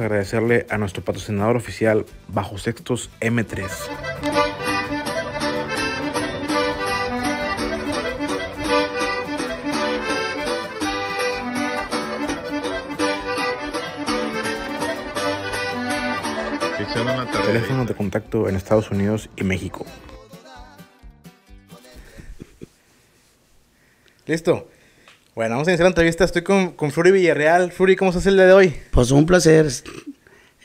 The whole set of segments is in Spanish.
agradecerle a nuestro patrocinador oficial Bajo Sextos M3. Teléfono de contacto en Estados Unidos y México. Listo. Bueno, vamos a iniciar la entrevista. Estoy con, con Fluri Villarreal. Fluri, ¿cómo estás el día de hoy? Pues un placer.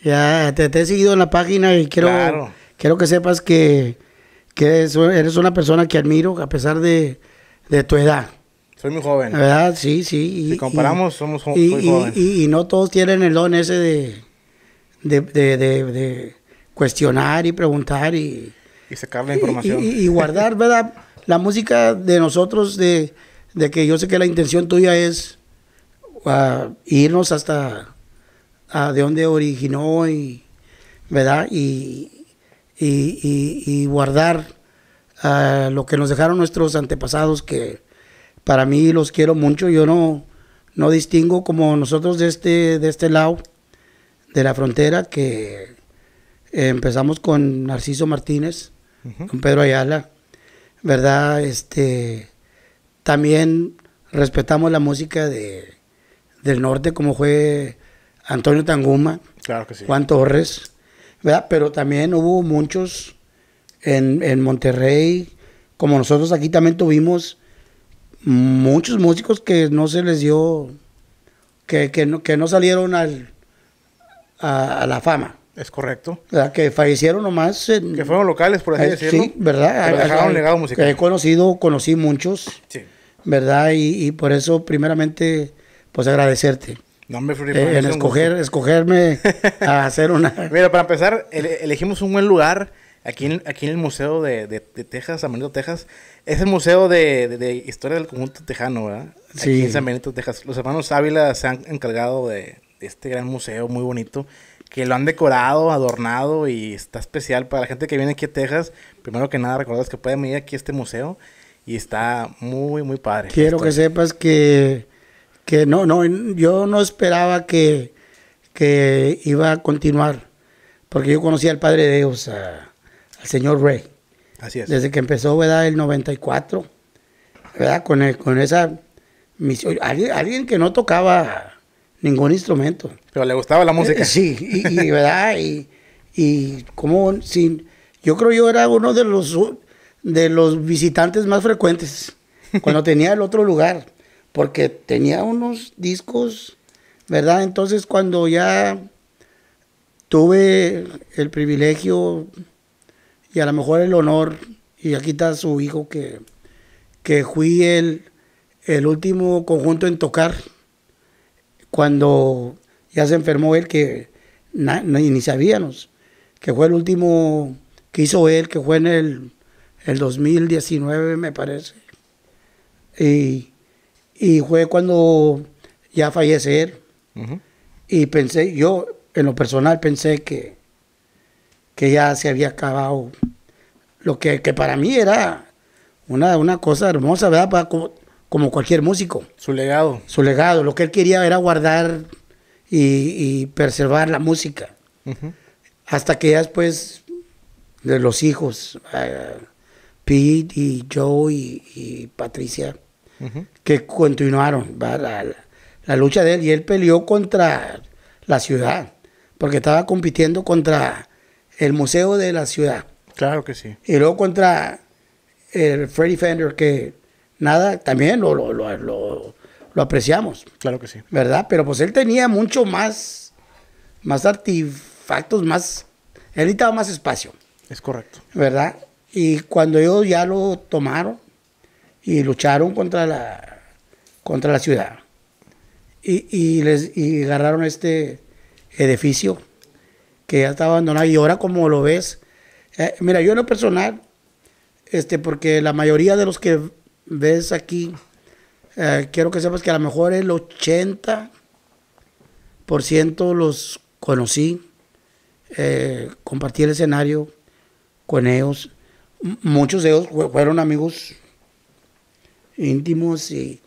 Ya te, he seguido en la página y quiero, quiero que sepas que, que, eres una persona que admiro a pesar de, de tu edad. Soy muy joven. La ¿Verdad? Sí, sí. Y, si comparamos, somos y, muy jóvenes. Y, no todos tienen el don ese de, de, de, de cuestionar y preguntar y... Y sacar la información. Y, guardar, ¿verdad? La música de nosotros, de, de que yo sé que la intención tuya es ah, irnos hasta de donde originó y, ¿verdad? Y, y, guardar ah, lo que nos dejaron nuestros antepasados, que para mí los quiero mucho. Yo no, no distingo como nosotros de este, de este lado de la frontera, que empezamos con Narciso Martínez, con Pedro Ayala, ¿verdad? Este también respetamos la música de, del norte, como fue Antonio Tanguma, claro que Juan Torres, ¿verdad? Pero también hubo muchos en, Monterrey, como nosotros aquí también tuvimos muchos músicos que no se les dio, que, que, no, salieron al, a, la fama. Es correcto. ¿verdad? Que fallecieron nomás. que fueron locales, por así decirlo. Sí, ¿verdad? dejaron legado musical. Que he conocido, conocí muchos. Sí. ¿verdad? Y, por eso, primeramente, pues agradecerte. No me eh, en escoger, escogerme a hacer una. Mira, para empezar, elegimos un buen lugar aquí en, aquí en el Museo de, Texas, San Benito, Texas. Es el Museo de, de, Historia del Conjunto Tejano, ¿verdad? Sí. Aquí en San Benito, Texas. Los hermanos Ávila se han encargado de este gran museo muy bonito que lo han decorado, adornado y está especial para la gente que viene aquí a Texas. Primero que nada, recordarles que pueden venir aquí a este museo y está muy, muy padre. Quiero que sepas que, que no, no, yo no esperaba que, que iba a continuar, porque yo conocía al Padre de Dios, al Señor Rey. Así es. Desde que empezó, ¿verdad? El 94, ¿verdad? Con, el, con esa misión. Alguien, que no tocaba ningún instrumento. Pero le gustaba la música. Eh, sí, y, ¿verdad? Y, y como sin... Yo creo yo era uno de los de los visitantes más frecuentes cuando tenía el otro lugar, porque tenía unos discos, ¿verdad? Entonces cuando ya tuve el privilegio y a lo mejor el honor, y aquí está su hijo que, que fui el, el último conjunto en tocar, cuando ya se enfermó él, que ni, ni sabíamos, que fue el último que hizo él, que fue en el el 2019 me parece. Y, fue cuando ya fallecer. él. Y pensé, yo en lo personal pensé que, que ya se había acabado lo que, que para mí era una, una cosa hermosa, ¿verdad? como, cualquier músico. Su legado. Su legado. Lo que él quería era guardar y, preservar la música. Hasta que ya después de los hijos. Eh, Pete y Joe y, Patricia, que continuaron la, lucha de él. Y él peleó contra la ciudad, porque estaba compitiendo contra el Museo de la Ciudad. Claro que sí. Y luego contra el Freddy Fender, que nada, también lo, lo, apreciamos. Claro que sí. ¿Verdad? Pero pues él tenía mucho más, más artefactos, más... Él necesitaba más espacio. Es correcto. ¿Verdad? Y cuando ellos ya lo tomaron y lucharon contra la, contra la ciudad y, les, y agarraron este edificio que ya estaba abandonado y ahora como lo ves, eh, mira, yo en lo personal, este, porque la mayoría de los que ves aquí, eh, quiero que sepas que a lo mejor el 80% los conocí, eh, compartí el escenario con ellos, muchos de ellos fueron amigos íntimos y,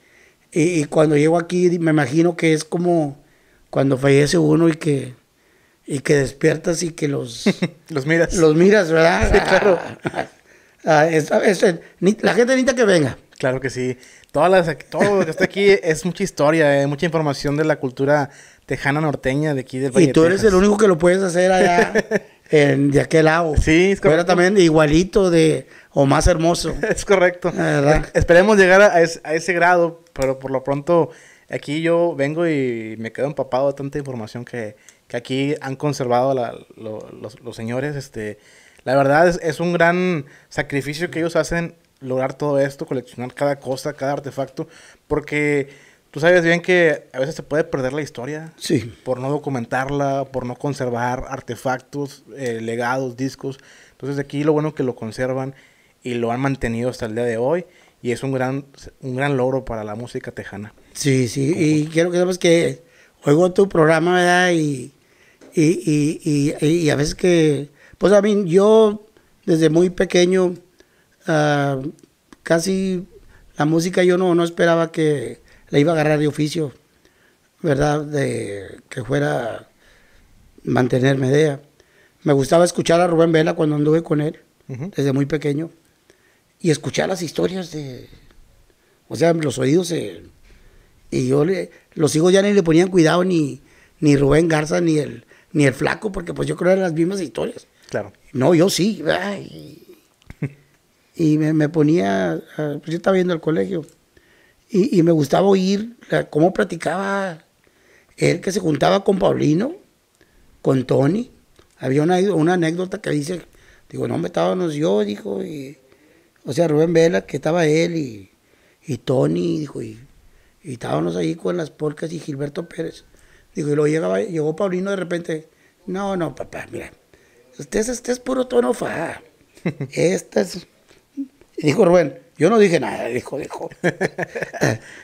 y, cuando llego aquí me imagino que es como cuando fallece uno y que y que despiertas y que los los miras los miras verdad claro ah, la gente necesita que venga claro que sí todas las todo lo que está aquí es mucha historia eh, mucha información de la cultura tejana norteña de aquí del Valle y tú eres el único que lo puedes hacer allá en, de aquel lado. Sí, es correcto. Pero también igualito de, o más hermoso. es correcto. Esperemos llegar a, ese grado, pero por lo pronto aquí yo vengo y me quedo empapado de tanta información que, que aquí han conservado los, señores. Este, la verdad es, es un gran sacrificio que ellos hacen lograr todo esto, coleccionar cada cosa, cada artefacto, porque Tú sabes bien que a veces se puede perder la historia. Por no documentarla, por no conservar artefactos, eh, legados, discos. Entonces aquí lo bueno que lo conservan y lo han mantenido hasta el día de hoy. Y es un gran, un gran logro para la música tejana. Sí, sí. Y quiero que sepas que oigo tu programa, ¿verdad? Y, a veces que... Pues a mí, yo desde muy pequeño, ah, casi la música yo no, no esperaba que la iba a agarrar de oficio, ¿verdad? De que fuera mantenerme de Me gustaba escuchar a Rubén Vela cuando anduve con él, desde muy pequeño, y escuchar las historias de... O sea, los oídos Y yo le... Los hijos ya ni le ponían cuidado ni, ni Rubén Garza ni el, ni el flaco, porque pues yo creo que eran las mismas historias. Claro. No, yo sí. y me, ponía... Ah, pues yo estaba viendo el colegio y, me gustaba oír cómo platicaba él que se juntaba con Paulino, con Tony. Había una, anécdota que dice, digo, no, me yo, dijo, y, o sea, Rubén Vela, que estaba él y, y Tony, dijo, y, estábamos ahí con las porcas y Gilberto Pérez. Digo, y luego llegó Paulino de repente, no, no, papá, mira, usted, es puro tono fa. Este es, dijo Rubén, yo no dije nada, dijo, dijo.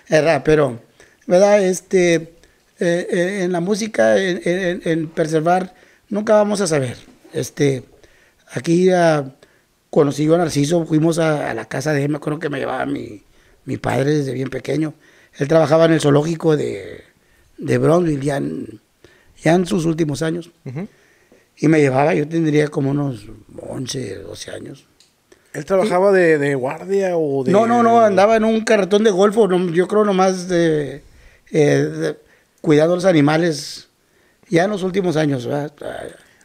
Era, eh, pero, ¿verdad? Este, eh, eh, en la música, en, preservar, nunca vamos a saber. Este, aquí cuando conocí a Narciso, fuimos a, la casa de él, me acuerdo que me llevaba mi, padre desde bien pequeño. Él trabajaba en el zoológico de, de ya en, sus últimos años. Y me llevaba, yo tendría como unos 11, 12 años ¿Él trabajaba de, guardia o de.? No, no, no, andaba en un carretón de golfo. yo creo nomás de, eh, de, cuidado los animales, ya en los últimos años,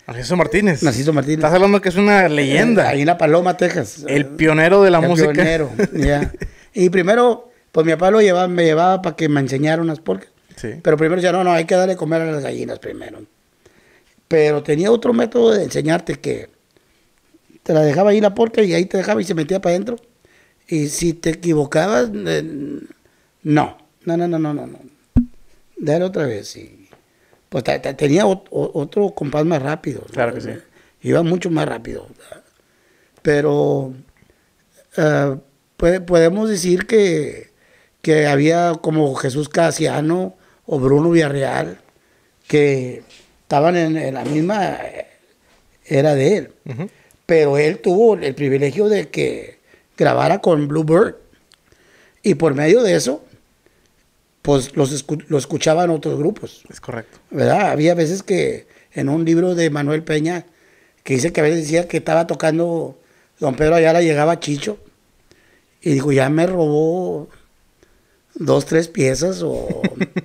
Narciso Martínez. Narciso Martínez. Estás hablando que es una eh, leyenda. ahí en La Paloma, Texas. El pionero de la el música. Pionero, ya. Y primero, pues mi papá lo llevaba, me llevaba para que me enseñara unas porcas. Sí. Pero primero ya no, no, hay que darle comer a las gallinas primero. Pero tenía otro método de enseñarte que la dejaba ahí la puerta y ahí te dejaba y se metía para adentro. Y si te equivocabas, eh, no, no, no, no, no, no. no. Dale otra vez, sí. Pues tenía otro compás más rápido. Claro que sí. Iba mucho más rápido. Pero eh, podemos decir que, que había como Jesús Casiano o Bruno Villarreal que estaban en, la misma eh, era de él pero él tuvo el privilegio de que grabara con Bluebird y por medio de eso pues los lo escuchaban otros grupos. Es correcto. ¿Verdad? Había veces que en un libro de Manuel Peña que dice que a veces decía que estaba tocando Don Pedro Ayala llegaba Chicho y dijo, "Ya me robó dos, tres piezas o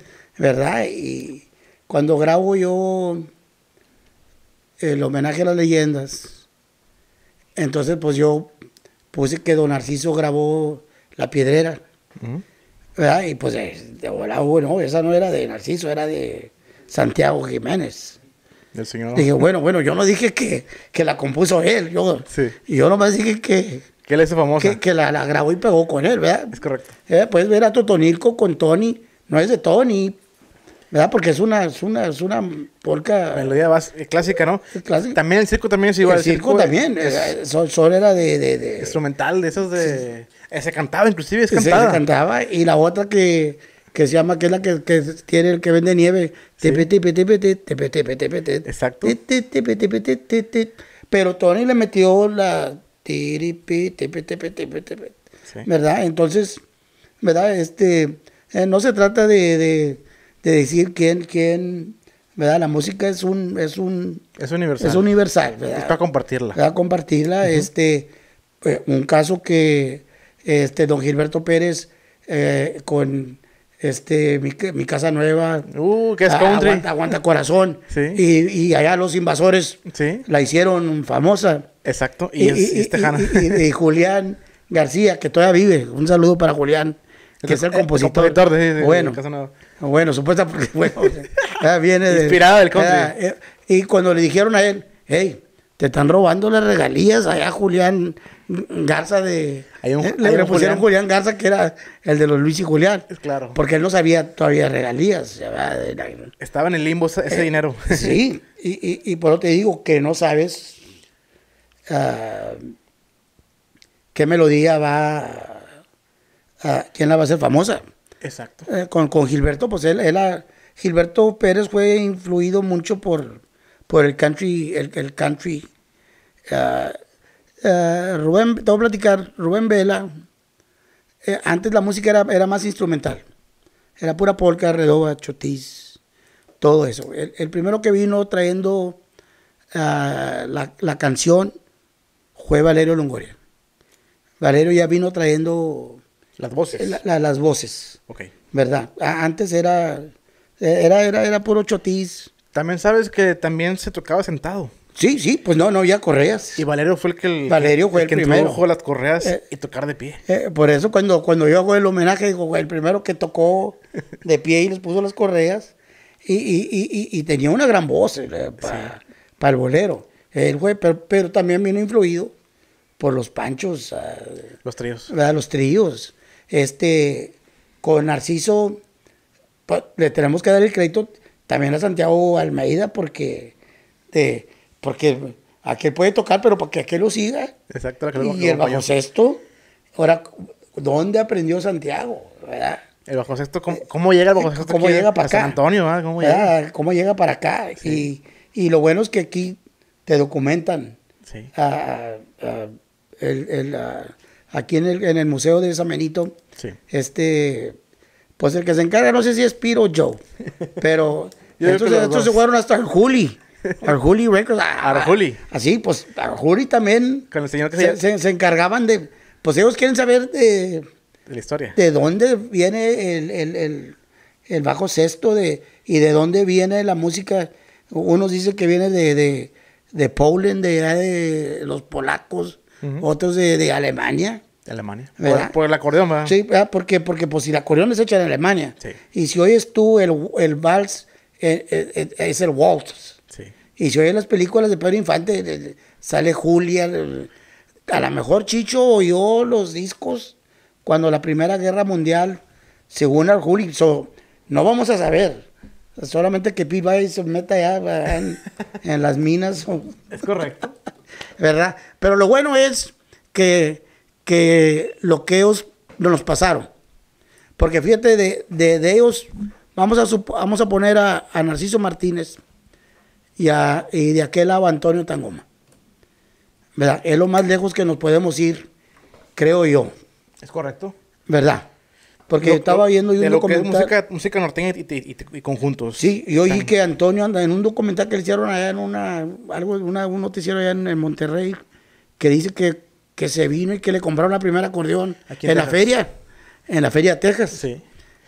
¿verdad? Y cuando grabo yo el homenaje a las leyendas entonces, pues yo puse que Don Narciso grabó La Piedrera. Y pues de verdad, bueno, esa no era de Narciso, era de Santiago Jiménez. El señor. Dije, bueno, bueno, yo no dije que, la compuso él. Yo, sí. Yo nomás dije que. Que él es Que, la, grabó y pegó con él, ¿verdad? Es correcto. Eh, pues, puedes ver a Totonilco con Tony. No es de Tony, ¿Verdad? Porque es una, es una, es una polca. Melodía clásica, ¿no? También el circo también es igual. El, el circo, también. Sol, era de, Instrumental, de esos de. Se cantaba, inclusive, es cantada. Se, cantaba. Y la otra que, que se llama, que es la que, tiene el que vende nieve. Exacto. Pero Tony le metió la. ¿Verdad? Entonces, ¿verdad? Este. no se trata de de decir quién, quién, ¿verdad? La música es un, es un... Es universal. Es universal, ¿verdad? Es para compartirla. Para compartirla, este, eh, un caso que, este, don Gilberto Pérez, eh, con, este, mi, casa nueva. Uh, que es ah, Aguanta, corazón. Y, allá los invasores la hicieron famosa. Exacto, y, es, Julián García, que todavía vive. Un saludo para Julián, que es, el compositor. de, bueno, casa nueva. Bueno, supuesta porque, bueno, viene Inspirado del country. Eh, y cuando le dijeron a él, hey, te están robando las regalías allá Julián Garza de... Eh, le, pusieron Julián. Garza, que era el de los Luis y Julián. Claro. Porque él no sabía todavía regalías. Estaba en el limbo ese, eh, dinero. Sí, y, y, por eso te digo que no sabes ah, qué melodía va... Ah, ¿Quién la va a hacer famosa? Exacto. Eh, con, con, Gilberto, pues él, Gilberto Pérez fue influido mucho por, por el country, el, el country. Ah, ah, Rubén, te voy a platicar, Rubén Vela, eh, antes la música era, era más instrumental, era pura polka, redoba, chotis, todo eso. El, primero que vino trayendo ah, la, la, canción fue Valerio Longoria. Valerio ya vino trayendo las voces. Eh, las voces. Ok. ¿Verdad? Antes era, eh, era, era, era puro chotis. También sabes que también se tocaba sentado. Sí, sí, pues no, no había correas. Y Valerio fue el que Valerio fue el, las correas eh, y tocar de pie. por eso cuando, cuando yo hago el homenaje, digo, el primero que tocó de pie y les puso las correas. Y, tenía una gran voz para el bolero. Él fue, pero, pero, también vino influido por los panchos. Ah, los tríos. Los tríos. Este, con Narciso, le tenemos que dar el crédito también a Santiago Almeida porque, de, porque aquel puede tocar, pero para que aquel lo siga. Exacto. Que y el bajo sexto, ahora, ¿dónde aprendió Santiago? El bajo sexto, ¿cómo, llega el eh, bajo sexto? Ah? ¿Cómo llega para acá? San Antonio, ¿Cómo, llega? para acá? Y, lo bueno es que aquí te documentan el, el, aquí en el, en el Museo de San Este, pues el que se encarga, no sé si es Piro Joe, pero entonces, se jugaron hasta el Juli. Arjuli Records. Juli ah, Así, pues Juli también. Con el señor que se, se, encargaban de. Pues ellos quieren saber de. la historia. De dónde viene el, el, bajo sexto de, y de dónde viene la música. Unos dicen que viene de, de, de de, de los polacos otros de, Alemania. De Alemania. Por, el acordeón, Sí, Porque, porque pues, si el acordeón es hecho en Alemania. Y si oyes tú el, el vals, eh, eh, eh, es el waltz. Y si oyes las películas de Pedro Infante, sale Julia. a lo mejor Chicho oyó los discos cuando la Primera Guerra Mundial, según Arjuli. So, no vamos a saber. Solamente que Pibay y se meta ya en, las minas. Es correcto. ¿Verdad? Pero lo bueno es que, lo que ellos nos pasaron. Porque fíjate, de, ellos, vamos a, vamos a poner a, Narciso Martínez y, a, y de aquel lado a Antonio Tangoma. ¿Verdad? Es lo más lejos que nos podemos ir, creo yo. Es correcto. ¿Verdad? Porque estaba viendo yo un lo música, norteña y, conjuntos. Sí, y oí que Antonio anda en un documental que le hicieron allá en una, algo, una, un noticiero allá en, Monterrey, que dice que, que, se vino y que le compraron la primera acordeón Aquí en, la feria, en la feria de Texas. Sí.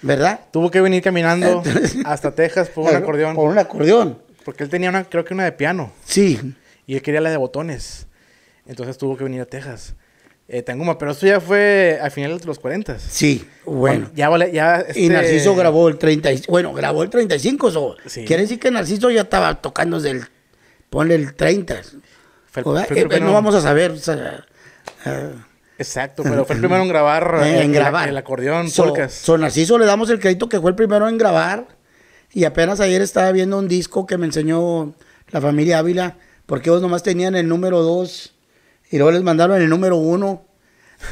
¿Verdad? Tuvo que venir caminando hasta Texas por un acordeón. Por un acordeón. Porque él tenía una, creo que una de piano. Sí. Y él quería la de botones. Entonces tuvo que venir a Texas eh, Tanguma, pero eso ya fue al final de los 40. Sí, bueno. ya vale, ya. Y este, Narciso grabó el 30, bueno, grabó el 35, so. quiere decir que Narciso ya estaba tocando desde el, ponle el 30. Eh, eh, no, vamos a saber. Ah, Exacto, pero fue el primero en grabar, eh, grabar. El, acordeón, so, Narciso le damos el crédito que fue el primero en grabar y apenas ayer estaba viendo un disco que me enseñó la familia Ávila, porque ellos nomás tenían el número dos... Y luego les mandaron el número uno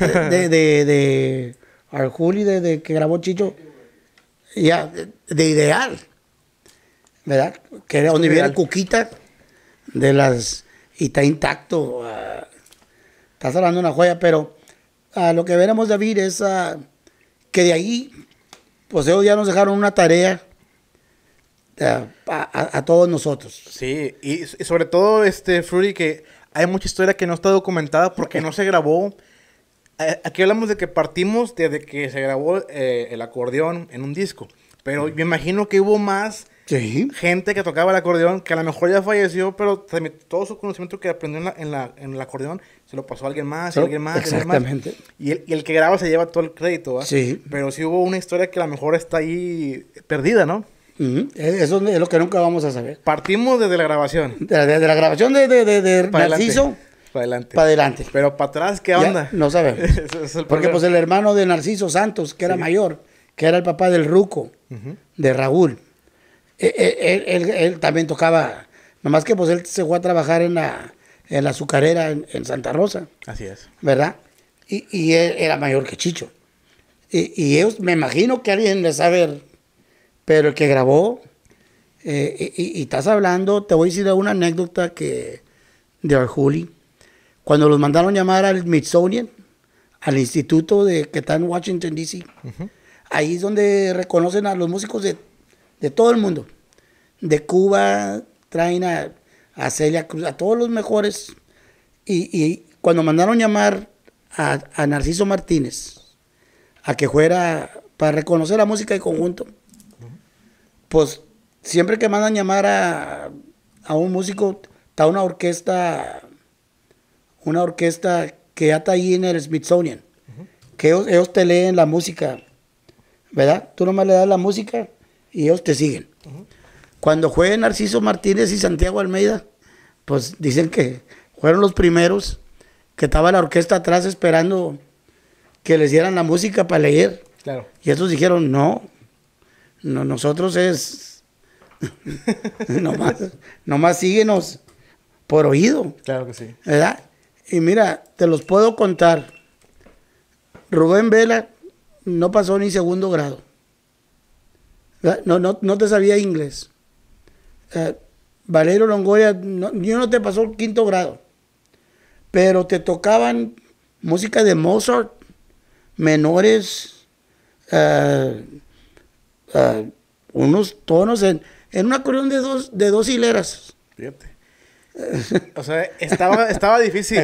de, de, de, Arjuli, que grabó Chicho. Ya, de, ideal. ¿Verdad? Que era donde viene Cuquita de las. Y está intacto. Ah, estás hablando una joya, pero a ah, lo que veremos, David, es ah, que de ahí, pues ellos ya nos dejaron una tarea. A, todos nosotros. Sí, y, sobre todo, este, Fruity, que hay mucha historia que no está documentada porque no se grabó. Eh, aquí hablamos de que partimos desde que se grabó eh, el acordeón en un disco. Pero me imagino que hubo más gente que tocaba el acordeón, que a lo mejor ya falleció, pero todo su conocimiento que aprendió en, la, en, la, en el acordeón se lo pasó a alguien más, a oh, alguien más, a Alguien más. Y, el, y, el, que graba se lleva todo el crédito, ¿va? Sí. Pero sí hubo una historia que a lo mejor está ahí perdida, ¿no? E-, eso es lo que nunca vamos a saber. Partimos desde la grabación. Desde, la grabación de, Narciso. Para adelante. Para adelante. Pero para atrás, ¿qué onda? no sabemos. Porque pues el hermano de Narciso Santos, que era mayor, que era el papá del Ruco, de Raúl, e-, e-, él, también tocaba. Nomás que pues él se fue a trabajar en la, en la azucarera en, Santa Rosa. Así es. ¿Verdad? Y, él era mayor que Chicho. Y, y ellos, me imagino que alguien le sabe pero el que grabó, eh, y, estás hablando, te voy a decir una anécdota que de Arjuli. Cuando los mandaron llamar al Smithsonian, al instituto de, que está en Washington, D.C., ahí es donde reconocen a los músicos de, de todo el mundo. De Cuba traen a, Celia Cruz, a todos los mejores. Y, cuando mandaron llamar a, a Narciso Martínez a que fuera para reconocer la música de conjunto, pues siempre que mandan llamar a, un músico, está una orquesta, una orquesta que ya está ahí en el Smithsonian, que ellos, te leen la música, ¿verdad? Tú nomás le das la música y ellos te siguen. Cuando juegan Narciso Martínez y Santiago Almeida, pues dicen que fueron los primeros, que estaba la orquesta atrás esperando que les dieran la música para leer. Claro. Y ellos dijeron, no, nosotros es. nomás, nomás síguenos por oído. Claro que sí. ¿Verdad? Y mira, te los puedo contar. Rubén Vela no pasó ni segundo grado. No, no, te sabía inglés. Eh, Valero Longoria, no, yo te pasó quinto grado. Pero te tocaban música de Mozart, menores, eh, unos tonos en, en un acordeón de dos, de dos hileras. Fíjate. O sea, estaba, estaba difícil.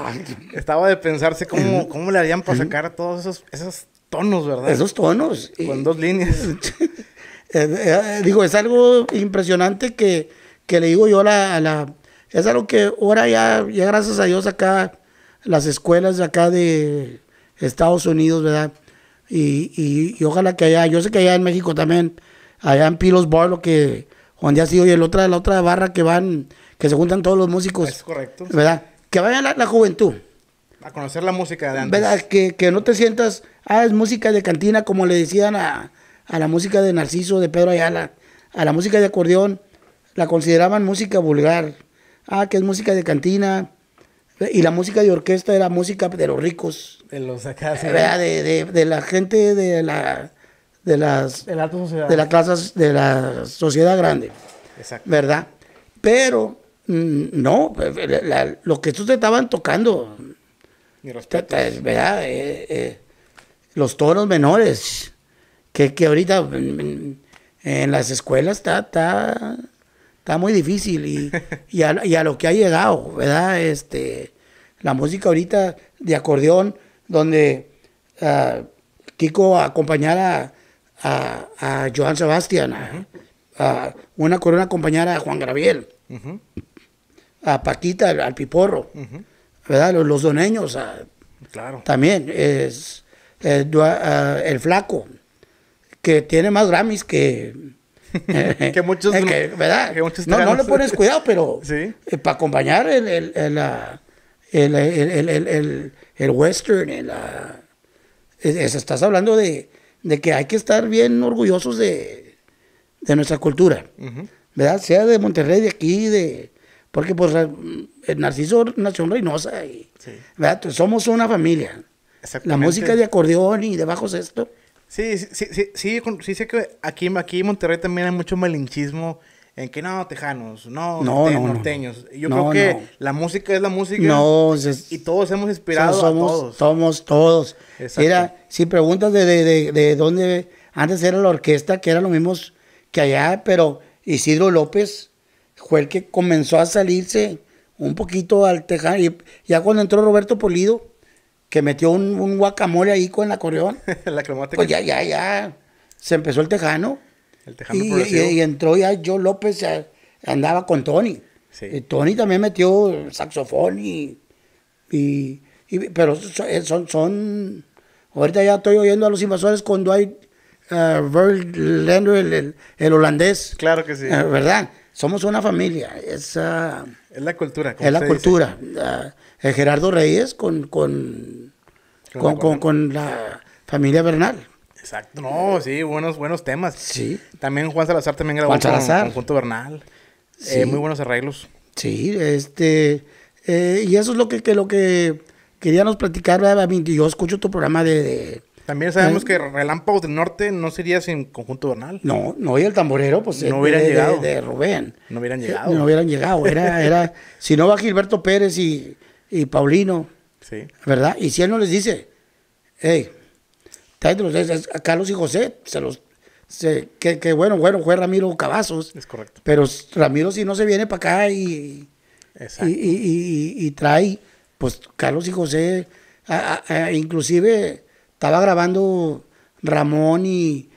estaba de pensarse cómo, cómo le harían para sacar todos esos, tonos, ¿verdad? Esos tonos. Con dos líneas. Eh, eh, eh, digo, es algo impresionante que, le digo yo a la, Es algo que ahora ya, ya gracias a Dios acá, las escuelas de acá de Estados Unidos, ¿verdad? Y, y, ojalá que allá, yo sé que allá en México también, allá en Pilos Bar, lo que, donde ha sido, y el otra, la otra barra que van, que se juntan todos los músicos. Es correcto. ¿Verdad? Que vaya la, juventud. A conocer la música de antes. ¿Verdad? Que, no te sientas, ah, es música de cantina, como le decían a, a la música de Narciso, de Pedro Ayala, a la música de acordeón, la consideraban música vulgar. Ah, que es música de cantina. Y la música de orquesta era música de los ricos de los de, la gente de la de las de la, sociedad. de la sociedad grande. ¿Verdad? Pero mm, no, lo que tú te estaban tocando. Eh, eh, los toros menores que, ahorita mm, mm, en, las escuelas está, está, muy difícil y, a, y, a, lo que ha llegado, ¿verdad? Este, la música ahorita de acordeón, donde ah, Kiko acompañara a, a Joan Sebastián, una corona acompañara a Juan Gabriel, a Paquita, al, Piporro, ¿verdad? Los, doneños ah, claro. también, es, eh, ah, el flaco, que tiene más Grammys que... que muchos, eh, ¿verdad? no, le pones cuidado, pero eh, para acompañar el, el el western, el, ah, estás hablando de, que hay que estar bien orgullosos de, nuestra cultura, ¿verdad? Sea de Monterrey, de aquí, de... Porque pues el mm, Narciso nació en Reynosa, y, ¿verdad? somos una familia. La música de acordeón y de esto. esto. Sí, sí, sí, sí, sí, sé que aquí, aquí en Monterrey también hay mucho malinchismo en que no, tejanos, no, norteños. Yo creo que la música es la música. No, y todos hemos inspirado somos, todos. Somos todos. Era, si preguntas de, de, de, de, dónde, antes era la orquesta, que era lo mismo que allá, pero Isidro López fue el que comenzó a salirse un poquito al tejano. Y ya cuando entró Roberto Polido, que metió un, guacamole ahí con la acordeón. la pues ya, ya, ya. Se empezó el tejano y, entró ya Joe López, andaba con Tony. Tony también metió saxofón y, y, pero eh, son, son, ahorita ya estoy oyendo a los invasores con Dwight uh, el, holandés. Claro que sí. Eh, ¿Verdad? Somos una familia. Es, ah, es la cultura. Es la cultura. Ah, Gerardo Reyes con, con la familia Bernal. Exacto, no, sí, buenos, buenos temas. Sí. También Juan Salazar también grabó Bernal. Eh, sí. muy buenos arreglos. Sí, este. Eh, y eso es lo que, que, lo que queríamos platicar. A yo escucho tu programa de. también sabemos ¿eh? que relámpago del Norte no sería sin Conjunto Bernal. No, no, y el tamborero, pues. No hubieran llegado. De, Rubén. No hubieran llegado. No hubieran llegado. Era, era, si no va Gilberto Pérez y, y Paulino. Sí. ¿Verdad? Y si él no les dice, Carlos y José, se los, se, que, bueno, bueno, fue Ramiro Cavazos. Es correcto. Pero Ramiro si no se viene para acá y, y, trae, pues Carlos y José, inclusive estaba grabando Ramón y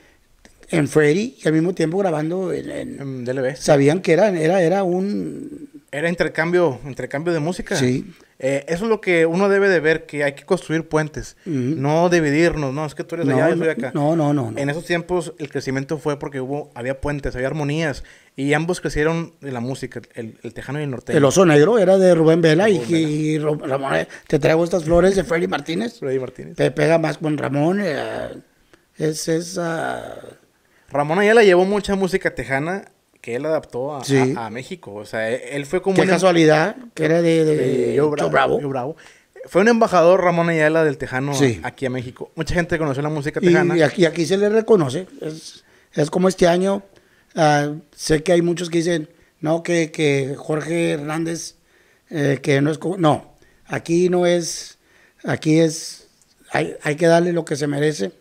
en Freddy y al mismo tiempo grabando en, en, DLB. Sabían que era, era, era un... Era intercambio, intercambio de música. Sí. Eh, eso es lo que uno debe de ver, que hay que construir puentes, no dividirnos, no, es que tú eres no, allá, yo soy acá. No, no, no, En esos tiempos el crecimiento fue porque hubo, había puentes, había armonías, y ambos crecieron de la música, el, tejano y el norteño. El oso negro era de Rubén Vela y, Ramón, eh, te traigo estas flores de Freddy Martínez. Freddy Martínez. Te pega más con Ramón, eh, es esa... Ah, Ramón Ayala la llevó mucha música tejana que él adaptó a, a, México. O sea, e, él fue como... Qué una... Em- casualidad, que era de, yo Bravo. Yo Bravo. Fue un embajador Ramón Ayala del Tejano aquí a México. Mucha gente conoció la música tejana. Y aquí, aquí se le reconoce. Es, como este año. Ah, sé que hay muchos que dicen, no, que, que Jorge Hernández, eh, que no es... No, aquí no es... Aquí es... Hay, que darle lo que se merece.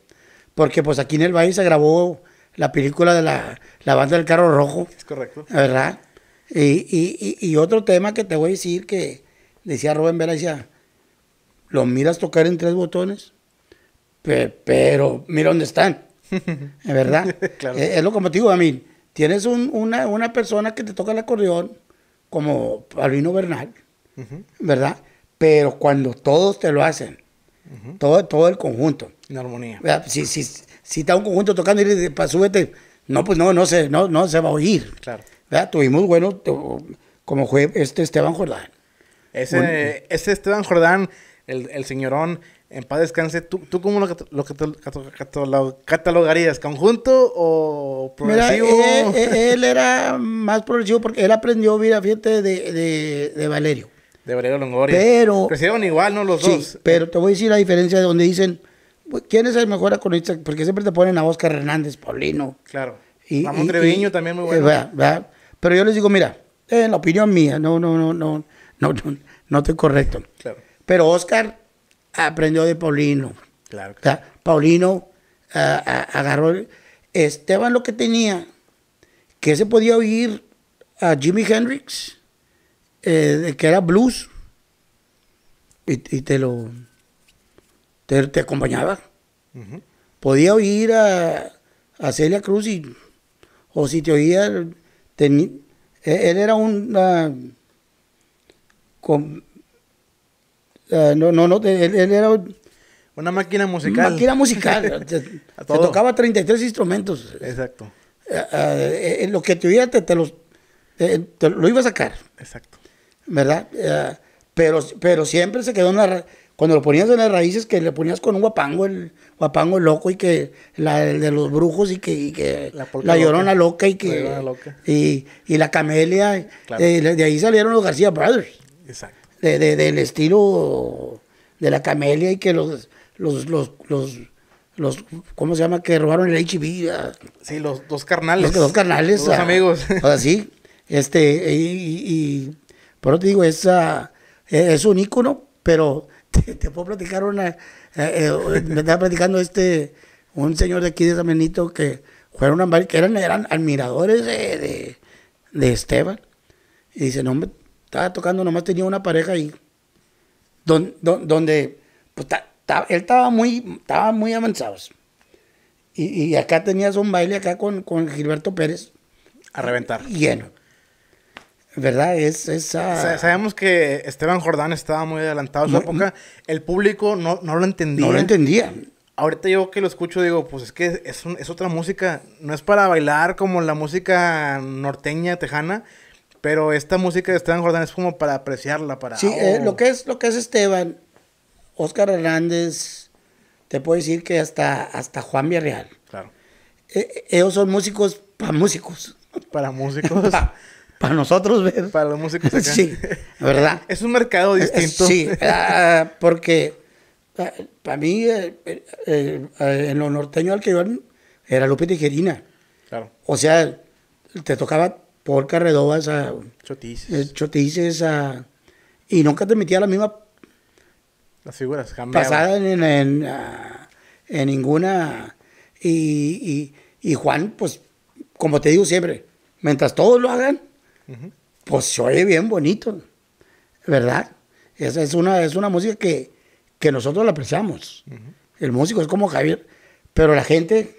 Porque pues aquí en el país se grabó la película de la, banda del carro rojo. Es correcto. ¿Verdad? Y, y, y, otro tema que te voy a decir que decía Rubén Vela, decía, los miras tocar en tres botones, pero mira dónde están. ¿Es verdad? claro. E, es, lo que me digo, a mí, tienes un, una, persona que te toca el acordeón, como Alvino Bernal, ¿verdad? Pero cuando todos te lo hacen, todo, todo el conjunto. En armonía. sí, sí si está un conjunto tocando y para súbete, no, pues no, no se, no, no se va a oír. Claro. ¿verdad? Tuvimos, bueno, como juez, este Esteban Jordán. Ese, Esteban Jordán, el, señorón, en paz descanse, ¿tú, tú cómo lo, lo, catalogarías? ¿Conjunto o progresivo? E, e, él, era más progresivo porque él aprendió, a fíjate, de, de, de Valerio. De Valerio Longoria. Pero... Crecieron igual, ¿no? Los dos. Pero te voy a decir la diferencia de donde dicen pues, ¿Quién es el mejor acordeonista? Porque siempre te ponen a Oscar Hernández, Paulino. Claro. Y, Ramón también muy eh, bueno. Pero yo les digo, mira, en la opinión mía, no, no, no, no, no, no, estoy correcto. Claro. Pero Oscar aprendió de Paulino. Claro. Paulino agarró. Esteban lo que tenía, que se podía oír a Jimi Hendrix, eh, que era blues, y te lo te, acompañaba. Podía oír a, a, Celia Cruz y, o si te oía, e, él era una con, eh, no, no, no, él, era... Una máquina musical. Máquina musical. se, tocaba 33 instrumentos. Exacto. Eh, eh, lo que te oía te, los, lo iba a sacar. Exacto. ¿Verdad? pero, pero siempre se quedó una cuando lo ponías en las raíces, que le ponías con un guapango, el guapango loco y que la de los brujos y que, la, llorona loca, y que Y, y, la camelia, eh, eh, de ahí salieron los García Brothers. Exacto. De, del estilo de la camelia y que los, los, los, los ¿cómo se llama? Que robaron el HB. Ah. Sí, los dos carnales. Los dos carnales. Los ah. amigos. O sí. Este, y, por eso te digo, es, ah, es un ícono, pero te, puedo platicar una. Eh, eh, me estaba platicando este. Un señor de aquí de San Benito que fueron a que eran, eran admiradores de, Esteban. Y dice, no, me estaba tocando, nomás tenía una pareja ahí. Don, donde pues, él estaba muy, estaba muy avanzado. Y, acá tenías un baile acá con, con Gilberto Pérez. A reventar. Lleno. ¿Verdad? Es, Sabemos que Esteban Jordán estaba muy adelantado en su época. El público no, no lo entendía. No lo entendía. Ahorita yo que lo escucho digo, pues es que es, otra música. No es para bailar como la música norteña, tejana. Pero esta música de Esteban Jordán es como para apreciarla, para... Sí, eh, oh. lo, que es, lo que es Esteban, Oscar Hernández, te puedo decir que hasta, hasta Juan Villarreal. Claro. E-, ellos son músicos para músicos. Para músicos. para nosotros, Para los músicos acá. Sí, ¿verdad? Es un mercado eh, distinto. Sí, ah, porque ah, para mí, eh, eh, en lo norteño al que yo era López Tijerina. Claro. O sea, te tocaba por Carredobas a... Chotices. Chotices a... Y nunca te metía la misma... Las figuras, jamás. Pasada en, ah, ninguna... y, y Juan, pues, como te digo siempre, mientras todos lo hagan, pues se oye bien bonito, ¿verdad? Es, es, una, es una música que, nosotros la apreciamos. El músico es como Javier, pero la gente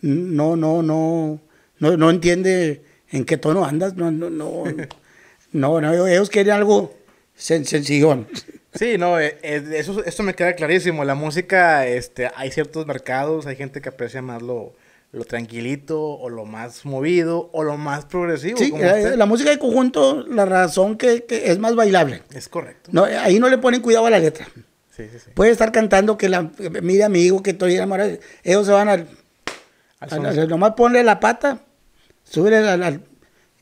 no, no, no, no, entiende en qué tono andas, no, no, ellos quieren algo sencillo. sencillón. Sí, no, eh, eh, eso, eso me queda clarísimo. La música, este, hay ciertos mercados, hay gente que aprecia más lo, lo tranquilito o lo más movido o lo más progresivo. Sí, eh, la música de conjunto, la razón que, que, es más bailable. Es correcto. Eh, ahí no le ponen cuidado a la letra. Sí, sí, sí. Puede estar cantando que la, a eh, mire amigo, que estoy enamorado. Ellos se van al, al, nomás ponle la pata, sube al,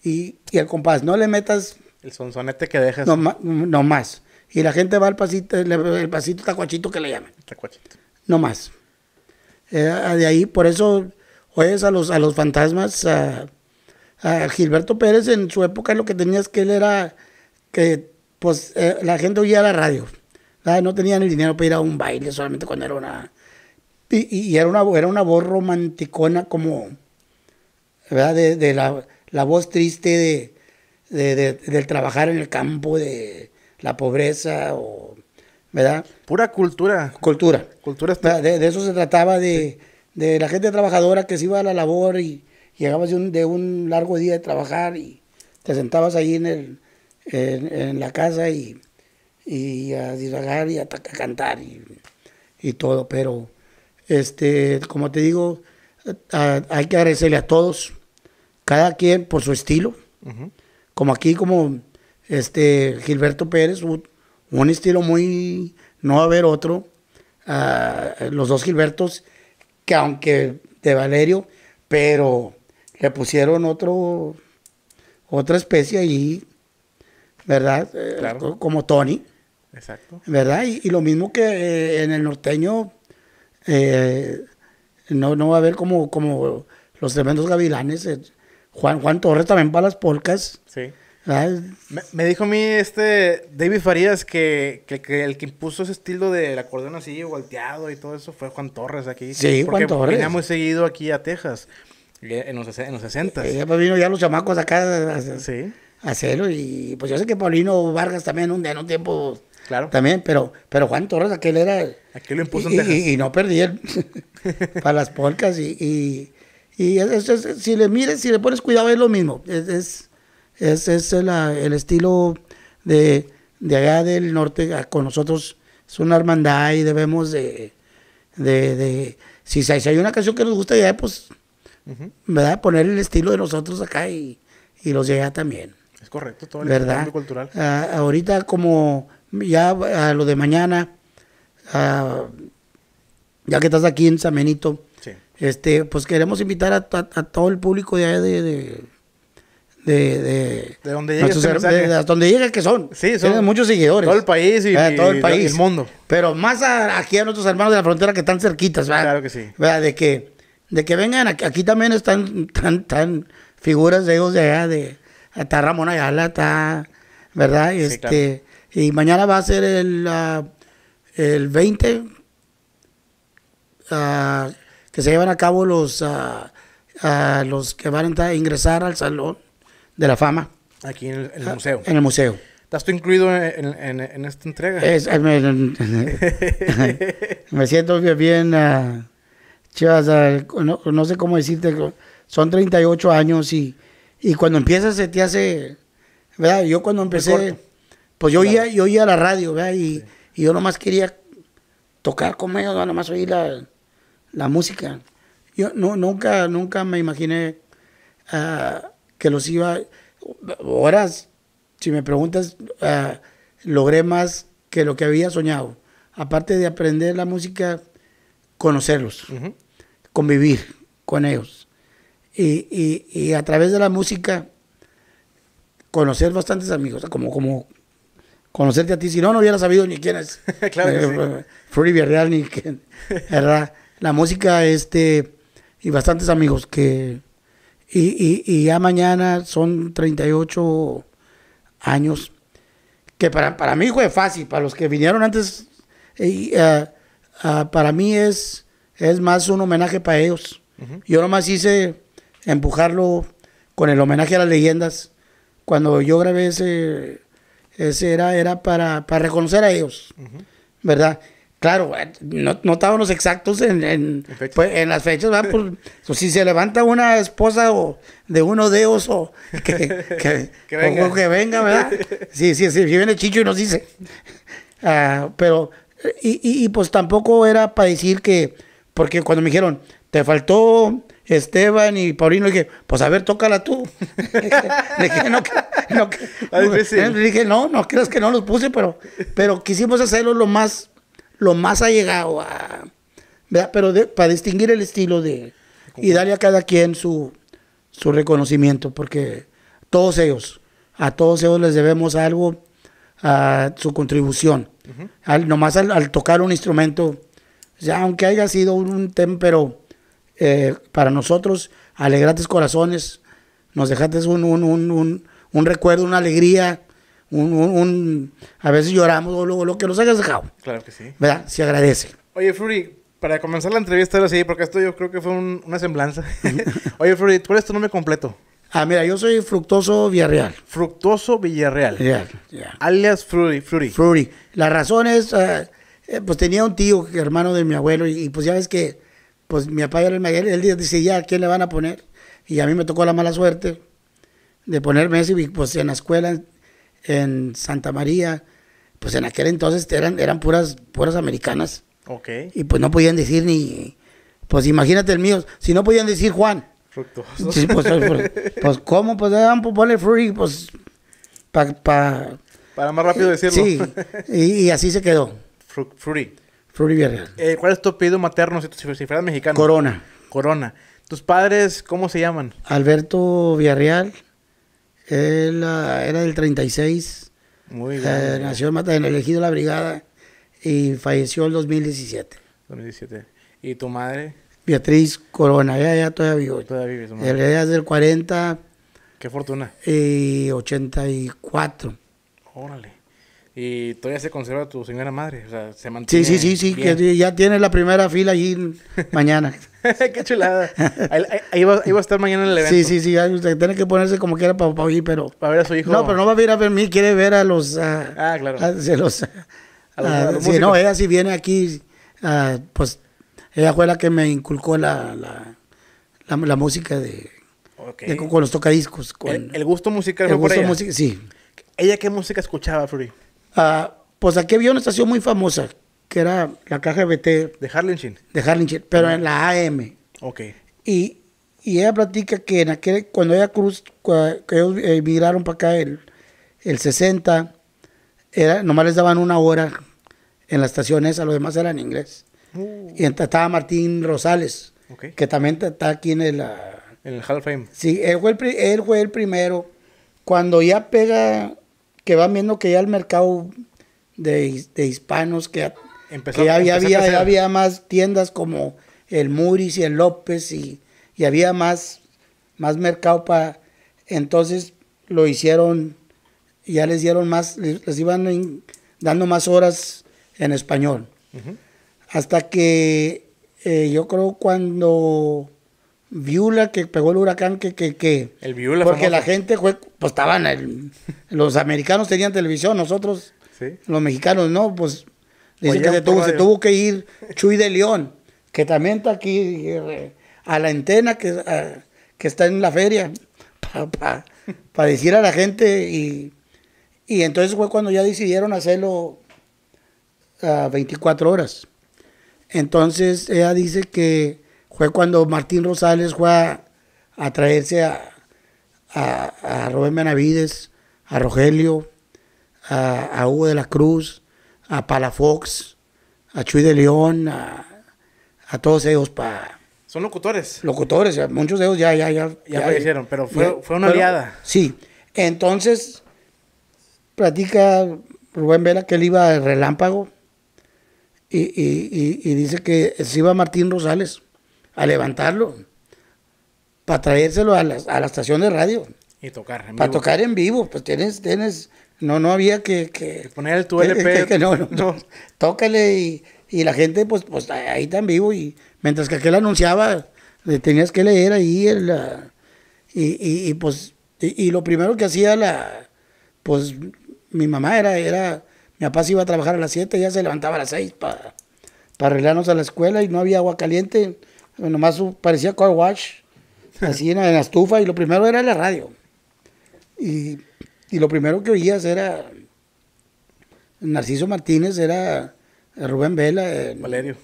y, y al compás, no le metas. El sonsonete que dejas. Nomás. No más. Y la gente va al pasito, el, pasito tacuachito que le llaman. Tacuachito. No más. de ahí, por eso Oye, pues, a los, a los fantasmas. A, Gilberto Pérez en su época lo que tenía es que él era que pues eh, la gente oía la radio. Ah, no tenían el dinero para ir a un baile solamente cuando era una... Y, era, una, era una voz romanticona como... ¿Verdad? De, la, voz triste de, del trabajar en el campo, de la pobreza o... ¿Verdad? Pura cultura. Cultura. Cultura. Ah, de, eso se trataba de de la gente trabajadora que se iba a la labor y llegabas de un, largo día de trabajar y te sentabas ahí en, el, en, la casa y, a divagar y a, cantar y, todo. Pero, este, como te digo, hay que agradecerle a todos, cada quien por su estilo. Como aquí, como este Gilberto Pérez, un, estilo muy, no va a haber otro. Ah, los dos Gilbertos que aunque de Valerio, pero le pusieron otro, otra especie ahí, ¿verdad? Eh, como Tony. Exacto. ¿Verdad? Y, lo mismo que eh, en el norteño, eh, no, no va a haber como, como los tremendos gavilanes. Juan, Juan Torres también para las polcas. Sí. Me, dijo a mí este David Farías que, el que impuso ese estilo la acordeón así volteado y todo eso fue Juan Torres aquí. Sí, Juan Torres. Venía muy seguido aquí a Texas eh, en los, en los 60. Ya eh, pues vino ya los chamacos acá a, hacerlo y pues yo sé que Paulino Vargas también un, en un tiempo Claro. También, pero, pero Juan Torres, aquel era. Aquel lo impuso y, en Texas. Y, no perdí para las polcas. Y, y, si le mires, si le pones cuidado, es lo mismo. es, es, es el ah, estilo de, allá del norte, ah, con nosotros es una hermandad y debemos de, si, hay una canción que nos gusta allá, pues, ¿verdad? Poner el estilo de nosotros acá y, los llega también. Es correcto, todo el ¿verdad? cultural. Ah, ahorita como ya a lo de mañana, ya que estás aquí en Samenito, este, pues queremos invitar a, todo el público de, allá de de, donde llega este de, donde llega que son. Sí, son muchos seguidores. Todo el país y, eh, todo el, país. mundo. Pero más aquí a nuestros hermanos de la frontera que están cerquitas, De que, de que vengan, aquí, también están tan, tan figuras de ellos de allá, de Ramón Ayala, está, ¿verdad? este, Y mañana va a ser el, 20, ah, que se llevan a cabo los, ah, ah, los que van a ingresar al salón de la Fama. Aquí en el, museo. En el museo. ¿Estás tú incluido en, esta entrega? Es, me, siento bien, ah, ah, no, sé cómo decirte, son 38 años y, y cuando empiezas se te hace, ¿verdad? Yo cuando empecé, pues yo iba, a la radio, ¿verdad? Y, yo nomás quería tocar con ellos, nomás oír la, música. Yo no, nunca, nunca me imaginé... Ah, que los iba horas. Si me preguntas, ah, logré más que lo que había soñado. Aparte de aprender la música, conocerlos, convivir con ellos. Y, a través de la música, conocer bastantes amigos, como, como conocerte a ti. Si no, no hubiera sabido ni quién es. claro. que Villarreal, ni quién. La música, este, y bastantes amigos que y, y, ya mañana son 38 años, que para, mí fue fácil, para los que vinieron antes, eh, eh, ah, para mí es, es más un homenaje para ellos. Yo nomás hice empujarlo con el homenaje a las leyendas. Cuando yo grabé ese, ese era, era para, reconocer a ellos, ¿verdad? Claro, eh, no, no estábamos exactos en, en, pues, en, las fechas, Por, pues, pues, si se levanta una esposa o de uno de ellos o que, que, venga. ¿verdad? Sí, sí, sí, viene Chicho y nos dice. ah pero, y, y, pues tampoco era para decir que, porque cuando me dijeron, te faltó Esteban y Paulino, dije, pues a ver, tócala tú. dije, no, no, pues, dije, no, no creas que no los puse, pero, pero quisimos hacerlo lo más lo más llegado a... Pero para distinguir el estilo de... Y darle a cada quien su, su reconocimiento, porque todos ellos, a todos ellos les debemos algo, a su contribución. al, nomás al, tocar un instrumento, ya aunque haya sido un, tempero eh, para nosotros, alegrates corazones, nos dejaste un, un, recuerdo, una alegría, un, un, a veces lloramos o lo, que nos hayas dejado. Claro que sí. ¿Verdad? Se agradece. Oye, Fluri, para comenzar la entrevista ahora sí, porque esto yo creo que fue una semblanza. Oye, Fluri, ¿cuál es tu nombre completo? Ah, mira, yo soy Fructoso Villarreal. Fructoso Villarreal. Ya, Alias Fluri, Fluri. La razón es, ah, eh, pues tenía un tío, hermano de mi abuelo, y, pues ya ves que, pues mi papá era el mayor, él ya, a quién le van a poner, y a mí me tocó la mala suerte de ponerme ese, y pues en la escuela en Santa María, pues en aquel entonces eran, eran puras, puras americanas. Ok. Y pues no podían decir ni, pues imagínate el mío, si no podían decir Juan. Fructuoso. Pues, pues, pues, pues, ¿cómo? Pues, ah, pues ponle pues, para más rápido eh, decirlo. Sí, y, así se quedó. Fru Fruity Villarreal. Eh, ¿Cuál es tu apellido materno si, si fueras mexicano? Corona. Corona. ¿Tus padres cómo se llaman? Alberto Villarreal él ah, era del 36. Eh, nació en Mata, elegido la brigada y falleció el 2017. 2017. ¿Y tu madre? Beatriz Corona, ella todavía vive. Todavía vive su madre. Ella es del 40. Qué fortuna. Y 84. Órale. Y todavía se conserva tu señora madre, o sea, se mantiene. Sí, sí, sí, sí, que ya tiene la primera fila allí mañana. Qué chulada. Ahí, va, a estar mañana en el evento. Sí, sí, sí. tiene que ponerse como quiera para, para ir, pero. Para ver a su hijo. No, pero no va a venir a ver a mí, quiere ver a los. ah, claro. A, los, sí, no, ella sí viene aquí, pues ella fue la que me inculcó la, la, la, música de, okay. con los tocadiscos. el, gusto musical el gusto por ella. sí. ¿Ella qué música escuchaba, Flori? Ah, pues aquí había una estación muy famosa que era la caja De Harlingen. De Harlingen, pero en la AM. Ok. Y, ella platica que en aquel, cuando ella cruz, cuando ellos emigraron eh, para acá el, el 60, era, nomás les daban una hora en las estaciones, a los demás eran inglés. Uh. Y estaba Martín Rosales, que también está aquí en el... Ah, en el Hall Fame. Sí, él fue el, él primero. Cuando ya pega, que va viendo que ya el mercado de, de hispanos, que que ya había, había, había más tiendas como el Muris y el López y, había más, más mercado para... Entonces lo hicieron, ya les dieron más, les, iban dando más horas en español. Hasta que eh, yo creo cuando Viula que pegó el huracán, que, que, que. El Porque la gente fue, pues estaban, los americanos tenían televisión, nosotros, los mexicanos no, pues se tuvo, que ir Chuy de León, que también está aquí a la antena que, que está en la feria, para decir a la gente. Y, entonces fue cuando ya decidieron hacerlo a 24 horas. Entonces ella dice que fue cuando Martín Rosales fue a, traerse a, a, Rubén Benavides, a Rogelio, a Hugo de la Cruz a Palafox, a Chuy de León, a, todos ellos para... Son locutores. Locutores, muchos de ellos ya, ya, ya. Ya, fallecieron, pero fue, una aliada. Sí, entonces, platica Rubén Vela que él iba al relámpago y, y, y, dice que se iba Martín Rosales a levantarlo para traérselo a la, a estación de radio. Y tocar en vivo. Para tocar en vivo, pues tienes, tienes no, no había que, que poner tu LP. Que, no, Tócale y, la gente, pues, pues ahí tan vivo. Y mientras que aquel anunciaba, le tenías que leer ahí y, pues, y, lo primero que hacía la, pues, mi mamá era, era, mi papá se iba a trabajar a las 7, ya se levantaba a las 6 para arreglarnos a la escuela y no había agua caliente, nomás parecía car wash, así en, en la estufa, y lo primero era la radio. Y y lo primero que oías era Narciso Martínez, era eh, Rubén Vela. Eh, Valerio.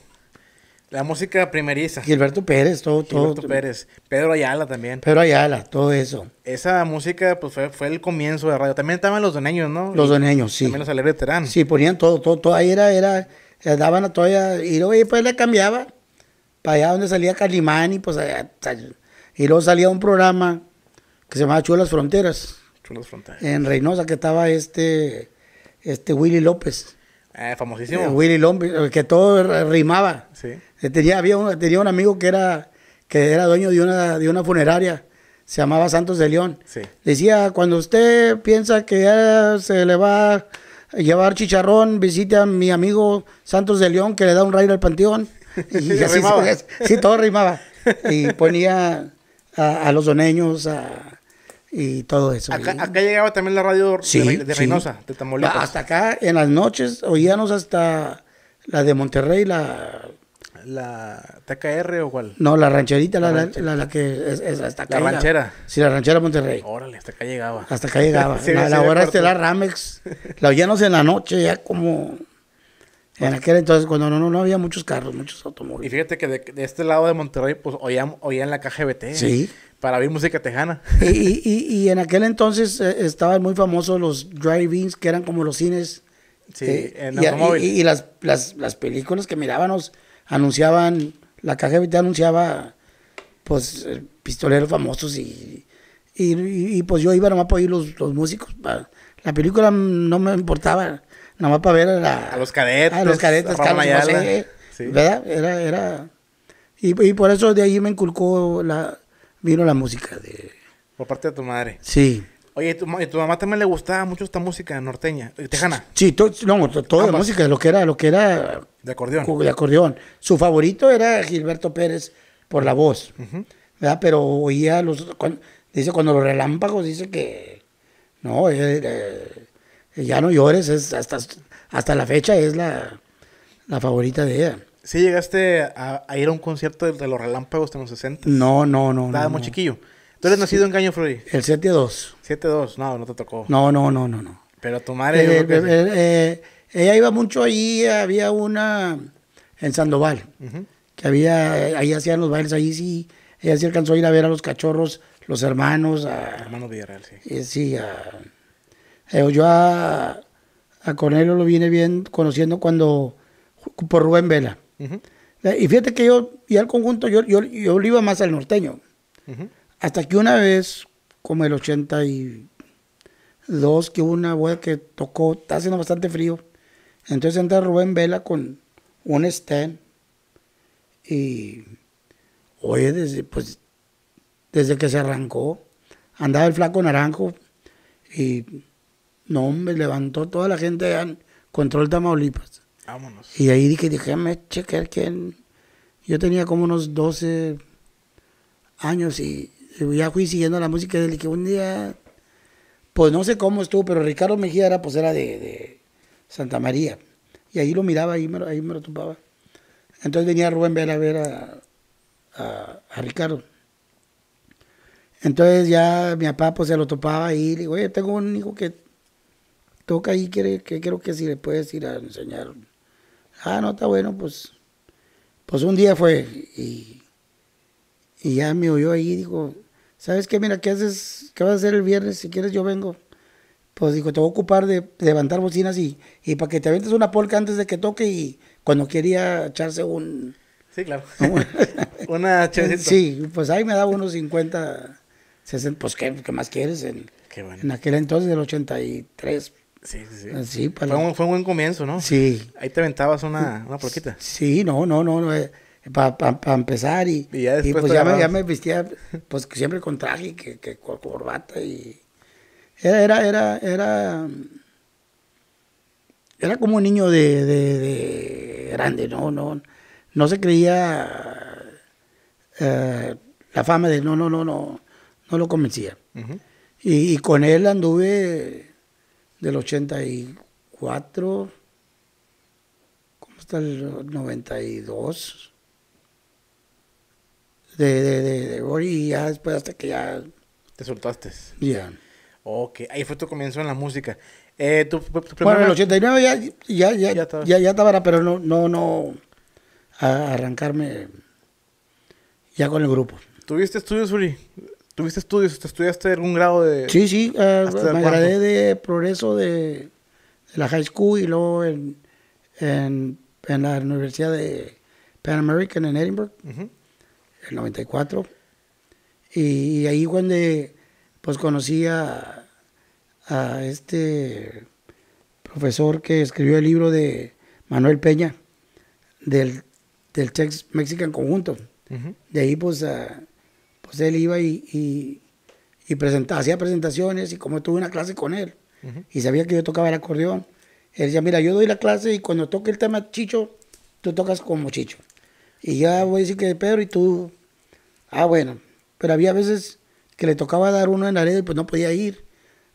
La música primeriza. Gilberto Pérez, todo, todo. Pérez. Pedro Ayala también. Pedro Ayala, todo eso. Esa música, pues, fue, el comienzo de radio. También estaban los doneños, ¿no? Los doneños, sí. También los alegres terán. Sí, ponían todo, todo, Ahí era, era, eh, daban a toda, y luego después le cambiaba para allá donde salía y pues allá, y luego salía un programa que se llamaba las Fronteras. En Reynosa, que estaba este, este Willy López. Ah, famosísimo. Eh, Willy López, que todo rimaba. Eh, tenía, había un, tenía un amigo que era, que era dueño de una, de una funeraria. Se llamaba Santos de León. Decía, cuando usted piensa que ya se le va a llevar chicharrón, visite a mi amigo Santos de León, que le da un rayo al panteón. Y, sí, todo rimaba. Y ponía a, los doneños, a, y todo eso. Acá, acá llegaba también la radio de, Reynosa, de Tamaulipas. Hasta acá en las noches oíamos hasta la de Monterrey, la... ¿La TKR o cuál? No, la rancherita, la, la, la, que es, hasta acá. La ranchera. Sí, la ranchera Monterrey. Órale, hasta acá llegaba. Hasta acá llegaba. sí, la, hora la Ramex, la oíamos en la noche ya como... En aquel entonces, cuando no, no, no, había muchos carros, muchos automóviles. Y fíjate que de, este lado de Monterrey, pues oían, oían la KGBT. Sí para ver música tejana. Y, en aquel entonces eh, estaban muy famosos los drive-ins, que eran como los cines. Sí, eh, en Y, las, películas que mirábamos anunciaban, la caja de anunciaba, pues, eh, pistoleros famosos y, y, pues yo iba nomás para oír los, músicos. la película no me importaba, nomás para ver a, los cadetes. A los cadetes, Era, y por eso de ahí me inculcó la vino la música de... Por parte de tu madre. Sí. Oye, tu, mamá también le gustaba mucho esta música norteña, eh, tejana. Sí, todo no, toda la música, lo que era, lo que era de acordeón. De acordeón. Su favorito era Gilberto Pérez por la voz. ¿verdad? Pero oía los dice cuando los relámpagos dice que no, eh, eh, ya no llores, es hasta hasta la fecha es la favorita de ella. ¿Sí llegaste a, ir a un concierto de, los relámpagos en los 60? No, no, no. Nada, muy chiquillo. ¿Tú eres nacido en Caño Freud? El 7-2. 7-2, no, no te tocó. No, no, no, no, no. Pero tu madre... Eh, eh, eh, ella iba mucho ahí, había una en Sandoval, que había, ahí hacían los bailes, ahí sí, ella sí alcanzó a ir a ver a los cachorros, los hermanos. A, hermanos Villarreal, sí. sí, yo a, a, Cornelio lo vine bien conociendo cuando, por Rubén Vela. Eh, y fíjate que yo, y al conjunto, yo, yo, yo iba más al norteño. Hasta que una vez, como el 82, que hubo una wea que tocó, está haciendo bastante frío. Entonces entra Rubén Vela con un stand. Y, oye, desde, pues, desde que se arrancó, andaba el flaco naranjo. Y, no, hombre, levantó toda la gente en Control Tamaulipas. Y ahí dije, déjame chequear quién. Yo tenía como unos 12 años y, ya fui siguiendo la música de Y que un día, pues no sé cómo estuvo, pero Ricardo Mejía era, pues era de, Santa María. Y ahí lo miraba, ahí me, me lo topaba. Entonces venía Rubén a ver a, Ricardo. Entonces ya mi papá pues se lo topaba y le digo, oye, tengo un hijo que toca y que creo que si le puedes ir a enseñar Ah, no, está bueno, pues. Pues un día fue y, ya me oyó ahí y dijo, ¿sabes qué? Mira, ¿qué haces? ¿Qué vas a hacer el viernes? Si quieres yo vengo. Pues dijo, te voy a ocupar de, levantar bocinas y, y para que te avientes una polca antes de que toque y cuando quería echarse un... Sí, claro. una Sí, pues ahí me daba unos 50, 60, pues ¿qué, qué más quieres? En, en aquel entonces, del 83, Sí, sí, sí. fue, un, buen comienzo, ¿no? Sí. Ahí te aventabas una, una porquita. Sí, no, no, no. Eh, para empezar y, y, ya, y pues ya me, ya vestía pues siempre con traje que, que corbata y era era era era como un niño de, grande no no no se creía eh, la fama de no no no no no lo convencía y con él anduve del 84, ¿cómo está? el 92, de, de, de, de y ya después hasta que ya... Te soltaste. Ya. Ok, ahí fue tu comienzo en la música. Eh, bueno, en el 89 ya, ya, ya, ya, estaba. pero no, no, no, arrancarme ya con el grupo. ¿Tuviste estudios, Uri? ¿Tuviste estudios? ¿Te estudiaste algún grado de...? Sí, sí. Ah, me gradué de progreso de, la high school y luego en, en, la Universidad de Pan American en Edinburgh, en el 94. Y, y ahí cuando pues conocí a, este profesor que escribió el libro de Manuel Peña, del, del Tex Mexican Conjunto. De ahí, pues, a ah, pues, él iba y, y, hacía presentaciones y como tuve una clase con él y sabía que yo tocaba el acordeón, él decía, mira, yo doy la clase y cuando toque el tema Chicho, tú tocas como Chicho. Y ya voy a decir que Pedro y tú, ah, bueno, pero había veces que le tocaba dar uno en la red y pues no podía ir.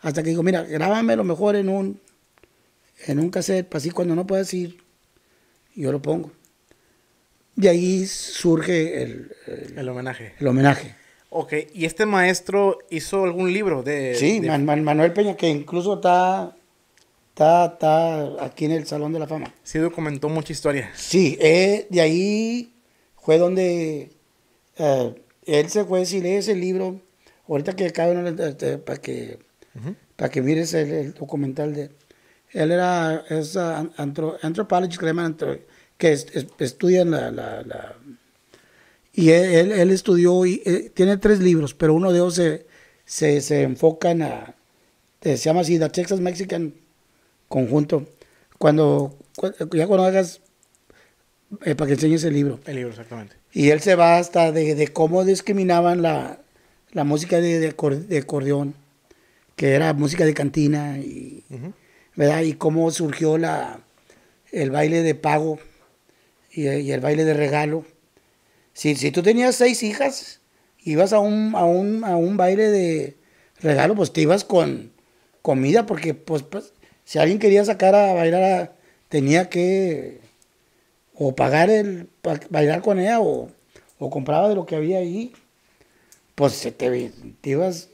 Hasta que digo, mira, grábame lo mejor en un, en un cassette, para así cuando no puedas ir, yo lo pongo. De ahí surge el homenaje. El homenaje. Ok, ¿y este maestro hizo algún libro de...? Sí, Manuel Peña, que incluso está, está, aquí en el Salón de la Fama. Sí, documentó mucha historia. Sí, eh, de ahí fue donde eh, él se fue, si lee ese libro, ahorita que acaben, este, para que, para que mires el, documental de... Él era es, uh, que, estudian la y él, estudió, y, eh, tiene tres libros, pero uno de ellos se, se, enfoca en a, eh, se llama así, The Texas Mexican Conjunto. Cuando, ya cuando hagas, eh, para que enseñes el libro. El libro, exactamente. Y él se va hasta de, cómo discriminaban la, música de, de, acordeón, que era música de cantina, y, ¿verdad? Y cómo surgió la, el baile de pago y el baile de regalo si, si tú tenías seis hijas, ibas a un, a un, a un baile de regalo, pues te ibas con comida, porque pues, pues si alguien quería sacar a bailar, a, tenía que o pagar el bailar con ella o, compraba de lo que había ahí, pues te, te ibas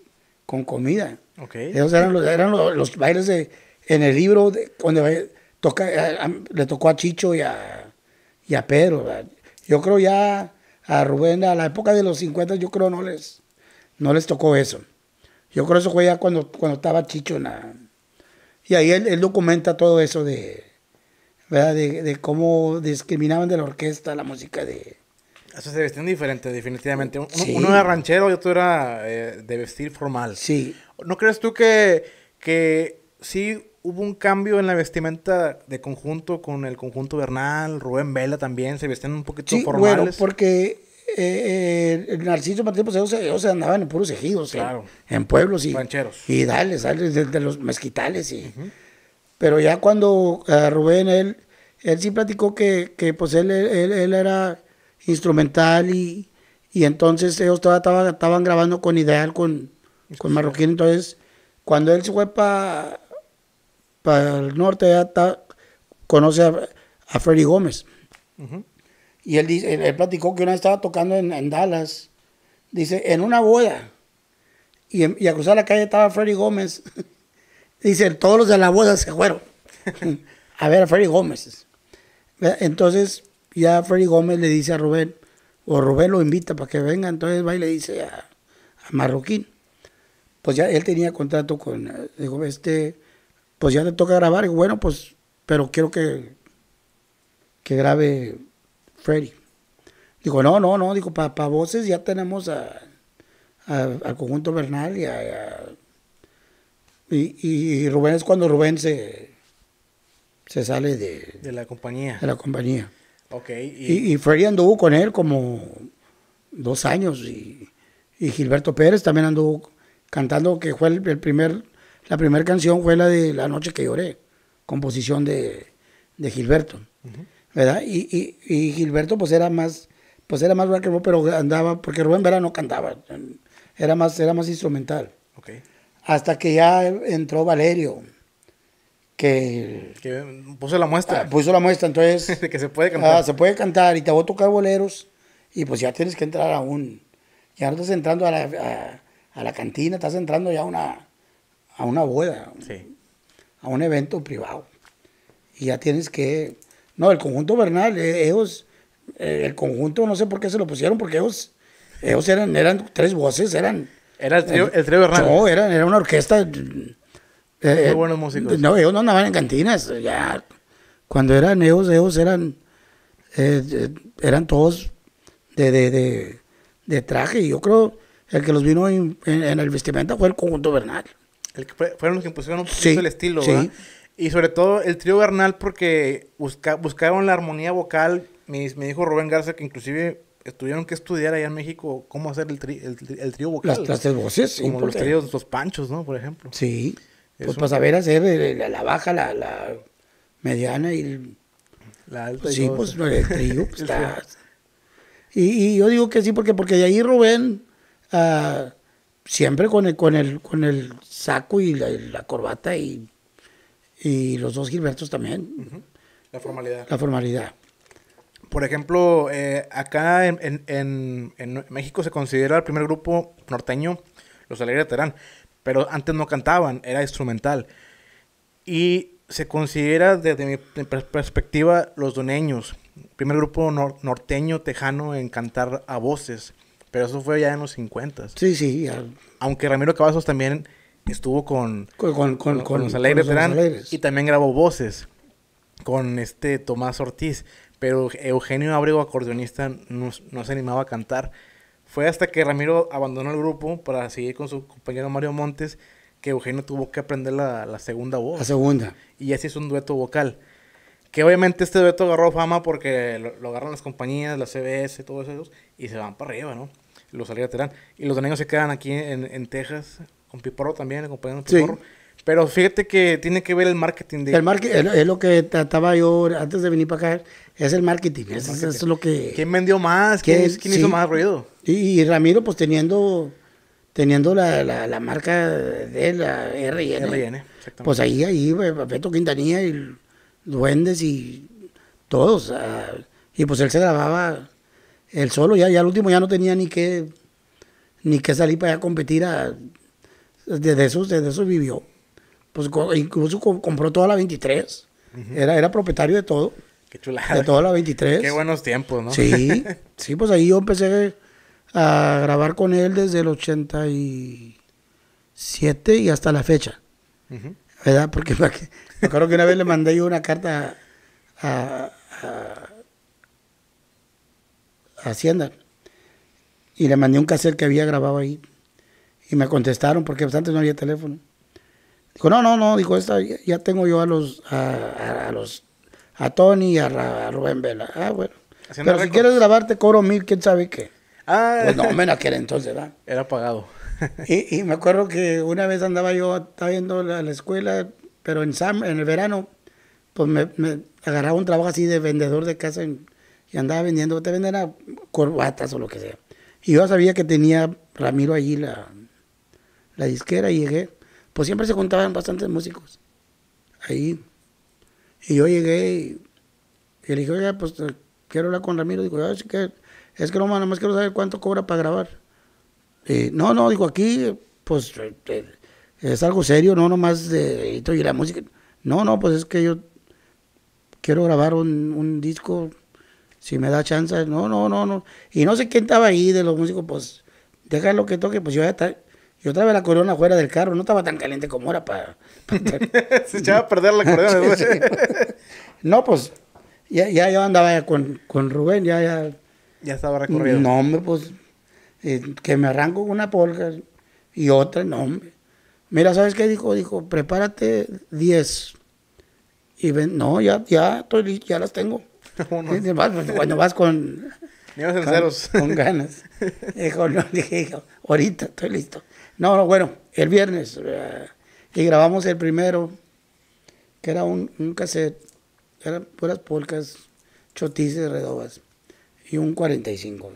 con comida. Esos eran los, eran los, bailes de, en el libro donde toca, le tocó a Chicho y a, y Pedro. Yo creo ya a Rubén, a la época de los 50, yo creo no les, no les tocó eso. Yo creo eso fue ya cuando, cuando estaba Chicho. y ahí él, documenta todo eso de, De, cómo discriminaban de la orquesta, la música de... Eso se vestían diferente, definitivamente. Uno, era ranchero y otro era eh, de vestir formal. Sí. ¿No crees tú que, que sí hubo un cambio en la vestimenta de conjunto con el conjunto Bernal, Rubén Vela también, se vestían un poquito sí, Bueno, porque eh, eh Narciso Martínez, pues ellos andaban en puros ejidos, eh, en, pueblos y, Rancheros. y dale, sale desde los mezquitales. Y, Pero ya cuando eh, Rubén, él, él sí platicó que, que pues él, él, era instrumental y, y entonces ellos estaba, estaban grabando con Ideal, con, con Marroquín. Entonces, cuando él se fue para para el norte ya está, conoce a, Freddy Gómez. Y él, dice, él, platicó que una vez estaba tocando en, Dallas, dice, en una boda, y, y, a cruzar la calle estaba Freddy Gómez. dice, todos los de la boda se fueron a ver a Freddy Gómez. Entonces ya Freddy Gómez le dice a Rubén, o Rubén lo invita para que venga, entonces va y le dice a, Marroquín. Pues ya él tenía contrato con, eh, este, pues ya te toca grabar. Y bueno, pues, pero quiero que, que grabe Freddy. Digo, no, no, no, Digo, para voces ya tenemos a, al conjunto Bernal y a, y, Rubén es cuando Rubén se, se sale de, de la compañía. De la compañía. Okay, y... Freddy anduvo con él como dos años y, Gilberto Pérez también anduvo cantando, que fue el primer la primera canción fue la de La noche que lloré, composición de, Gilberto, ¿verdad? Y, Gilberto pues era más, pues era más rock and pero andaba, porque Rubén Vera no cantaba, era más, era más instrumental. Hasta que ya entró Valerio, que, puso la muestra. Ah, puso la muestra, entonces. que se puede cantar. Ah, se puede cantar y te voy a tocar boleros y pues ya tienes que entrar a un. Ya no estás entrando a la, a la cantina, estás entrando ya a una, a una boda, a un evento privado. Y ya tienes que... No, el conjunto Bernal, eh, ellos, eh, el conjunto no sé por qué se lo pusieron, porque ellos, ellos eran, eran tres voces, eran... Era el Bernal. No, era, una orquesta... Eh, buenos músicos. No, ellos no andaban en cantinas, ya. Cuando eran ellos, ellos eran... eran todos de, traje. Y yo creo el que los vino en el vestimenta fue el conjunto Bernal fueron los que impusieron el estilo, Y sobre todo el trío Bernal porque buscaron la armonía vocal. Me, me dijo Rubén Garza que inclusive tuvieron que estudiar allá en México cómo hacer el, el, trío vocal. Las, tres voces. Como los tríos, los panchos, ¿no? Por ejemplo. Sí. pues para pues, saber hacer eh, la, baja, la, mediana y el, la pues sí, pues, pues el trío. está. Y, yo digo que sí, porque, porque de ahí Rubén... Ah, siempre con el, con el, con el saco y la, corbata y, los dos Gilbertos también. La formalidad. La formalidad. Por ejemplo, eh, acá en, México se considera el primer grupo norteño Los Alegres de Terán, pero antes no cantaban, era instrumental. Y se considera desde mi perspectiva los doneños, primer grupo norteño tejano en cantar a voces. Pero eso fue ya en los 50. Sí, sí. Aunque Ramiro Cavazos también estuvo con, con, con, los, alegres, y también grabó voces con este Tomás Ortiz. Pero Eugenio Abrego, acordeonista, no, no se animaba a cantar. Fue hasta que Ramiro abandonó el grupo para seguir con su compañero Mario Montes que Eugenio tuvo que aprender la, la segunda voz. La segunda. Y así es un dueto vocal. Que obviamente este dueto agarró fama porque lo, agarran las compañías, las CBS, todos esos, y se van para arriba, ¿no? Los te Y los niños se quedan aquí en, Texas, con Piporro también, acompañando a Piporro. Pero fíjate que tiene que ver el marketing de... El marketing, es lo que trataba yo antes de venir para acá, es el marketing, Es, lo que... ¿Quién vendió más? ¿Quién, hizo más ruido? Y, Ramiro, pues teniendo teniendo la, marca de la R&N, R&N pues ahí, ahí, Beto Quintanilla y duendes y todos. y pues él se grababa él solo, ya, ya al último ya no tenía ni que, ni que salir para competir. desde, eso, desde eso vivió. Pues incluso compró toda la 23. era, era propietario de todo. Qué chulada. De toda la 23. Qué buenos tiempos, ¿no? Sí, sí, pues ahí yo empecé a grabar con él desde el 87 y hasta la fecha. ¿Verdad? Porque Me acuerdo que una vez le mandé una carta a, Hacienda y le mandé un cassette que había grabado ahí. Y me contestaron porque antes no había teléfono. Dijo, no, no, no, dijo, esta, ya, tengo yo a los, a, los, a Tony y a, Rubén Vela. Ah, bueno. Pero si quieres grabarte, cobro mil, quién sabe qué. Ah. Pues no, menos era entonces, ¿verdad? Era pagado. y, me acuerdo que una vez andaba yo, estaba a la escuela, pero en, en el verano, pues me, me, agarraba un trabajo así de vendedor de casa y, andaba vendiendo, te venden corbatas o lo que sea. Y yo sabía que tenía Ramiro allí la, la disquera y llegué. Pues siempre se juntaban bastantes músicos ahí. Y yo llegué y, le dije, oye, pues eh, quiero hablar con Ramiro. Digo, ah, es que, es que no, más quiero saber cuánto cobra para grabar. Y, eh, no, no, digo, aquí, pues, eh, es algo serio, no nomás de, y la música. No, no, pues es que yo quiero grabar un, disco, si me da chance. No, no, no, no. Y no sé quién estaba ahí de los músicos, pues deja lo que toque, pues yo ya estaba, yo traía la corona fuera del carro, no estaba tan caliente como era para... Se echaba a perder la corona. no, pues ya, yo andaba con, con Rubén, ya, ya... Ya estaba recorrido. No, hombre, pues eh, que me arranco una polca y otra, no, hombre. Mira, ¿sabes qué dijo? Dijo, prepárate 10. Y ven, no, ya, ya, estoy, ya las tengo. Pues, cuando vas, con, con, ganas. Dijo, no, dije, ahorita estoy listo. No, bueno, el viernes. Eh, y grabamos el primero, que era un, un cassette. Eran puras polcas, chotices, redobas. Y un 45.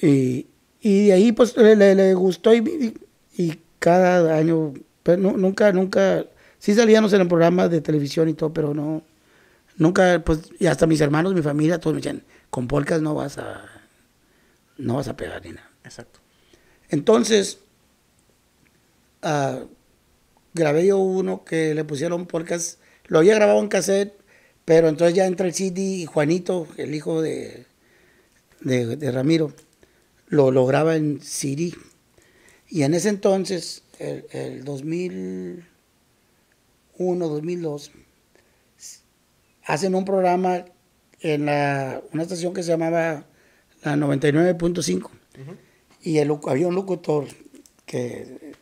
Y, y de ahí, pues, le, gustó y, y cada año, pero pues, nunca, nunca, sí salíamos en el programa de televisión y todo, pero no, nunca, pues, y hasta mis hermanos, mi familia, todos me decían, con polcas no vas a, no vas a pegar ni nada. Exacto. Entonces, ah, grabé yo uno que le pusieron polcas, lo había grabado en cassette, pero entonces ya entra el CD y Juanito, el hijo de, de, Ramiro, lo, lo graba en CD y en ese entonces, el, el 2001, 2002, hacen un programa en la, una estación que se llamaba la 99.5. Y el, había un locutor que,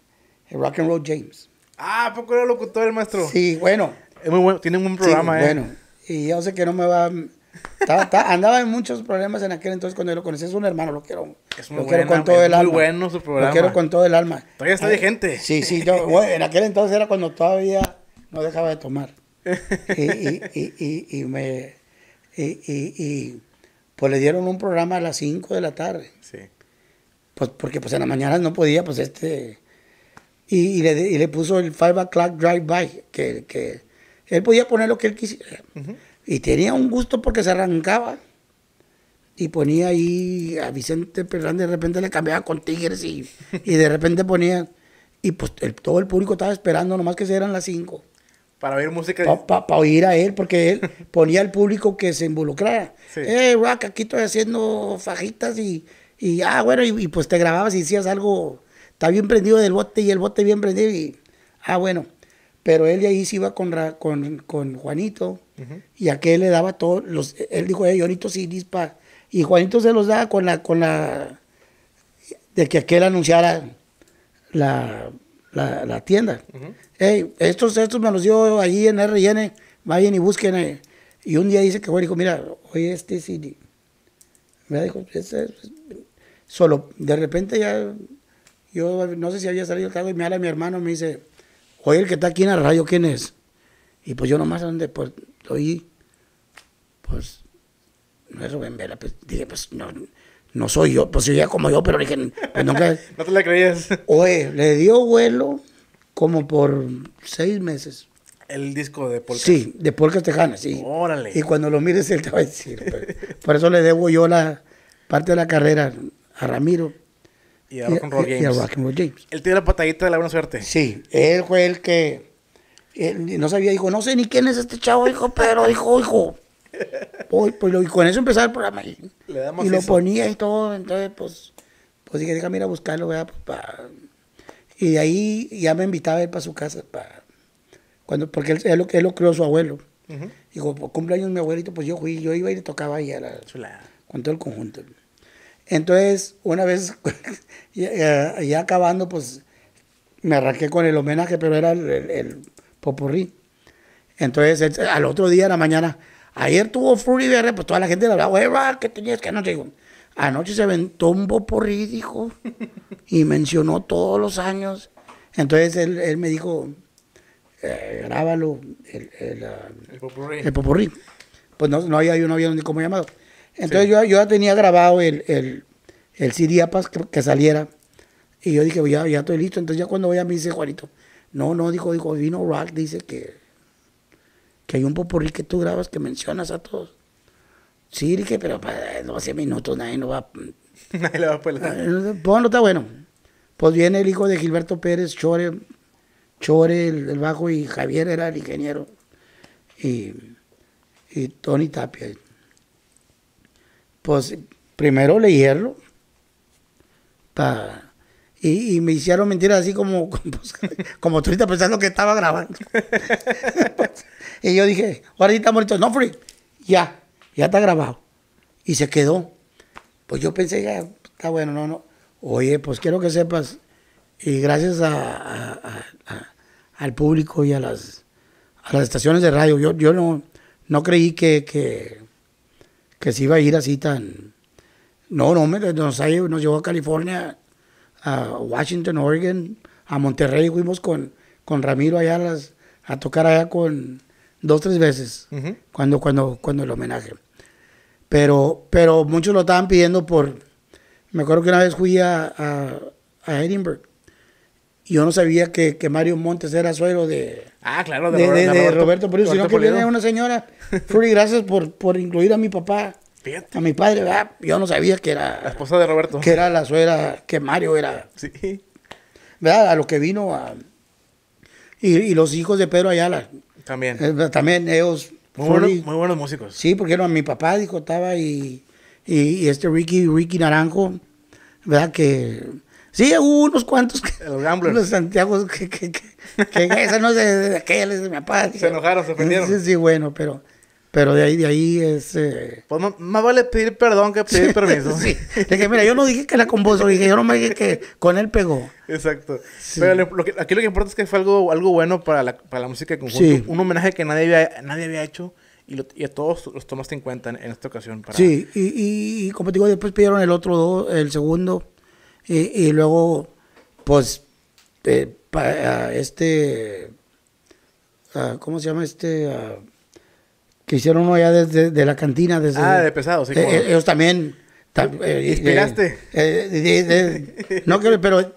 el Rock and Roll James. Ah, poco era locutor el maestro? Sí, bueno. Es muy bueno, tiene un programa, ¿eh? Bueno, y yo sé que no me va andaba en muchos problemas en aquel entonces cuando yo lo conocí. Es un hermano, lo quiero. Es lo con todo el muy alma. bueno su programa. Lo quiero con todo el alma. Todavía está eh, gente. Sí, sí. en aquel entonces era cuando todavía no dejaba de tomar. Y, y, y, y me. y, pues le dieron un programa a las 5 de la tarde. Sí. Pues porque pues en la mañana no podía, pues este. Y, y, le, y le puso el 5 o'clock drive by, que, que él podía poner lo que él quisiera. Y tenía un gusto porque se arrancaba. Y ponía ahí a Vicente Fernández, de repente le cambiaba con Tigres y, y de repente ponía. Y pues todo el público estaba esperando, nomás que se eran las cinco Para ver música. Para oír a él, porque él ponía al público que se involucrara. Eh, rock, aquí estoy haciendo fajitas y, y ah, bueno, y, pues te grababas y hacías algo. Está bien prendido del bote y el bote bien prendido y ah, bueno. Pero él de ahí se iba con, con, con Juanito y a Y aquel le daba todo los, él dijo, hey, yo CDs Y Juanito se los daba con la, con la, de que aquel anunciara la, tienda. estos, estos me los dio allí en RN, vayan y busquen. Eh". Y un día dice que Juan dijo, mira, oye este CD. Me dijo, solo, de repente ya, yo no sé si había salido el cargo y me habla mi hermano, me dice, oye, el que está aquí en la radio, ¿quién es? Y pues yo nomás donde pues oí, pues no es Rubén Vela, pues dije, pues no, no soy yo, pues yo como yo, pero dije, pues nunca. no te la creías. Oye, le dio vuelo como por seis meses. El disco de Polka. Sí, de Polka Tejana. sí. Órale. Y cuando lo mires, él te va a decir. Pues, por eso le debo yo la parte de la carrera a Ramiro. Y a Rock and Roll James. Y a Rock and Roll Él tiene la patadita de la buena suerte. Sí, él fue el que eh, no sabía, dijo, no sé ni quién es este chavo, hijo, pero dijo, hijo. Pues, y con eso empezaba el programa. Y, lo ponía y todo, entonces pues, pues dije, déjame ir a buscarlo, vea. Pues, y de ahí ya me invitaba a ir para su casa, Cuando, porque él, lo creó su abuelo. Dijo, pues, cumpleaños mi abuelito, pues yo fui, yo iba y le tocaba ahí a la, con todo el conjunto. Entonces, una vez, ya, acabando, pues me arranqué con el homenaje, pero era el popurrí. Entonces, al otro día de la mañana, ayer tuvo Fury BR, pues toda la gente le hablaba, que tenías que anoche? Anoche se aventó un popurrí, dijo, y mencionó todos los años. Entonces él, me dijo, eh, grábalo, el, el, ah, el, popurrí. Pues no, había, yo no había ni cómo llamado Entonces yo, yo ya tenía grabado el, el, el CD que, que, saliera. Y yo dije, pues, ya, ya estoy listo. Entonces ya cuando voy a mí dice Juanito, no, no, dijo, dijo, Vino Rock dice que, que hay un popurrí que tú grabas que mencionas a todos. Sí, dije, pero para 12 minutos nadie lo va, nadie lo va a poner. Ah, no está bueno. Pues viene el hijo de Gilberto Pérez, Chore, Chore, el, bajo, y Javier era el ingeniero. Y, y Tony Tapia. Pues primero leerlo para y, me hicieron mentiras así como, pues, como tú ahorita pensando que estaba grabando. y yo dije, ahora sí estamos No, Free, ya, ya está grabado. Y se quedó. Pues yo pensé, ya, está bueno, no, no. Oye, pues quiero que sepas, y gracias a, al público y a las, a las estaciones de radio, yo, yo no, no creí que, que, se iba a ir así tan... No, no, nos, nos llevó a California a Washington, Oregon, a Monterrey, fuimos con, con Ramiro allá a, tocar allá con dos, tres veces, cuando, cuando, cuando el homenaje. Pero, pero muchos lo estaban pidiendo por, me acuerdo que una vez fui a, a, yo no sabía que, que, Mario Montes era suegro de. Ah, claro, Roberto, Roberto que viene una señora. gracias por, por incluir a mi papá a mi padre, ¿verdad? yo no sabía que era... La esposa de Roberto. Que era la suegra, que Mario era. Sí. ¿Verdad? A lo que vino a... Y, y los hijos de Pedro Ayala. También. Eh, también ellos... Muy, buenos, muy buenos músicos. Sí, porque era, mi papá dijo, estaba y, y, este Ricky, Ricky Naranjo, ¿verdad? Que... Sí, hubo unos cuantos. Que, los gamblers. Los Santiago, que, que, que, esa no es de, aquella, es de mi papá. Se enojaron, se ofendieron. Sí, sí, bueno, pero... Pero de ahí, de ahí es. Eh, pues más, vale pedir perdón que pedir permiso. sí. que mira, yo no dije que la con vos, dije, yo no me dije que con él pegó. Exacto. Pero aquí lo que importa es que fue algo, algo bueno para la, para la música de conjunto. Un homenaje que nadie había, nadie había hecho y, a todos los tomaste en cuenta en, esta ocasión. Sí, y, como te digo, después pidieron el otro el segundo, y, luego, pues, eh, este. ¿Cómo se llama este? que hicieron uno allá desde de la cantina. Desde, ah, de pesados, sí. Eh, eh, ellos también. ¿Inspiraste? no, pero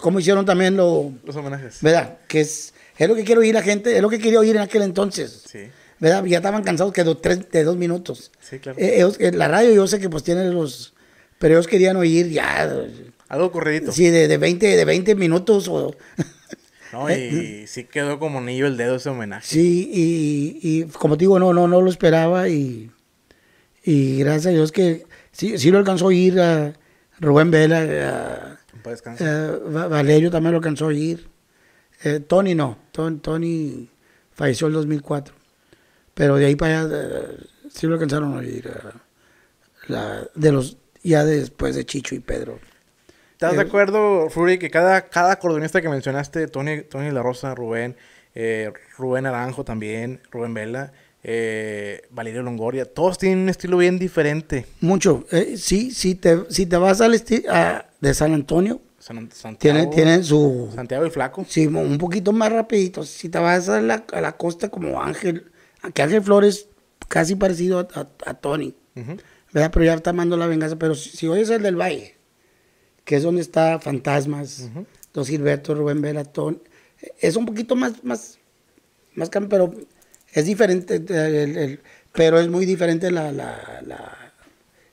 como hicieron también los homenajes. ¿Verdad? Que es, lo que quiero oír la gente, es lo que quería oír en aquel entonces. Sí. ¿Verdad? Ya estaban cansados quedó dos, tres, de dos minutos. Sí, claro. Eh, la radio yo sé que pues tienen los... Pero ellos querían oír ya... Algo corredito. Sí, de, de, 20, de 20 minutos o no, eh, y, sí quedó como anillo el dedo ese homenaje. Sí, y, como te digo, no, no, no lo esperaba y, gracias a Dios que sí, lo alcanzó a ir a Rubén Vela, Valerio también lo alcanzó a ir. Eh, Tony no, Tony, falleció en 2004, pero de ahí para allá eh, sí lo alcanzaron a ir. de los ya después de Chicho y Pedro. ¿Estás de acuerdo, Fury, que cada, cada acordeonista que mencionaste, Tony, Tony La Rosa, Rubén, eh, Rubén Aranjo también, Rubén Vela, eh, Valerio Longoria, todos tienen un estilo bien diferente. Mucho. Eh, sí, si te, si te vas al estilo de San Antonio, San, tienen, su... Santiago el Flaco. Sí, un poquito más rapidito. Si te vas a la, costa como Ángel, que Ángel Flores casi parecido a, Tony, Pero ya está mandando la venganza. Pero si, hoy es el del Valle, que es donde está Fantasmas, Don Gilberto, Rubén veratón Es un poquito más, más, más, pero es diferente, eh, el, el, pero es muy diferente la, la, la,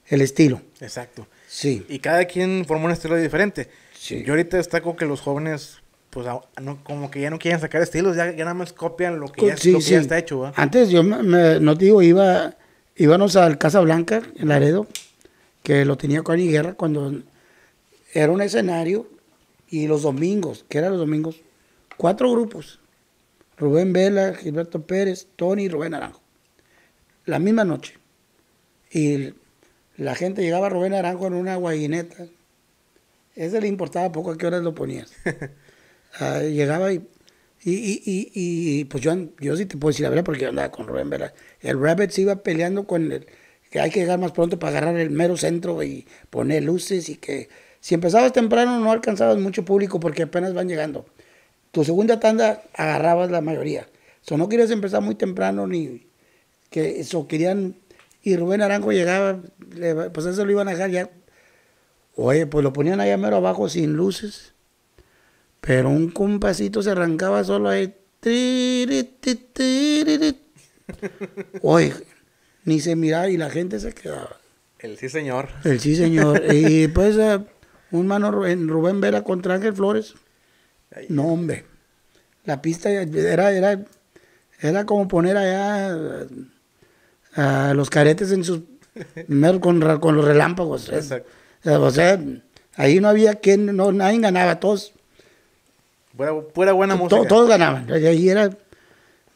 el estilo. Exacto. Sí. Y cada quien formó un estilo diferente. Yo ahorita destaco que los jóvenes, pues, no, como que ya no quieren sacar estilos, ya, nada más copian lo que, ya, está hecho. Antes yo, no te digo, iba, íbamos al Casa Blanca, en Laredo, que lo tenía con Guerra cuando era un escenario y los domingos, que eran los domingos, cuatro grupos. Rubén Vela, Gilberto Pérez, Tony y Rubén Naranjo. La misma noche. Y la gente llegaba a Rubén Naranjo en una A Ese le importaba poco a qué horas lo ponías. Ah, llegaba y y, pues yo, yo sí te puedo decir la verdad porque yo andaba con Rubén Vela. El Rabbit se iba peleando con el que hay que llegar más pronto para agarrar el mero centro y poner luces y que si empezabas temprano no alcanzabas mucho público porque apenas van llegando. Tu segunda tanda agarrabas la mayoría. So, no querías empezar muy temprano ni que eso querían y Rubén Arango llegaba, pues eso lo iban a dejar ya. Oye, pues lo ponían allá mero abajo sin luces. Pero un compasito se arrancaba solo ahí. Oye, ni se miraba y la gente se quedaba. El sí señor. El sí señor. y pues... Ah, un mano en Rubén Vera contra Ángel Flores. No, hombre. La pista era, era, como poner allá eh, a, los caretes en sus con, con los relámpagos. Exacto. Eh, o sea, ahí no había quien, nadie ganaba, todos. Pura, buena música. Todos, ganaban. Ahí era,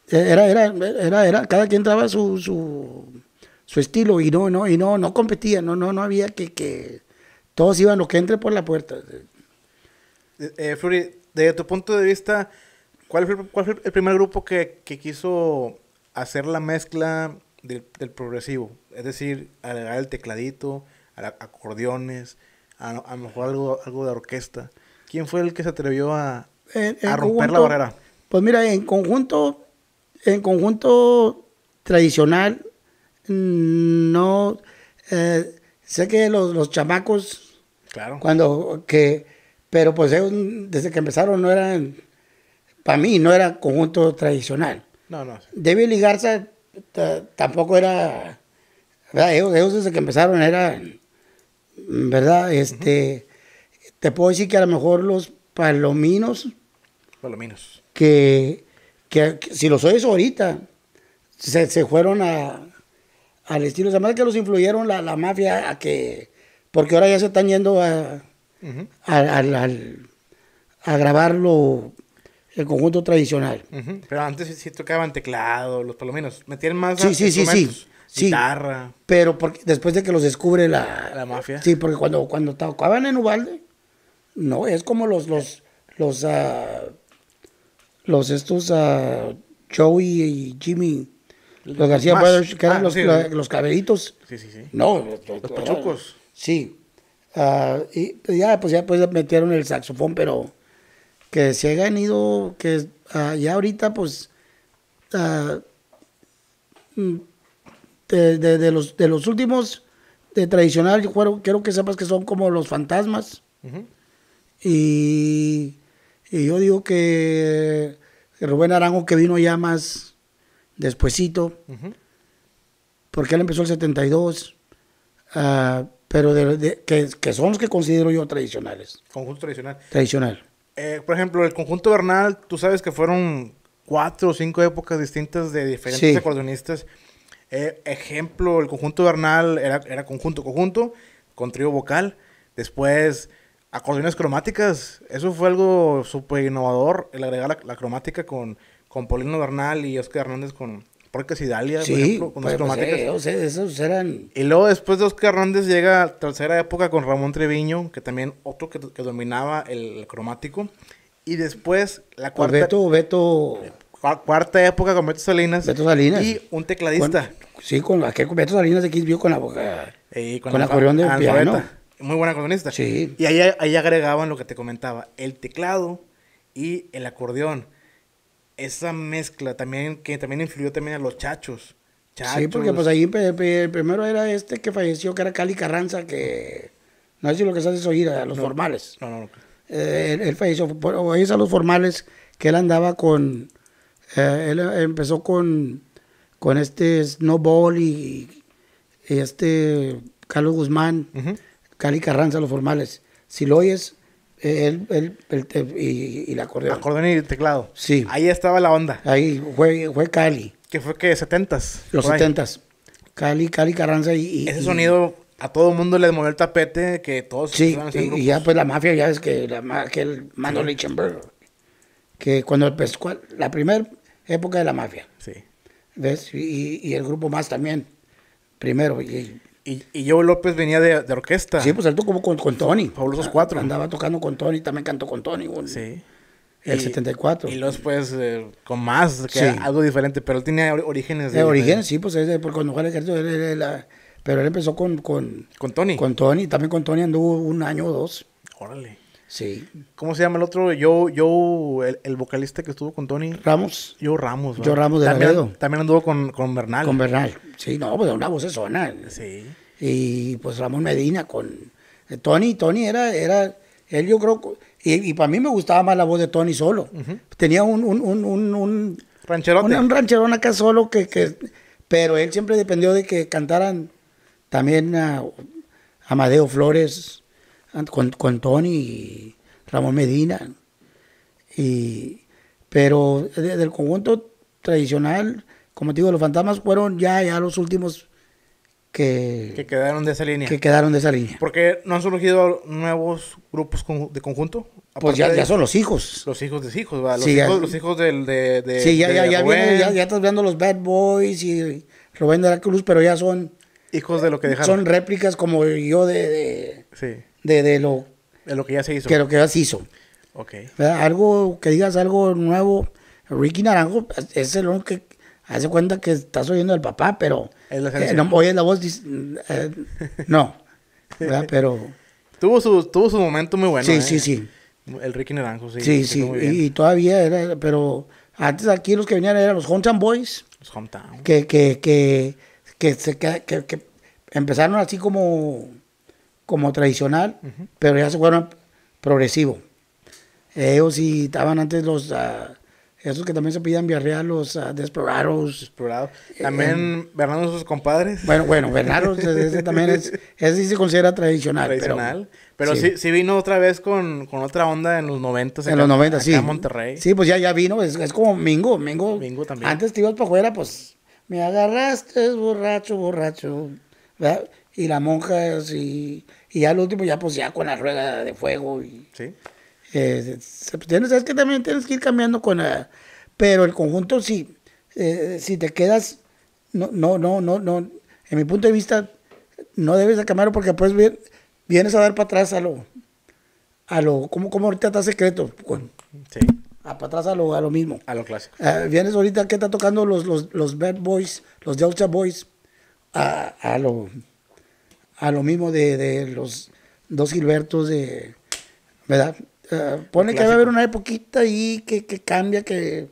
era, era, era, cada quien traba su, su, estilo y no, no, y no, no competía, no, no, no había que, que, todos iban lo que entre por la puerta. Eh, eh Flori, desde tu punto de vista, ¿cuál fue, el primer grupo que, quiso hacer la mezcla del, progresivo? Es decir, agregar el tecladito, acordeones, a, lo mejor algo, algo de orquesta. ¿Quién fue el que se atrevió a, romper la barrera? Pues mira, en conjunto, en conjunto tradicional, mm, no... Eh, Sé que los, chamacos, claro. cuando que, pero pues desde que empezaron no eran, para mí no era conjunto tradicional. No, no. David y tampoco era, Ellos, desde que empezaron eran, ¿verdad? Este, te puedo decir que a lo mejor los palominos. Palominos. Que, que, si los oyes ahorita, se fueron a, al estilo. además que los influyeron la, mafia a que. Porque ahora ya se están yendo a. a, grabarlo el conjunto tradicional. Pero antes sí, tocaban teclado, los palominos. Metían más sí, sí, sí, sí, guitarra. pero porque, después de que los descubre la, la mafia. Sí, porque cuando, cuando tocaban en Ubalde, no, es como los, los, los, ah, estos ah, Joey y Jimmy los García ah, los, sí, Sí, sí, sí. No, los, Sí. Ah, y pues, ya, pues ya pues metieron el saxofón, pero que se hayan ido, que ah, ya ahorita, pues, mm, de, los, de los últimos, de tradicional, quiero, que sepas que son como los fantasmas. Y, y, yo digo que Rubén Arango, que vino ya más despuesito, porque él empezó el 72, ah, pero que, que, son los que considero yo tradicionales. Conjunto tradicional. Tradicional. Eh, por ejemplo, el conjunto Bernal, tú sabes que fueron cuatro o cinco épocas distintas de diferentes acordeonistas. Eh, ejemplo, el conjunto Bernal era, era conjunto, conjunto, con trío vocal. Después, acordeones cromáticas. Eso fue algo súper innovador, el agregar la cromática con con Paulino Bernal y Oscar Hernández con porque y Dalia, por ejemplo, con los pues, cromáticos... Pues, eh, esos eran... Y luego después de Oscar Hernández llega tercera época con Ramón Treviño, que también otro que, que dominaba el, cromático. Y después la pues cuarta... Beto, Beto... Cuarta época con Beto Salinas. Y un tecladista. Con, sí, con Beto Salinas de Kiss con la boca. con, el acordeón de piano. Muy buena acordeonista. Sí. Y ahí agregaban lo que te comentaba, el teclado y el acordeón esa mezcla también, que también influyó también a los chachos. Sí, porque pues ahí el primero era este que falleció, que era Cali Carranza, que no sé si lo que se hace es oír a los formales. No, no, no. Eh, él, falleció, oís a los formales, que él andaba con, eh, él eh, empezó con, con este Snowball y, este Carlos Guzmán, Cali Carranza, los formales. Si lo oyes, el, el, y, y, el acordeón. y teclado. Sí. Ahí estaba la onda. Ahí fue, fue Cali. ¿Qué fue que 70s. Los 70 Cali, Cali Carranza y, Ese sonido a todo el mundo le demoró el tapete que todos sí y, ya pues la mafia ya es que la que el mando Lichtenberg que cuando pues, la primera época de la mafia sí ves y, y el grupo más también primero y y, y López venía de, orquesta. Sí, pues él tocó con, con Tony. los Cuatro. Andaba tocando con Tony, también cantó con Tony. Sí. El 74. Y los pues eh, con más, que algo diferente, pero él tenía orígenes. De, eh, orígenes, sí, pues cuando fue el ejército, él, pero él empezó con, con... Con Tony. Con Tony, también con Tony anduvo un año o dos. Órale. Sí. ¿Cómo se llama el otro? Yo, yo, el, vocalista que estuvo con Tony. Ramos. Yo Ramos. Yo Ramos de también, También anduvo con, con Bernal. Con Bernal. Sí, no, pues una voz zona. Sí. Y pues Ramón Medina con eh, Tony. Tony era, era, él yo creo, y, para mí me gustaba más la voz de Tony solo. Tenía un, un, un, rancherón acá solo que, pero él siempre dependió de que cantaran también a Amadeo Flores con, con Tony y Ramón Medina. Y, pero del conjunto tradicional, como te digo, los fantasmas fueron ya, ya los últimos que, que quedaron de esa línea. Que quedaron de esa línea. Porque no han surgido nuevos grupos de conjunto. Pues ya, ya son los hijos. Los hijos de hijos, Los, hijos, los hijos del. De, de sí, ya, estás viendo los Bad Boys y Rubén de la Cruz, pero ya son. Hijos de lo que dejaron. Son réplicas como yo de. de sí de, de lo, de lo que ya se hizo. Que lo que ya se hizo. Okay. Algo que digas algo nuevo. Ricky Naranjo pues, es el único que hace cuenta que estás oyendo al papá, pero eh, eh, no, oyes la voz. no. Pero. Tuvo su, tuvo su momento muy bueno. Sí, ¿eh? sí, sí. El Ricky Naranjo, sí. Sí, sí. Y, todavía era, pero antes aquí los que venían eran los Hometown Boys. Los Hometown. Que, que, que, que, que, que empezaron así como como tradicional, pero ya se fueron progresivo. Ellos sí estaban antes los, ah, esos que también se pidían Villarreal, los uh, ah, Desperados. También eh, Bernardo sus compadres. Bueno, bueno, Bernardo ese también es, ese sí se considera tradicional. Tradicional. Pero, sí. vino otra vez con, con otra onda en los 90. En los 90, sí. En Monterrey. Sí, pues ya, ya vino, es, como Mingo, Mingo. Mingo también. Antes te ibas para afuera, pues me agarraste es borracho, borracho. Y la monja así y al último, ya pues ya con la rueda de fuego. Y, sí. Eh, tienes, sabes que también tienes que ir cambiando con la... Pero el conjunto sí, eh, si te quedas, no, no, no, no, no, en mi punto de vista, no debes de cambiarlo porque ver, pues, vienes a dar para atrás a lo, a lo, como, como ahorita está secreto, sí. a para atrás a lo, a lo mismo. A lo clásico. Ah, vienes ahorita que está tocando los, los, Bad Boys, los Delta Boys, a lo a lo mismo de, de los dos Gilbertos, de, ¿verdad? Ah, pone que va a haber una época ahí que, que, cambia, que,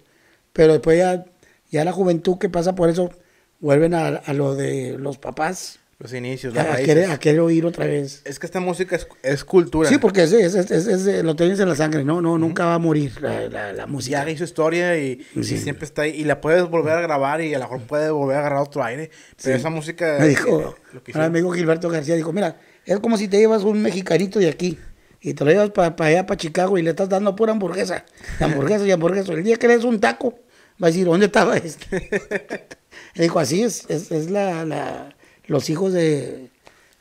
pero después ya, ya la juventud que pasa por eso vuelven a, a lo de los papás. Los inicios, las a querer oír otra vez. Es que esta música es, es cultura. Sí, porque es, es, es, eh, lo tienes en la sangre, no, no, nunca va a morir la, la, música. Ya hizo historia y, siempre está ahí. Y la puedes volver a grabar y a lo mejor puede volver a agarrar otro aire. Pero esa música... Me dijo, amigo Gilberto García dijo, mira, es como si te llevas un mexicanito de aquí y te lo llevas para allá, para Chicago y le estás dando pura hamburguesa. Hamburguesa y hamburguesa. El día que le des un taco, va a decir, ¿dónde estaba este? dijo, así es, es, la... la los hijos de,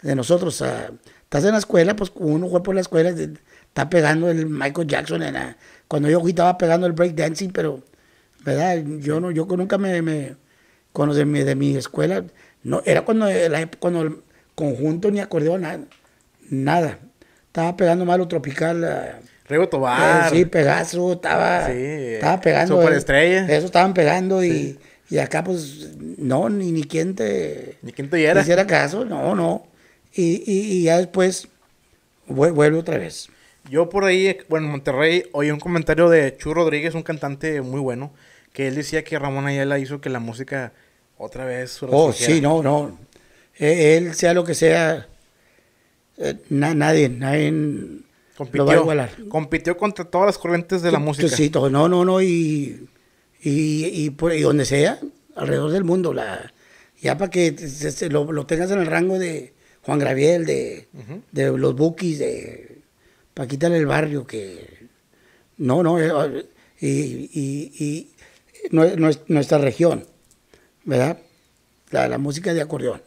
de nosotros, estás en la escuela, pues uno fue por la escuela, está pegando el Michael Jackson. era cuando yo estaba pegando el dancing pero, ¿verdad? Yo no yo nunca me, me de mi, de mi escuela, no, era cuando, cuando el conjunto ni acordó nada, nada. Estaba pegando malo tropical. Ah, Rego Tobar. Eh, sí, Pegaso, estaba, estaba pegando. Superestrella. Eso estaban pegando y y acá, pues, no, ni, ni quién te. Ni quien te hiciera caso, no, no. Y, ya después vuelve otra vez. Yo por ahí, bueno, en Monterrey, oí un comentario de Chu Rodríguez, un cantante muy bueno, que él decía que Ramón Ayala hizo que la música otra vez. Oh, sí, no, no. E-, él, sea lo que sea, eh, nadie, nadie compitió, Compitió contra todas las corrientes de la música. Sí, no, no, no, y y, y, por, y donde sea, alrededor del mundo. La, ya para que lo, tengas en el rango de Juan Graviel, de, de los Bookies, de Paquita el Barrio, que. No, no, eh, y, y no, nuestra región, ¿verdad? La, música de acordeón,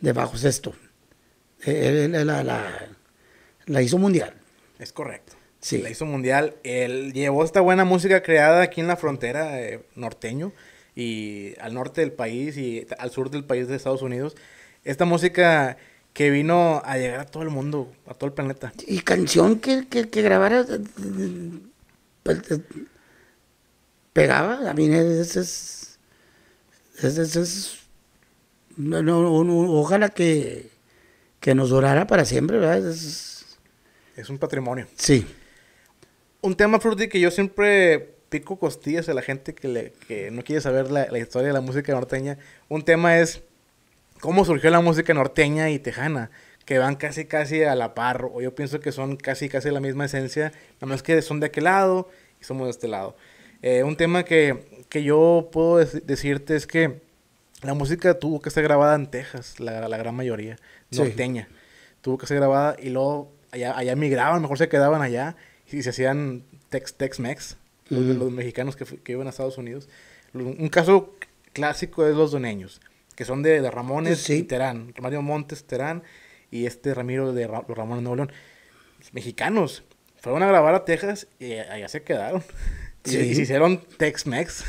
de bajo sexto. Eh, eh, la hizo mundial. Es correcto. La hizo mundial. Él llevó esta buena música creada aquí en la frontera eh, norteño y al norte del país y al sur del país de Estados Unidos. Esta música que vino a llegar a todo el mundo, a todo el planeta. Y canción que, que, grabara eh, pues, eh, pegaba. A mí es, ojalá que, que nos durara para siempre, Es, es un patrimonio. Sí un tema, Fruity, que yo siempre pico costillas a la gente que, le, no quiere saber la, historia de la música norteña. Un tema es cómo surgió la música norteña y tejana, que van casi casi a la par, o yo pienso que son casi casi la misma esencia, nada más que son de aquel lado y somos de este lado. Eh, un tema que, yo puedo decirte es que la música tuvo que ser grabada en Texas, la, gran mayoría, norteña. Tuvo que ser grabada y luego allá, allá migraban, mejor se quedaban allá y se hacían Tex-Mex, tex los, mexicanos que, iban a Estados Unidos. Un caso clásico es los doneños, que son de, Ramones y Terán, Mario Montes, Terán y este Ramiro de los Ramones Nuevo León. mexicanos fueron a grabar a Texas y allá se quedaron. Y, se hicieron Tex-Mex.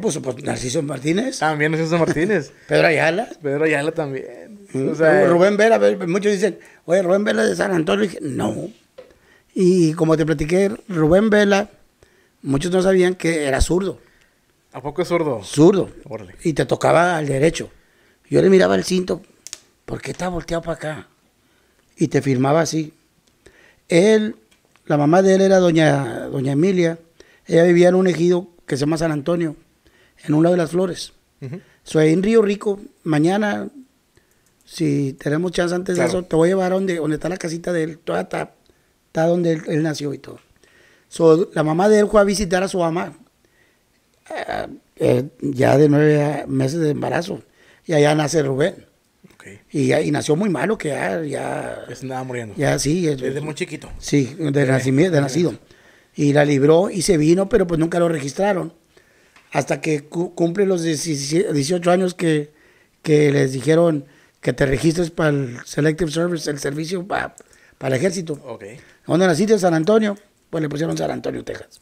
Pues, pues, Narciso Martínez. También Narciso Martínez. Pedro Ayala. Pedro Ayala también. Rubén Vera, muchos dicen, oye, Rubén Vera de San Antonio. no, y como te platiqué, Rubén Vela, muchos no sabían que era zurdo. ¿A poco es zurdo? Zurdo. Y te tocaba al derecho. Yo le miraba el cinto, ¿por qué está volteado para acá? Y te firmaba así. Él, la mamá de él era doña, doña Emilia. Ella vivía en un ejido que se llama San Antonio, en un lado de las flores. Soy en Río Rico, mañana, si tenemos chance antes de eso, te voy a llevar a donde, está la casita de él. Toda está está donde él, nació y todo. So, la mamá de él fue a visitar a su mamá, eh, eh, ya de nueve meses de embarazo, y allá nace Rubén. Y, y, nació muy malo, que ya... Ya, muriendo. Ya sí. Desde muy chiquito. Sí, de, nacimiento, de nacido. Y la libró y se vino, pero pues nunca lo registraron. Hasta que cumple los 18 años que, que les dijeron que te registres para el Selective Service, el servicio para, para el ejército. ¿Dónde naciste en San Antonio, pues le pusieron San Antonio, Texas.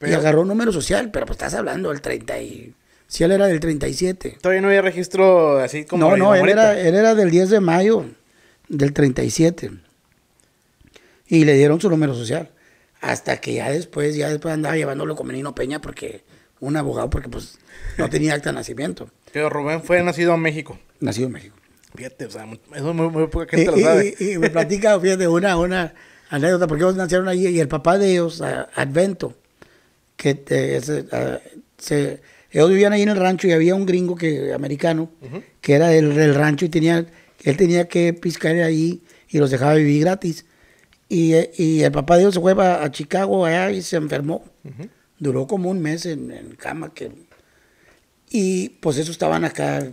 y agarró un número social, pero pues estás hablando del 30 y... Si él era del 37. Todavía no había registro así como... No, no, él era, él era del 10 de mayo del 37. Y le dieron su número social. Hasta que ya después, ya después andaba llevándolo con Menino Peña porque... Un abogado porque pues no tenía acta de nacimiento. Pero Rubén fue nacido en México. Nacido en México. Fíjate, o sea, eso muy, poca gente lo sabe. Y, me platica, fíjate, una, una, anécdota, porque ellos nacieron allí y el papá de ellos, Advento, que eh, ah, ellos vivían ahí en el rancho y había un gringo que americano que era del, rancho y tenía, él tenía que piscar ahí y los dejaba vivir gratis. Y, eh, el papá de ellos se fue a, Chicago allá y se enfermó. Duró como un mes en, cama. Que, y pues eso estaban acá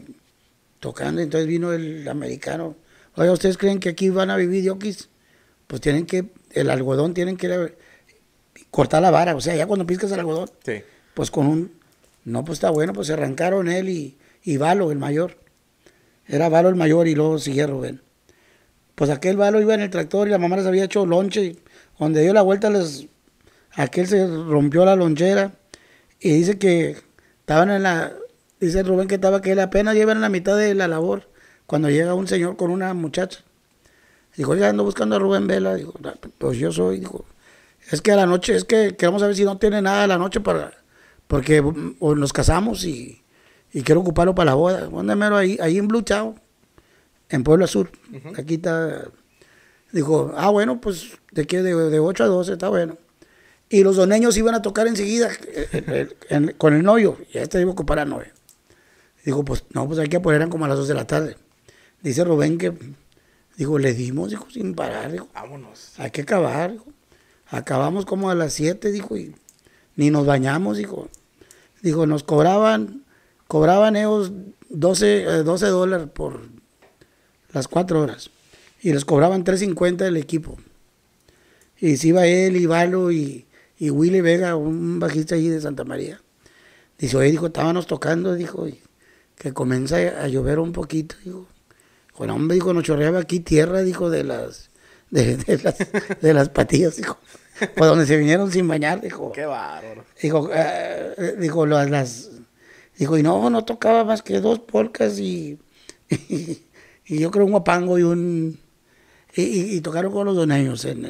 tocando. Entonces vino el americano. Oye, ¿ustedes creen que aquí van a vivir yokis? pues tienen que, el algodón tienen que cortar la vara, o sea, ya cuando piscas el algodón, pues con un, no, pues está bueno, pues se arrancaron él y, y Valo, el mayor. Era Valo el mayor y luego sigue Rubén. Pues aquel Valo iba en el tractor y la mamá les había hecho lonche, donde dio la vuelta les, aquel se rompió la lonchera y dice que estaban en la, dice Rubén que estaba que él apenas llevan la mitad de la labor cuando llega un señor con una muchacha Dijo, ya ando buscando a Rubén Vela. Digo, ah, pues yo soy. dijo es que a la noche, es que queremos saber si no tiene nada a la noche para. Porque mm, nos casamos y, quiero ocuparlo para la boda. Póndemelo ahí, ahí en Blue en Pueblo Sur Aquí está. Dijo, ah, bueno, pues de, que de, 8 a 12, está bueno. Y los doneños iban a tocar enseguida eh, eh, con el novio. Y este iba a ocupar a 9. Dijo, pues no, pues hay que eran como a las 2 de la tarde. Dice Rubén que Dijo, le dimos, dijo, sin parar, dijo. Vámonos. Hay que acabar, Acabamos como a las 7, dijo, y ni nos bañamos, dijo. Dijo, nos cobraban, cobraban ellos 12, eh, dólares por las 4 horas. Y les cobraban 3.50 del equipo. Y si iba él, y Valo y, y Willy Vega, un bajista allí de Santa María. Dice, oye, dijo, estábamos tocando, dijo, y que comienza a llover un poquito, dijo Dijo, hombre, dijo, no chorreaba aquí tierra, dijo, de las, de, las, patillas, dijo. Por donde se vinieron sin bañar, dijo. Qué bárbaro. Dijo, ah, eh, dijo, las, dijo, y no, no tocaba más que dos polcas y, y, yo creo un guapango y un, y, tocaron con los doneños en,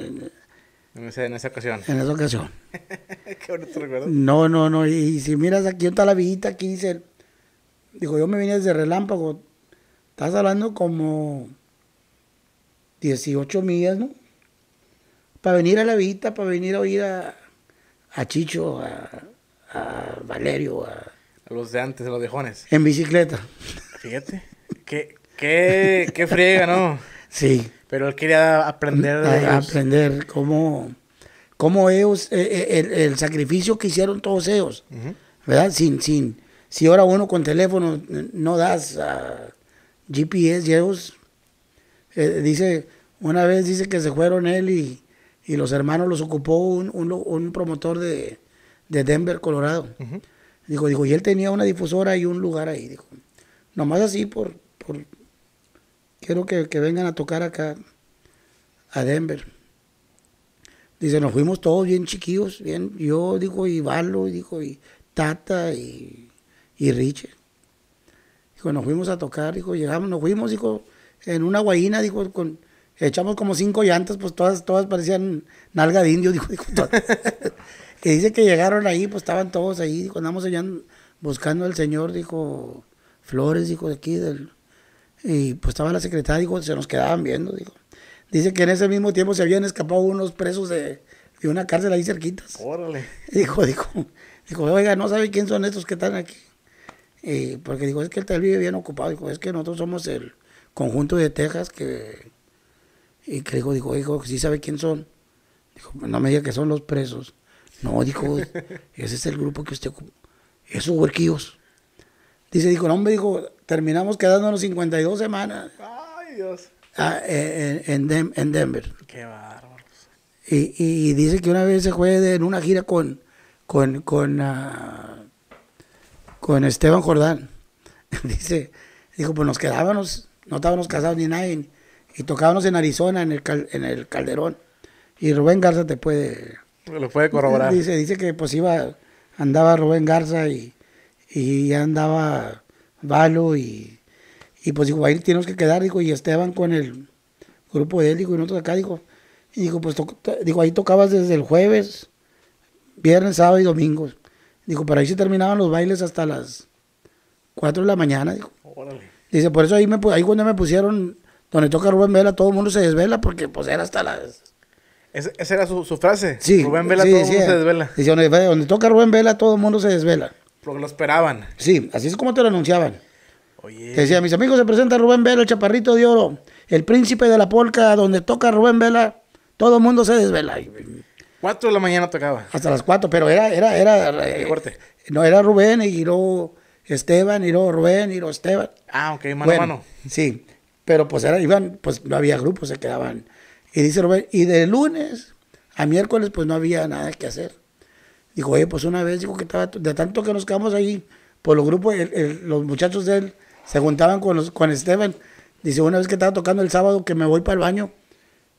en, esa, ocasión. En esa ocasión. Qué bonito recuerdo. No, no, no, y, si miras aquí, está la villita, aquí dice, dijo, yo me vine desde Relámpago, Estás hablando como 18 millas, ¿no? Para venir a la vista, para venir a oír a, Chicho, a, Valerio, a... a... los de antes, a los dejones. En bicicleta. Fíjate. Qué, friega, ¿no? Sí. Pero él quería aprender de Aprender cómo, cómo ellos, eh, eh, el, sacrificio que hicieron todos ellos, ¿verdad? Sin, sin, si ahora uno con teléfono no das GPS, llevos. Eh, dice, una vez dice que se fueron él y, los hermanos los ocupó un, promotor de, Denver, Colorado. Dijo, dijo, y él tenía una difusora y un lugar ahí. Dijo, nomás así por, quiero que, vengan a tocar acá a Denver. Dice, nos fuimos todos bien chiquillos, bien, yo, dijo, y Valo, dijo, y Tata, y, y Richard nos fuimos a tocar, dijo, llegamos, nos fuimos, dijo, en una guayina, dijo, con, echamos como cinco llantas, pues todas, todas parecían nalga de indio, dijo, dijo que dice que llegaron ahí, pues estaban todos ahí, dijo, andamos allá buscando al señor, dijo, Flores, dijo, de aquí, del, y pues estaba la secretaria, dijo, se nos quedaban viendo, dijo. Dice que en ese mismo tiempo se habían escapado unos presos de, de una cárcel ahí cerquitas. Órale. Dijo, dijo, dijo, oiga, no sabe quién son estos que están aquí porque dijo, es que el tal vive bien ocupado, Dijo, es que nosotros somos el conjunto de Texas que... Y que dijo, dijo, hijo, ¿sí sabe quién son? Dijo, pues no me diga que son los presos. No, dijo, ese es el grupo que usted ocupa. Esos huerquíos Dice, dijo, no, hombre, dijo, terminamos quedándonos 52 semanas. Ay, Dios. Ah, eh, en, Denver. Qué bárbaros. Y, dice que una vez se fue en una gira con, con, con ah, con Esteban Jordán. Dice, dijo, pues nos quedábamos, no estábamos casados ni nadie, y tocábamos en Arizona, en el, en el Calderón. Y Rubén Garza te puede... Lo puede corroborar. Dice, dice que pues iba, andaba Rubén Garza y, y andaba Valo y, pues dijo, ahí tenemos que quedar, dijo, y Esteban con el grupo de él, dijo, y nosotros acá, dijo, y dijo, pues dijo, ahí tocabas desde el jueves, viernes, sábado y domingo. Dijo, pero ahí se terminaban los bailes hasta las 4 de la mañana, dijo. Órale. Dice, por eso ahí, me, ahí cuando me pusieron donde toca Rubén Vela, todo el mundo se desvela porque pues era hasta las... ¿Esa era su, frase? Sí. Rubén Vela, todo el mundo se desvela. Dice, donde, toca Rubén Vela, todo el mundo se desvela. Porque lo esperaban. Sí, así es como te lo anunciaban. Oye. decía, mis amigos, se presenta Rubén Vela, el chaparrito de oro, el príncipe de la polca, donde toca Rubén Vela, todo el mundo se desvela. 4 de la mañana tocaba. Hasta las 4, pero era, era, era. Eh, no, era Rubén y luego Esteban, y Rubén, y luego Esteban. Ah, ok, mano a mano. Sí. Pero pues era, iban, pues no había grupos, se quedaban. Y dice Rubén, y de lunes a miércoles, pues no había nada que hacer. Dijo, oye, pues una vez, dijo que estaba, de tanto que nos quedamos ahí, por pues los grupos, los muchachos de él se juntaban con, con Esteban. Dice, una vez que estaba tocando el sábado, que me voy para el baño,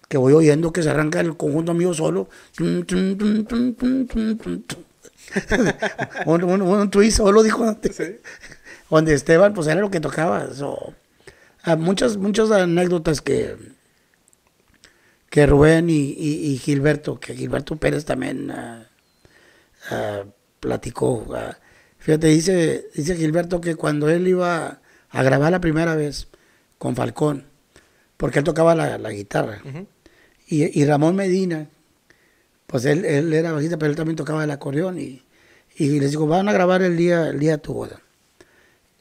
que voy oyendo que se arranca el conjunto mío solo. un, un, solo dijo antes. Donde Esteban, pues era lo que tocaba. muchas, muchas anécdotas que, que Rubén y, Gilberto, que Gilberto Pérez también ah, ah, platicó. Ah. fíjate, dice, dice Gilberto que cuando él iba a grabar la primera vez con Falcón, porque él tocaba la, guitarra. Y, Ramón Medina, pues él, era bajista, pero él también tocaba el acordeón. Y, y les digo, van a grabar el día, el día tu boda.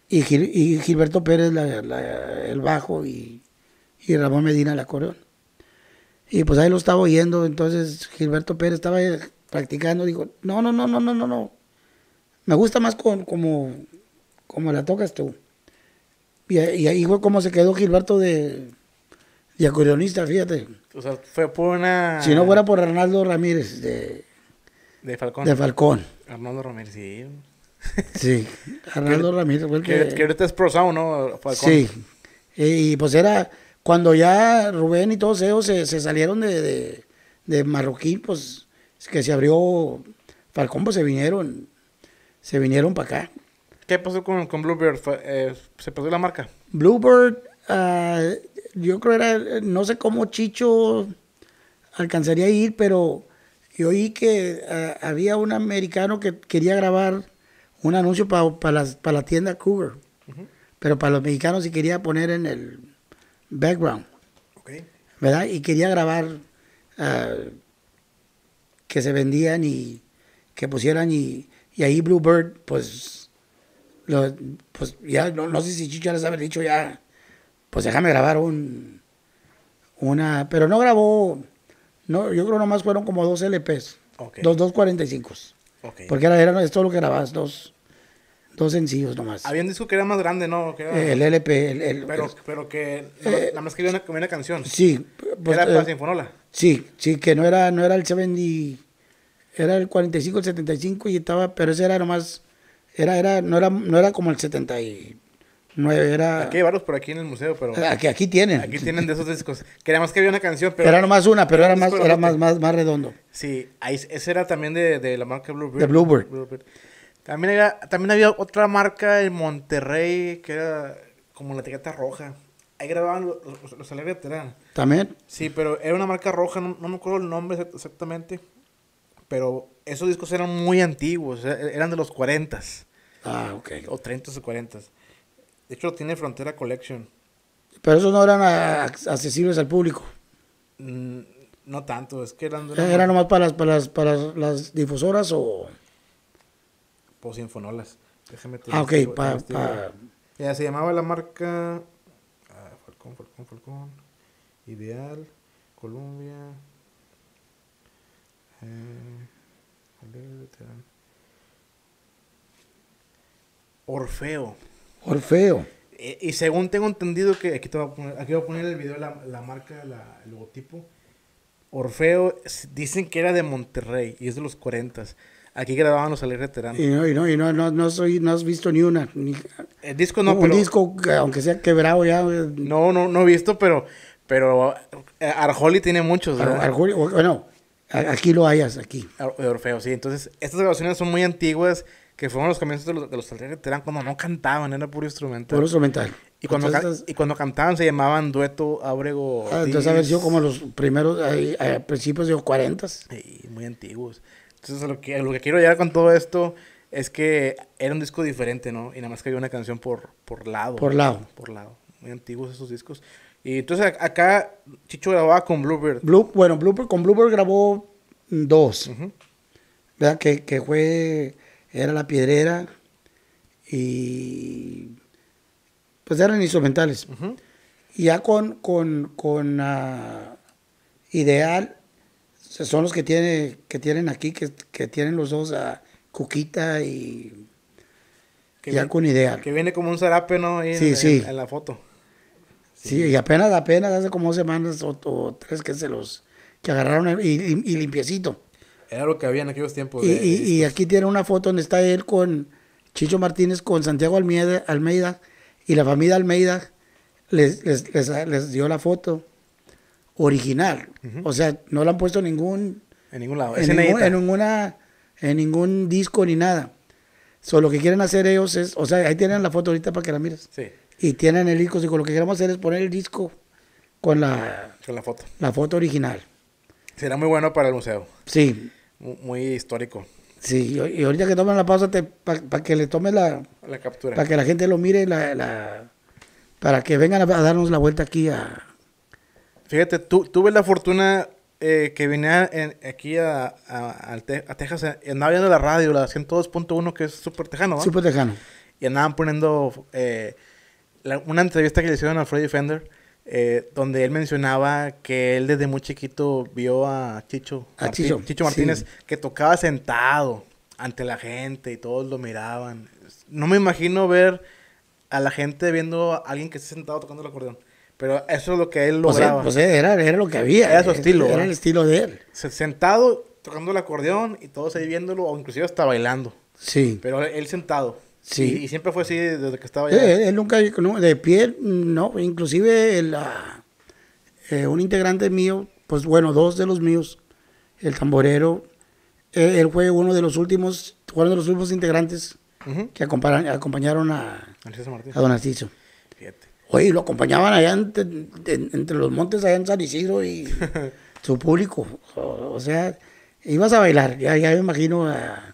Y, Gilberto Pérez el bajo y, Ramón Medina el acordeón. Y pues ahí lo estaba oyendo, entonces Gilberto Pérez estaba practicando, dijo, no, no, no, no, no, no, no. Me gusta más como, como la tocas tú. Y, ahí fue como se quedó Gilberto de, de acordeonista, fíjate. O sea, fue por una. Si no fuera por Arnaldo Ramírez de. De Falcón. De Falcón. Arnaldo Ramírez, sí. Sí, Arnaldo Ramírez fue el que. Que, ahorita es Pro Sound, ¿no? Falcón. Sí. Y, pues era. Cuando ya Rubén y todos ellos se, se salieron de, de, de, Marroquín, pues que se abrió Falcón, pues se vinieron. Se vinieron para acá. ¿Qué pasó con, con Bluebird? Eh, ¿Se perdió la marca? Bluebird. Uh, yo creo era, no sé cómo Chicho alcanzaría a ir, pero yo oí que eh, había un americano que quería grabar un anuncio para la, la tienda Cougar, pero para los mexicanos sí quería poner en el background, ¿verdad? Y quería grabar ah, que se vendían y que pusieran y, ahí Bluebird, pues, pues ya no, no sé si Chicho les había dicho ya pues déjame grabar un, una, pero no grabó, no, yo creo nomás fueron como dos LPs, dos dos 245. Porque era, era, es todo lo que grababas, dos, sencillos nomás. Había un que era más grande, ¿no? Eh, el LP. El, pero, que eh, nada más quería una, canción. Sí. Pues, ¿Era para eh, Sinfonola? Sí, sí, que no era, no era el 70, era el 45, el 75 y estaba, pero ese era nomás, era, era, no, era, no era como el 70 y Nueve, era... Aquí hay varios por aquí en el museo, pero... Aquí, ah, aquí tienen. Aquí tienen de esos discos. Que que había una canción, pero... Era nomás una, pero era, más, era más, más, redondo. Sí, ese era también de, la marca Bluebird. De Bluebird. También, también había otra marca en Monterrey que era como la etiqueta roja. Ahí grababan los, los, ¿También? Sí, pero era una marca roja, no, me acuerdo el nombre exactamente. Pero esos discos eran muy antiguos, e, eran de los 40s. Ah, ok. O 30 o 40s. De hecho, tiene Frontera Collection. Pero esos no eran accesibles al público. Mm, no tanto, es que eran... Eh, ¿Era nomás para las, para las, para las difusoras o...? Pues Infonolas. Déjame Ah, ok, para. Este, ya, se llamaba la marca... Ah, Falcón, Falcón, Falcón. Ideal, Colombia... Eh, Orfeo. Orfeo. Y, según tengo entendido que aquí te voy a poner, aquí a poner el video, la, la marca, la, el logotipo. Orfeo, dicen que era de Monterrey y es de los 40. Aquí grababan los Alegre Y no, y no, no, no, no, soy, no has visto ni una. el disco no, Un disco, aunque sea quebrado ya. Eh. No, no, no he visto, pero, pero eh, Arjoli tiene muchos. Arjoli, bueno, aquí lo hayas, aquí. Orfeo, sí. Entonces, estas grabaciones son muy antiguas que fueron los comienzos de los, de los te eran cuando no cantaban, era puro instrumental. Puro instrumental. Y cuando, y cuando cantaban se llamaban dueto abrego Ah, entonces haber yo como los primeros, a, principios de los 40. Sí, muy antiguos. Entonces lo que, lo que quiero llegar con todo esto es que era un disco diferente, ¿no? Y nada más que había una canción por, por lado. Por lado. Por lado. Muy antiguos esos discos. Y entonces acá Chicho grababa con Bluebird. Blue, bueno, Bluebird, con Bluebird grabó dos. ¿Verdad? Que, que fue era la piedrera y pues eran instrumentales. Y ya con, con, con ah, Ideal, son los que, tiene, que tienen aquí, que, que tienen los dos, a Cuquita y que ya con Ideal. Que viene como un sarape en, la foto. Sí, y apenas, apenas hace como dos semanas o, tres que se los, que agarraron y limpiecito. Era lo que había en aquellos tiempos. Y, aquí tiene una foto donde está él con Chicho Martínez, con Santiago Almeida, Almeida y la familia Almeida les, dio la foto original. O sea, no la han puesto ningún... En ningún lado. En, ningún, ninguna, en ningún disco ni nada. solo lo que quieren hacer ellos es... O sea, ahí tienen la foto ahorita para que la mires. Y tienen el disco. Y lo que queremos hacer es poner el disco con la... Con la foto. La foto original. Será muy bueno para el museo. Sí. Muy, histórico. Sí, y, ahorita que tomen la pausa, para que le tomes la, la captura. Para que la gente lo mire, la, para que vengan a, darnos la vuelta aquí a... Fíjate, tú, tuve la fortuna eh, que vine aquí a, a, a Texas, eh, andaba viendo la radio, la 102.1, que es súper tejano, Súper tejano. Y andaban poniendo eh, una entrevista que le hicieron a Freddy Fender eh, donde él mencionaba que él desde muy chiquito vio a Chicho, Chicho. Martínez que tocaba sentado ante la gente y todos lo miraban. No me imagino ver a la gente viendo a alguien que esté sentado tocando el acordeón. Pero eso es lo que él pues, eh, lograba. Pues, pues era, era, lo que había. Era su estilo. Era, el estilo de él. Sentado, tocando el acordeón y todos ahí viéndolo, o inclusive hasta bailando. Sí. Pero él sentado. Sí. Y, siempre fue así desde que estaba allá. él nunca, de pie, no, inclusive ah, eh, un integrante mío, pues bueno, dos de los míos, el tamborero, él fue uno de los últimos, uno de los últimos integrantes que acompañaron a, Don Narciso. Oye, lo acompañaban allá entre, los montes, allá en San Isidro y su público. O, sea, ibas a bailar, ya, ya me imagino, ah,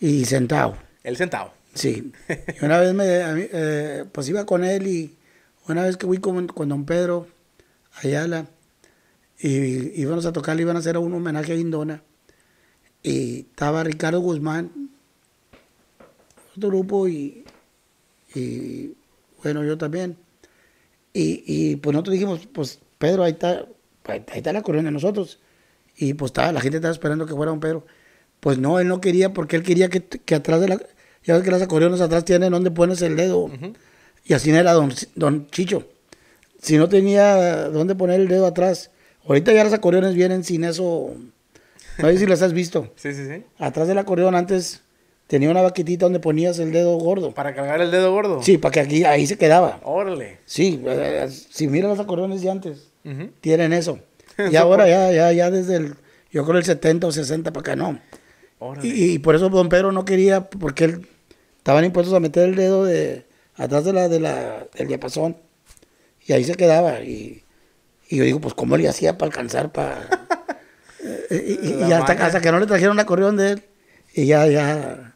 y sentado. El sentado. Sí. Y una vez me, eh, pues iba con él y una vez que fui con, don Pedro Ayala y íbamos a tocar, le iban a hacer un homenaje a Indona. Y estaba Ricardo Guzmán, otro grupo y, bueno, yo también. Y, pues nosotros dijimos, pues Pedro, ahí está, ahí está la corona de nosotros. Y pues estaba, la gente estaba esperando que fuera un Pedro. Pues no, él no quería porque él quería que atrás de la ya ves que las acordeones atrás tienen donde pones el dedo. Y así era don, don Chicho. Si no tenía dónde poner el dedo atrás. Ahorita ya las acordeones vienen sin eso. No sé si las has visto. Sí, sí, sí. Atrás del acordeón antes tenía una vaquitita donde ponías el dedo gordo. ¿Para cargar el dedo gordo? Sí, para que aquí, ahí se quedaba. Órale. Sí, eh, eh, si miras las acordeones de antes, tienen eso. Y ahora ya, ya, ya desde el, yo creo el 70 o 60 para acá, no. Y, y, por eso don Pedro no quería, porque él estaban impuestos a meter el dedo de atrás de la, de del diapasón. Y ahí se quedaba. Y, yo digo, pues, ¿cómo le hacía para alcanzar? Para... y, hasta, que no le trajeron la corrión de él. Y ya, ya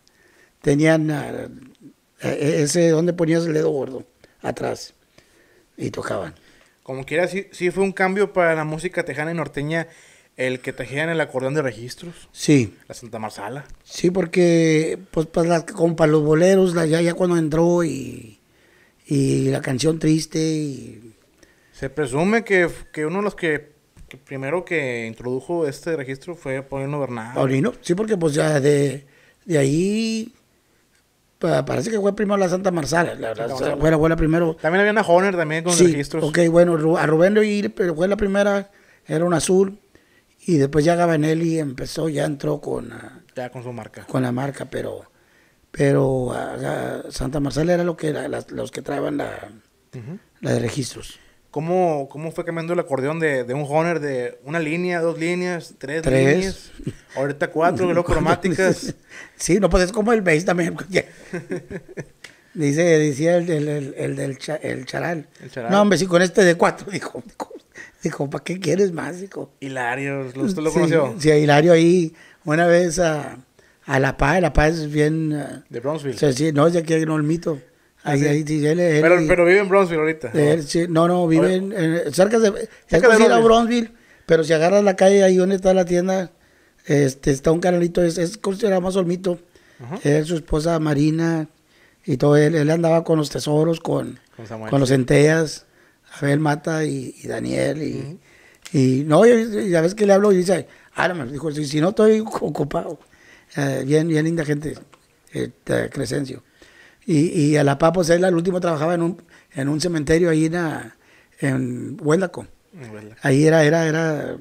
tenían ah, e, e, ese donde ponías el dedo gordo, atrás. Y tocaban. Como quiera, sí, sí fue un cambio para la música tejana y norteña el que tejían el acordeón de registros. Sí. La Santa Marsala. Sí, porque pues para, los boleros, ya, ya cuando entró y, y la canción triste. Se presume que, que uno de los que, primero que introdujo este registro fue Paulino Bernal. Paulino, sí, porque pues ya de, de ahí parece que fue primero la Santa Marsala, la, verdad... fue, la, fue la primero. También había una también con sí, registros. Ok, bueno, a Rubén ir pero fue la primera, era un azul. Y después ya Gabanelli empezó, ya entró con... Ya con su marca. Con la marca, pero... Pero ah, ah, Santa Marcela era lo que era, los que traían la, de registros. ¿Cómo, ¿Cómo fue cambiando el acordeón de, de un honor de una línea, dos líneas, tres, tres. Ahorita cuatro, luego cromáticas. sí, no, pues es como el bass también. Pues Dice, decía el, el, del charal. el charal. No, hombre, sí, con este de cuatro, dijo. Dijo, ¿para qué quieres más? Hilario, ¿usted lo conoció? Sí, Hilario ahí, una vez a, a La Paz, La Paz es bien... Eh, ¿De Brownsville? O sea, sí, no, es de aquí en Olmito. Ah, ahí, ahí, sí, él, pero, pero, vive en Bronzeville ahorita. no, no, vive en, cerca de. Cerca de Bronzeville. pero si agarras la calle ahí donde está la tienda, este, está un canalito, es, es considerado más olmito. Uh es su esposa Marina y todo él, él andaba con los tesoros, con, con, los centellas ver Mata y, Daniel. Y, y no, ya que le hablo y dice, ah, me dijo, si, no estoy ocupado. Eh, bien, bien linda gente, este, Crescencio. Y, a la Papos, pues, él al último trabajaba en un, en un cementerio ahí en, en Huelaco. Ahí era, era, era,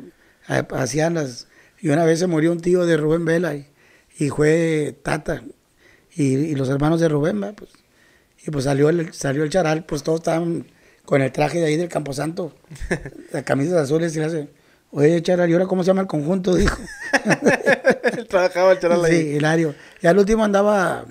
eh, hacían las... Y una vez se murió un tío de Rubén Vela y, fue Tata y, los hermanos de Rubén, pues, y pues salió el, salió el charal, pues todos estaban con el traje de ahí del Camposanto, las camisas azules y hace, oye, Charal, ¿y ahora cómo se llama el conjunto? Dijo. Él trabajaba el Charal ahí. Sí, Hilario. Y al último andaba,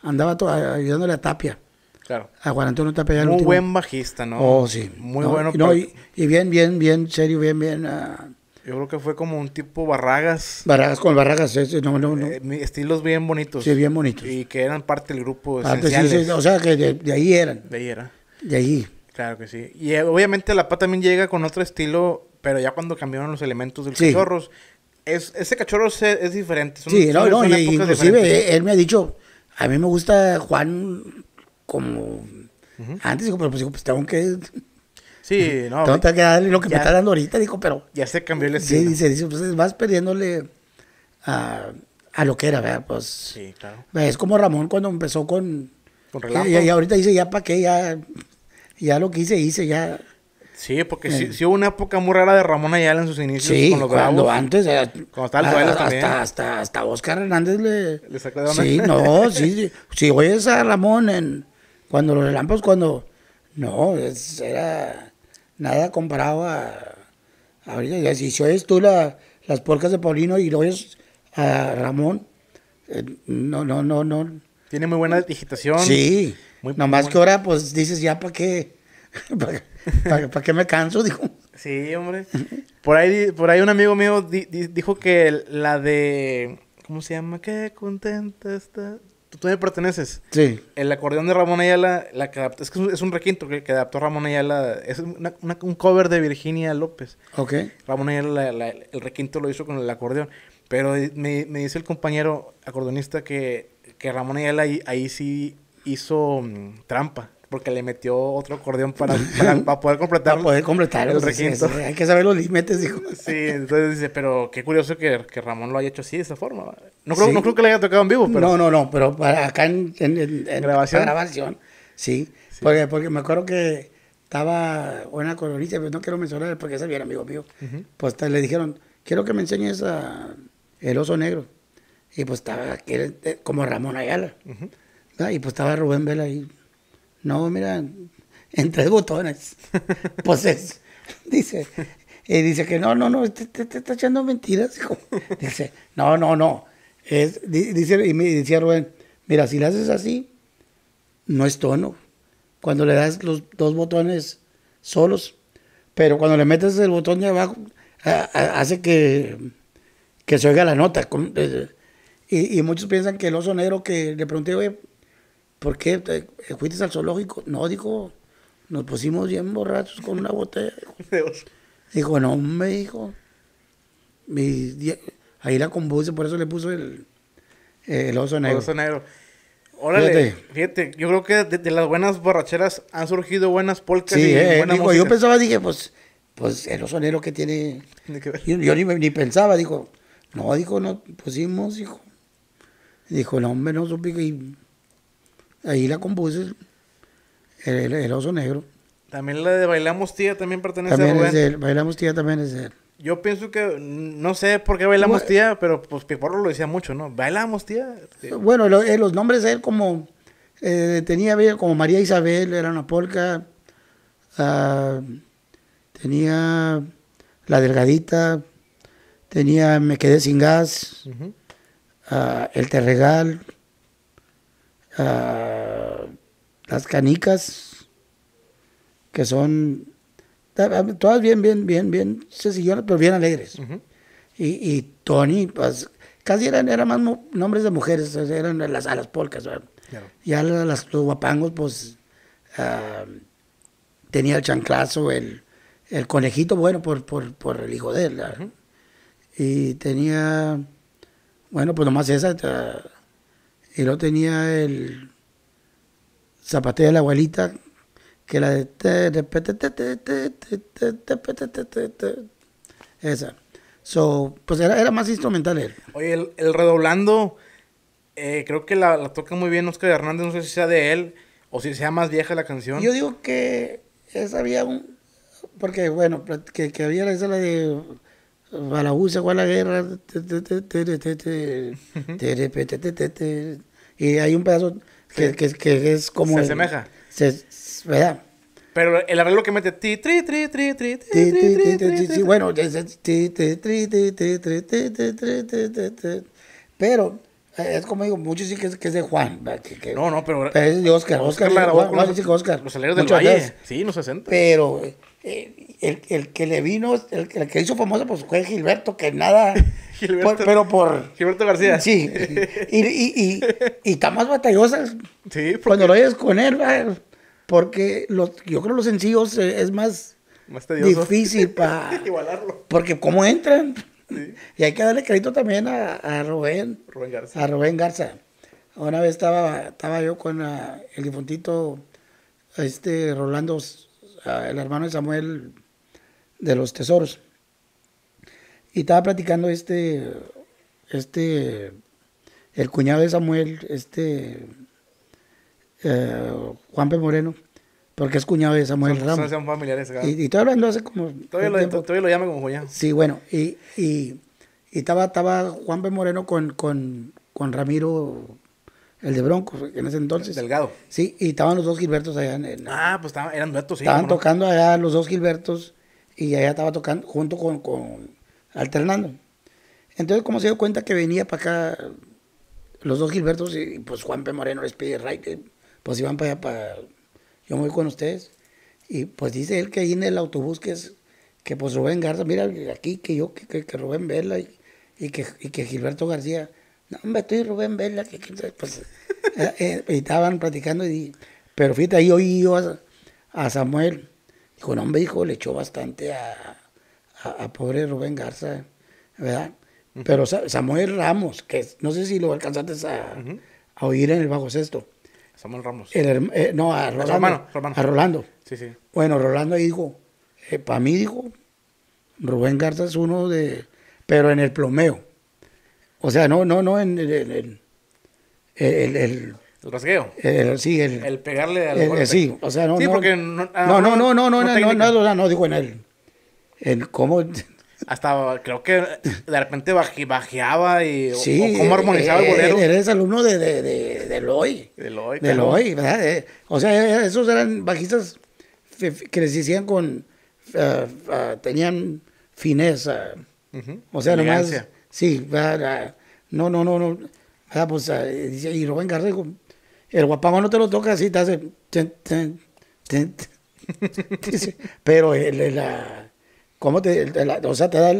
andaba ayudándole a Tapia. Claro. A Juan Antonio Tapia. Un buen bajista, ¿no? Oh, sí. Muy bueno. Y, y, bien, bien, bien serio, bien, bien... Ah. yo creo que fue como un tipo Barragas. Barragas con Barragas, no, no, eh, estilos bien bonitos. Sí, bien bonitos. Y que eran parte del grupo. Antes, sí, o sea, que de, de ahí eran. De ahí era. De ahí. Claro que sí. Y eh, obviamente la pata también llega con otro estilo, pero ya cuando cambiaron los elementos del sí. ese cachorro es, diferente. sí, no, no, inclusive él me ha dicho, a mí me gusta Juan como antes, dijo, pero pues, pues tengo que... Sí, no. Tengo que darle lo que me está dando ahorita, dijo, pero... Ya se cambió el estilo. Sí, dice, dice, pues vas perdiéndole a, a lo que era, ¿verdad? Pues... Sí, claro. Es como Ramón cuando empezó con... Con relato. y ahorita dice, ya para qué, ya ya lo que hice, hice ya. Sí, porque si eh. hubo una época muy rara de Ramón Ayala en sus inicios. cuando antes. Eh, cuando estaba el duelo también. Hasta, Oscar Hernández le. Le sacó de Sí, no, sí, sí. Si oyes a Ramón en. Cuando los relámpagos, cuando. No, era. Nada comparado a. Ahorita, si, oyes tú la, las polcas de Paulino y lo oyes a Ramón, eh, no, no, no, no. Tiene muy buena digitación. Sí. Muy, Nomás que ahora, pues dices, ya, ¿para qué? ¿Para, qué me canso? Dijo. Sí, hombre. Por ahí, por ahí un amigo mío dijo que la de. ¿Cómo se llama? Qué contenta está. Tú, tú me perteneces. Sí. El acordeón de Ramón Ayala, la es que es un requinto que, adaptó Ramón Ayala. Es un cover de Virginia López. Ok. Ramón Ayala, el requinto lo hizo con el acordeón. Pero me, dice el compañero acordeonista que, que Ramón Ayala ahí sí hizo mm, trampa porque le metió otro acordeón para, para, poder completar, poder completar el requinto. hay que saber los límites, dijo. Sí, entonces dice, pero qué curioso que, que Ramón lo haya hecho así, de esa forma. No creo, que le haya tocado en vivo, pero... No, no, no, pero acá en, grabación? grabación, sí. Porque, porque me acuerdo que estaba una colonista, pero no quiero mencionar porque ese era amigo mío. Pues le dijeron, quiero que me enseñes a el oso negro. Y pues estaba eh, como Ramón Ayala. Ah, y pues estaba Rubén Vela ahí. No, mira, en tres botones. pues es, dice, y dice que no, no, no, te, este, este, este está echando mentiras, Dice, no, no, no. dice, y me decía Rubén, mira, si le haces así, no es tono. Cuando le das los dos botones solos, pero cuando le metes el botón de abajo, hace que, que se oiga la nota. Eh, y, y, muchos piensan que el oso negro que le pregunté, oye, ¿Por qué? fuiste al zoológico, no, dijo, nos pusimos bien borrachos con una botella. Dijo, no, me dijo. ahí la compuse, por eso le puso el, el oso negro. El oso Órale, fíjate. yo creo que de, las buenas borracheras han surgido buenas polcas sí, eh, yo pensaba, dije, pues, pues el oso negro que tiene... Que yo, yo ni, ni, pensaba, dijo, no, dijo, nos pusimos, hijo. Dijo, no, hombre, no supe, y Ahí la compuse, el, oso negro. También la de Bailamos Tía también pertenece a él. Bailamos Tía también es él. Yo pienso que, no sé por qué bailamos tía, pero pues Piporro lo decía mucho, ¿no? Bailamos tía. Bueno, eh, los nombres de como, eh, tenía como María Isabel, era una polca, ah, tenía La Delgadita, tenía Me Quedé Sin Gas, ah, El Terregal, Ah, las canicas, que son ah, ah, todas bien, bien, bien, bien sencillas pero bien alegres. y, Tony, pues casi eran, eran más nombres de mujeres, eran las, alas polcas. Ya las, los guapangos, pues tenía el chanclazo, el, el conejito, bueno, por, por, el hijo de él. Y tenía, bueno, pues nomás esa, y no tenía el zapateo de la abuelita que la de esa so pues era, más instrumental él oye el, redoblando eh, creo que la, toca muy bien Oscar Hernández no sé si sea de él o si sea más vieja la canción yo digo que esa había un porque bueno que, que había esa la de la se la guerra. Y hay un pedazo que, es como. Se Se, ¿Verdad? Pero el arreglo que mete bueno, pero es como digo, muchos que es, que es de Juan. no, no, pero. es de Oscar. Oscar, Oscar, Oscar, Oscar, del Oscar, no el, que le vino, el, que hizo famoso pues fue Gilberto, que nada, pero por... Gilberto García. Sí, y, y, y, está más batallosa sí, cuando lo oyes con él, porque yo creo los sencillos eh, es más, difícil para... Igualarlo. Porque cómo entran. Y hay que darle crédito también a, a Rubén. Garza. A Rubén Garza. Una vez estaba, estaba yo con ah, el difuntito este Rolando el hermano de Samuel de los tesoros. Y estaba platicando este, este, el cuñado de Samuel, este eh, Juan P. Moreno, porque es cuñado de Samuel Ramos. Son familiares, y, y, estoy hablando hace como. Todavía lo, todavía llama como cuñado. Sí, bueno, y, y, estaba, estaba Juan P. Moreno con, con, con Ramiro el de Broncos, en ese entonces. Delgado. Sí, y estaban los dos Gilbertos allá. En, ah, pues estaban, eran duetos, Estaban tocando allá los dos Gilbertos y allá estaba tocando junto con, con alternando. Entonces, como se dio cuenta que venía para acá los dos Gilbertos y, pues Juan P. Moreno les pide, pues iban para allá, para, yo me voy con ustedes. Y pues dice él que ahí en el autobús que es, que pues Rubén Garza, mira aquí que yo, que, que Rubén Vela y, que, y que Gilberto García no, hombre, estoy Rubén Vela, que, pues, eh, eh, estaban platicando, y, pero fíjate, ahí oí yo a, a, Samuel. Dijo, no, hombre, dijo, le echó bastante a, a, pobre Rubén Garza, ¿verdad? Pero Samuel Ramos, que no sé si lo alcanzaste a, oír en el bajo sexto. Samuel Ramos. El, eh, no, a Rolando, A Rolando. Sí, sí. Bueno, Rolando ahí dijo, para mí dijo, Rubén Garza es uno de, pero en el plomeo. O sea, no, no, no en el, el, rasgueo. sí, el, el pegarle al Sí, o sea, no. Sí, porque ah, no. No, no, no, no, no, no, no, no, digo en el. cómo. Hasta creo que de repente bajeaba y. Sí. O cómo armonizaba el eh, bolero. Eh, eres alumno de, de, de, Loy. De ¿verdad? Eh, o sea, esos eran bajistas que les hacían con. Ah, ah, tenían fineza. O sea, nomás Sí, no, no, no, no. Pues, ah, pues, y Rubén Garza, el guapango no te lo toca así, te hace... pero el, la, ¿cómo te, la, o sea, te da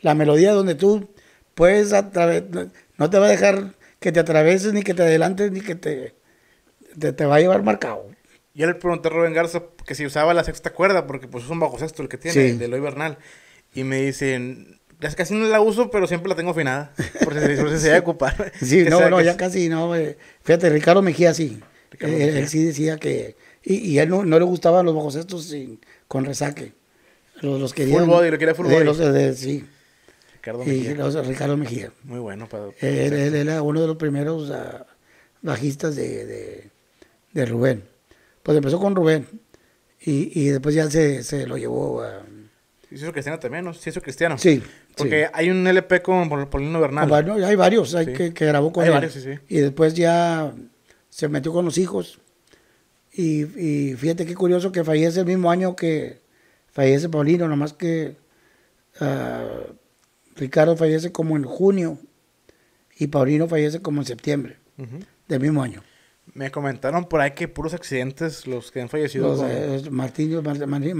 la melodía donde tú puedes no te va a dejar que te atraveses, ni que te adelantes, ni que te, te, va a llevar marcado. Yo le pregunté a Rubén Garza que si usaba la sexta cuerda, porque pues es un bajo sexto el que tiene, el de lo Bernal. Y me dicen, ya casi no la uso, pero siempre la tengo afinada. Por si, por si se debe ocupar. Sí, no, no, ya casi no. Eh. Fíjate, Ricardo Mejía sí. Eh, él, sí decía que. Y, y él no, no, le gustaban los bajos estos sin, con resaque. Los, los quería. Full body, lo quería full body. sí. Ricardo Mejía. Y Ricardo Mejía. Muy bueno. Eh, él, era uno de los primeros ah, bajistas de, de, de, Rubén. Pues empezó con Rubén. Y, y después ya se, se lo llevó a si hizo cristiano también? ¿no? Si hizo cristiano? Sí. Porque hay un LP con Paulino Bernal. Bueno, hay varios hay que, que, grabó con él. Y después ya se metió con los hijos. Y, fíjate qué curioso que fallece el mismo año que fallece Paulino, nomás que ah, Ricardo fallece como en junio y Paulino fallece como en septiembre del mismo año. Me comentaron por ahí que puros accidentes los que han fallecido. Eh, Martín, Manuel,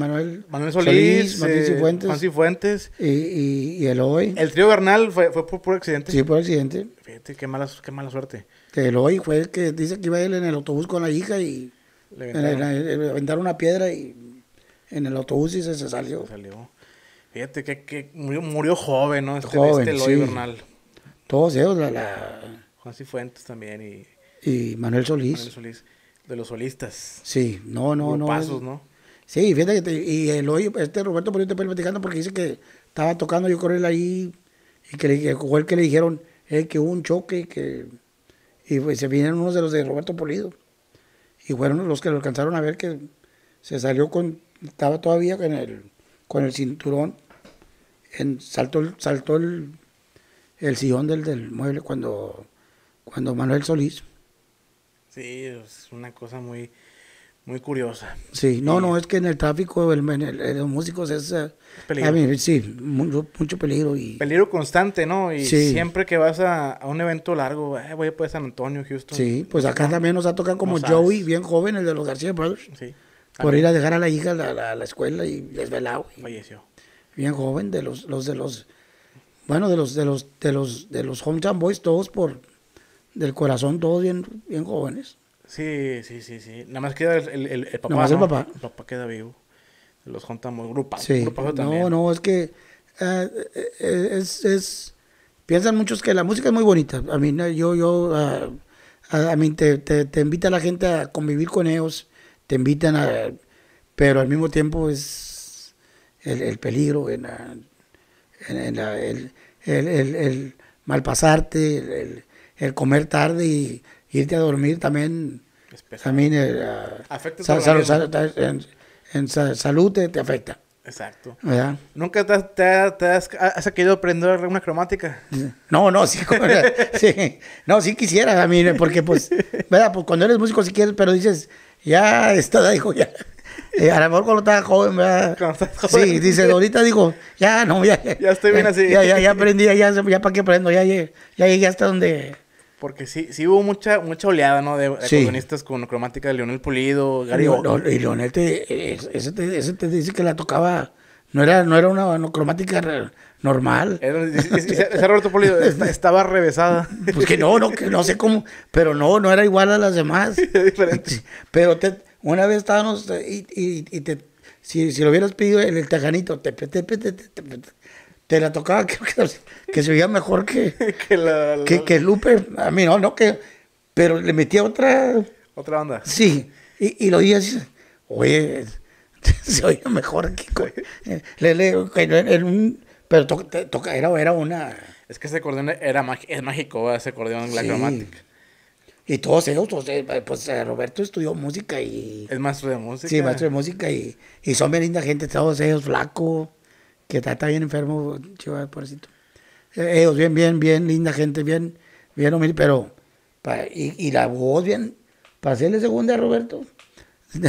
Manuel Solís, eh, Juan Cifuentes. Y, Eloy. El trío Bernal fue, fue por accidente. Sí, por accidente. Fíjate, qué mala, qué mala suerte. Que Eloy fue el que dice que iba él en el autobús con la hija y le aventaron, una piedra y en el autobús y se, salió. salió. Fíjate que, murió, joven, ¿no? Este, este Eloy Bernal. Todos ellos, Juan Cifuentes también y... Y Manuel Solís. de los solistas. Sí, no, no, no. Pasos, ¿no? Sí, fíjate y el hoy, este Roberto Polito te platicando porque dice que estaba tocando yo con él ahí y que, fue el que le dijeron eh, que hubo un choque que, y pues, se vinieron unos de los de Roberto Polido y fueron los que lo alcanzaron a ver que se salió con estaba todavía con el con el cinturón en, saltó saltó el, el sillón del, del mueble cuando cuando Manuel Solís Sí, es una cosa muy, muy curiosa. Sí, no, no, es que en el tráfico, el, los músicos es... Eh, peligro. sí, mucho, peligro. Y... Peligro constante, ¿no? Y sí. siempre que vas a, un evento largo, eh, voy pues a pues, San Antonio, Houston. Sí, pues acá también nos ha tocado como Joey, bien joven, el de los García Brothers. Sí. Por ir a dejar a la hija a la, escuela y desvelado. Falleció. Bien joven, de los, los de los... Bueno, de los, de los, de los, de los hometown boys, todos por del corazón, todos bien, bien jóvenes. Sí, sí, sí, sí. Nada más queda el, el, el papá. Nada más el papá. El papá queda vivo. Los juntamos grupos Sí. también. No, no, es que eh, eh, eh, es, es, Piensan muchos que la música es muy bonita. A mí, yo, yo, a, mí te, te, te, invita la gente a convivir con ellos, te invitan a... Pero al mismo tiempo es el, el peligro, en la, la, el, el, el, mal pasarte, el el comer tarde y irte a dormir también, también eh, afecta en, salud te, afecta. Exacto. ¿Nunca te, has, querido aprender una cromática? No, no, sí, No, sí quisiera, a mí, porque pues, ¿verdad? Pues cuando eres músico si sí quieres, pero dices, ya está, dijo, ya. Eh, a lo mejor cuando estaba joven, ¿verdad? Cuando joven. Sí, dice, ahorita digo, ya no, ya. Ya estoy bien así. Ya, ya, ya aprendí, ya, ya, para qué aprendo, ya, ya, ya ya hasta donde porque sí, sí hubo mucha, mucha oleada, ¿no? De, de con cromática de Leonel Pulido, Y Leonel te, ese ese te dice que la tocaba, no era, no era una cromática normal. ese Roberto Pulido estaba revesada. Pues que no, no, que no sé cómo, pero no, no era igual a las demás. diferente. Pero te, una vez estábamos eh, y, y, te, si, si lo hubieras pedido en el tajanito, te, te, te, te te la tocaba que, que se oía mejor que, que, la, que, Lupe. A mí no, no, que. Pero le metía otra. Otra onda. Sí. Y, y lo oía así. Oye, se oía mejor que. le, le, en pero toca, era, era una. Es que ese acordeón era mágico, ese acordeón, la Y todos ellos, todos, pues, eh, pues eh, Roberto estudió música y... Es maestro de música. Sí, maestro de música y, y son bien linda gente, todos ellos, flaco que está, bien enfermo, chiva, pobrecito. Eh, ellos bien, bien, bien, linda gente, bien, bien humilde, pero, y, la voz bien, para hacerle segunda a Roberto.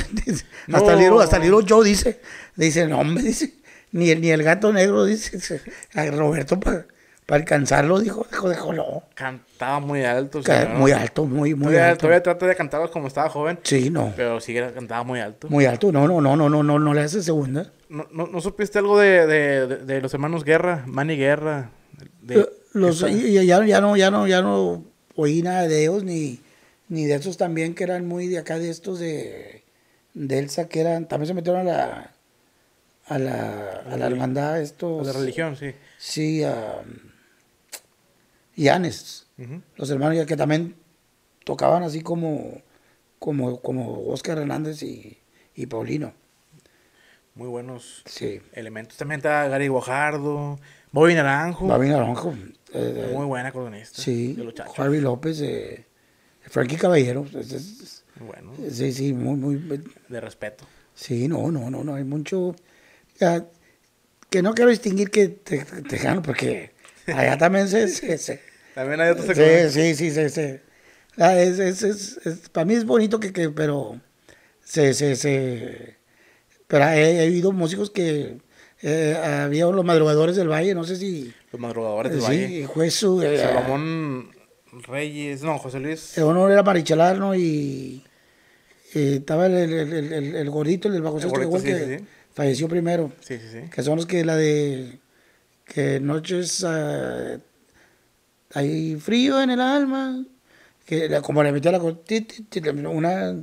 hasta, el libro, hasta el libro dice, dice, no hombre, dice, ni el, ni el gato negro dice, a Roberto para para alcanzarlo, dijo, dijo, no. Cantaba muy alto. Señor. Muy alto, muy, muy alto. Todavía trata de cantarlos como estaba joven. Sí, no. Pero sí cantaba muy alto. Muy alto, no, no, no, no, no, no, no le hace segunda. ¿No, supiste algo de, los hermanos Guerra, Manny Guerra? los, ya, ya, no, ya no, ya no oí nada de ellos, ni, ni de esos también que eran muy de acá, de estos de, delsa Elsa, que eran, también se metieron a la, a la, a la hermandad, estos. A religión, sí. Sí, a y los hermanos que también tocaban así como, como, como Oscar Hernández y, Paulino. Muy buenos elementos. También está Gary Guajardo, Bobby Naranjo. Bobby Naranjo. Eh, muy eh, buena coronista. Sí, Harvey López, eh, Frankie Caballero. Pues, bueno. Sí, sí, muy, muy... De respeto. Sí, no, no, no, no, hay mucho... que no quiero distinguir que te, porque allá también se, también hay otros secundarios. Sí, sí, sí, sí. Ah, para mí es bonito que, que pero se, se, se pero he, he oído músicos que eh, había los madrugadores del valle, no sé si los madrugadores del valle. juez su, eh, Salomón Reyes, no, José Luis. el honor era ¿no? y, y estaba el, el, el, el, gordito, el del bajo sexto, que, falleció primero. Sí, sí, sí. Que son los que la de que noches ah, hay frío en el alma, que como le metió la una,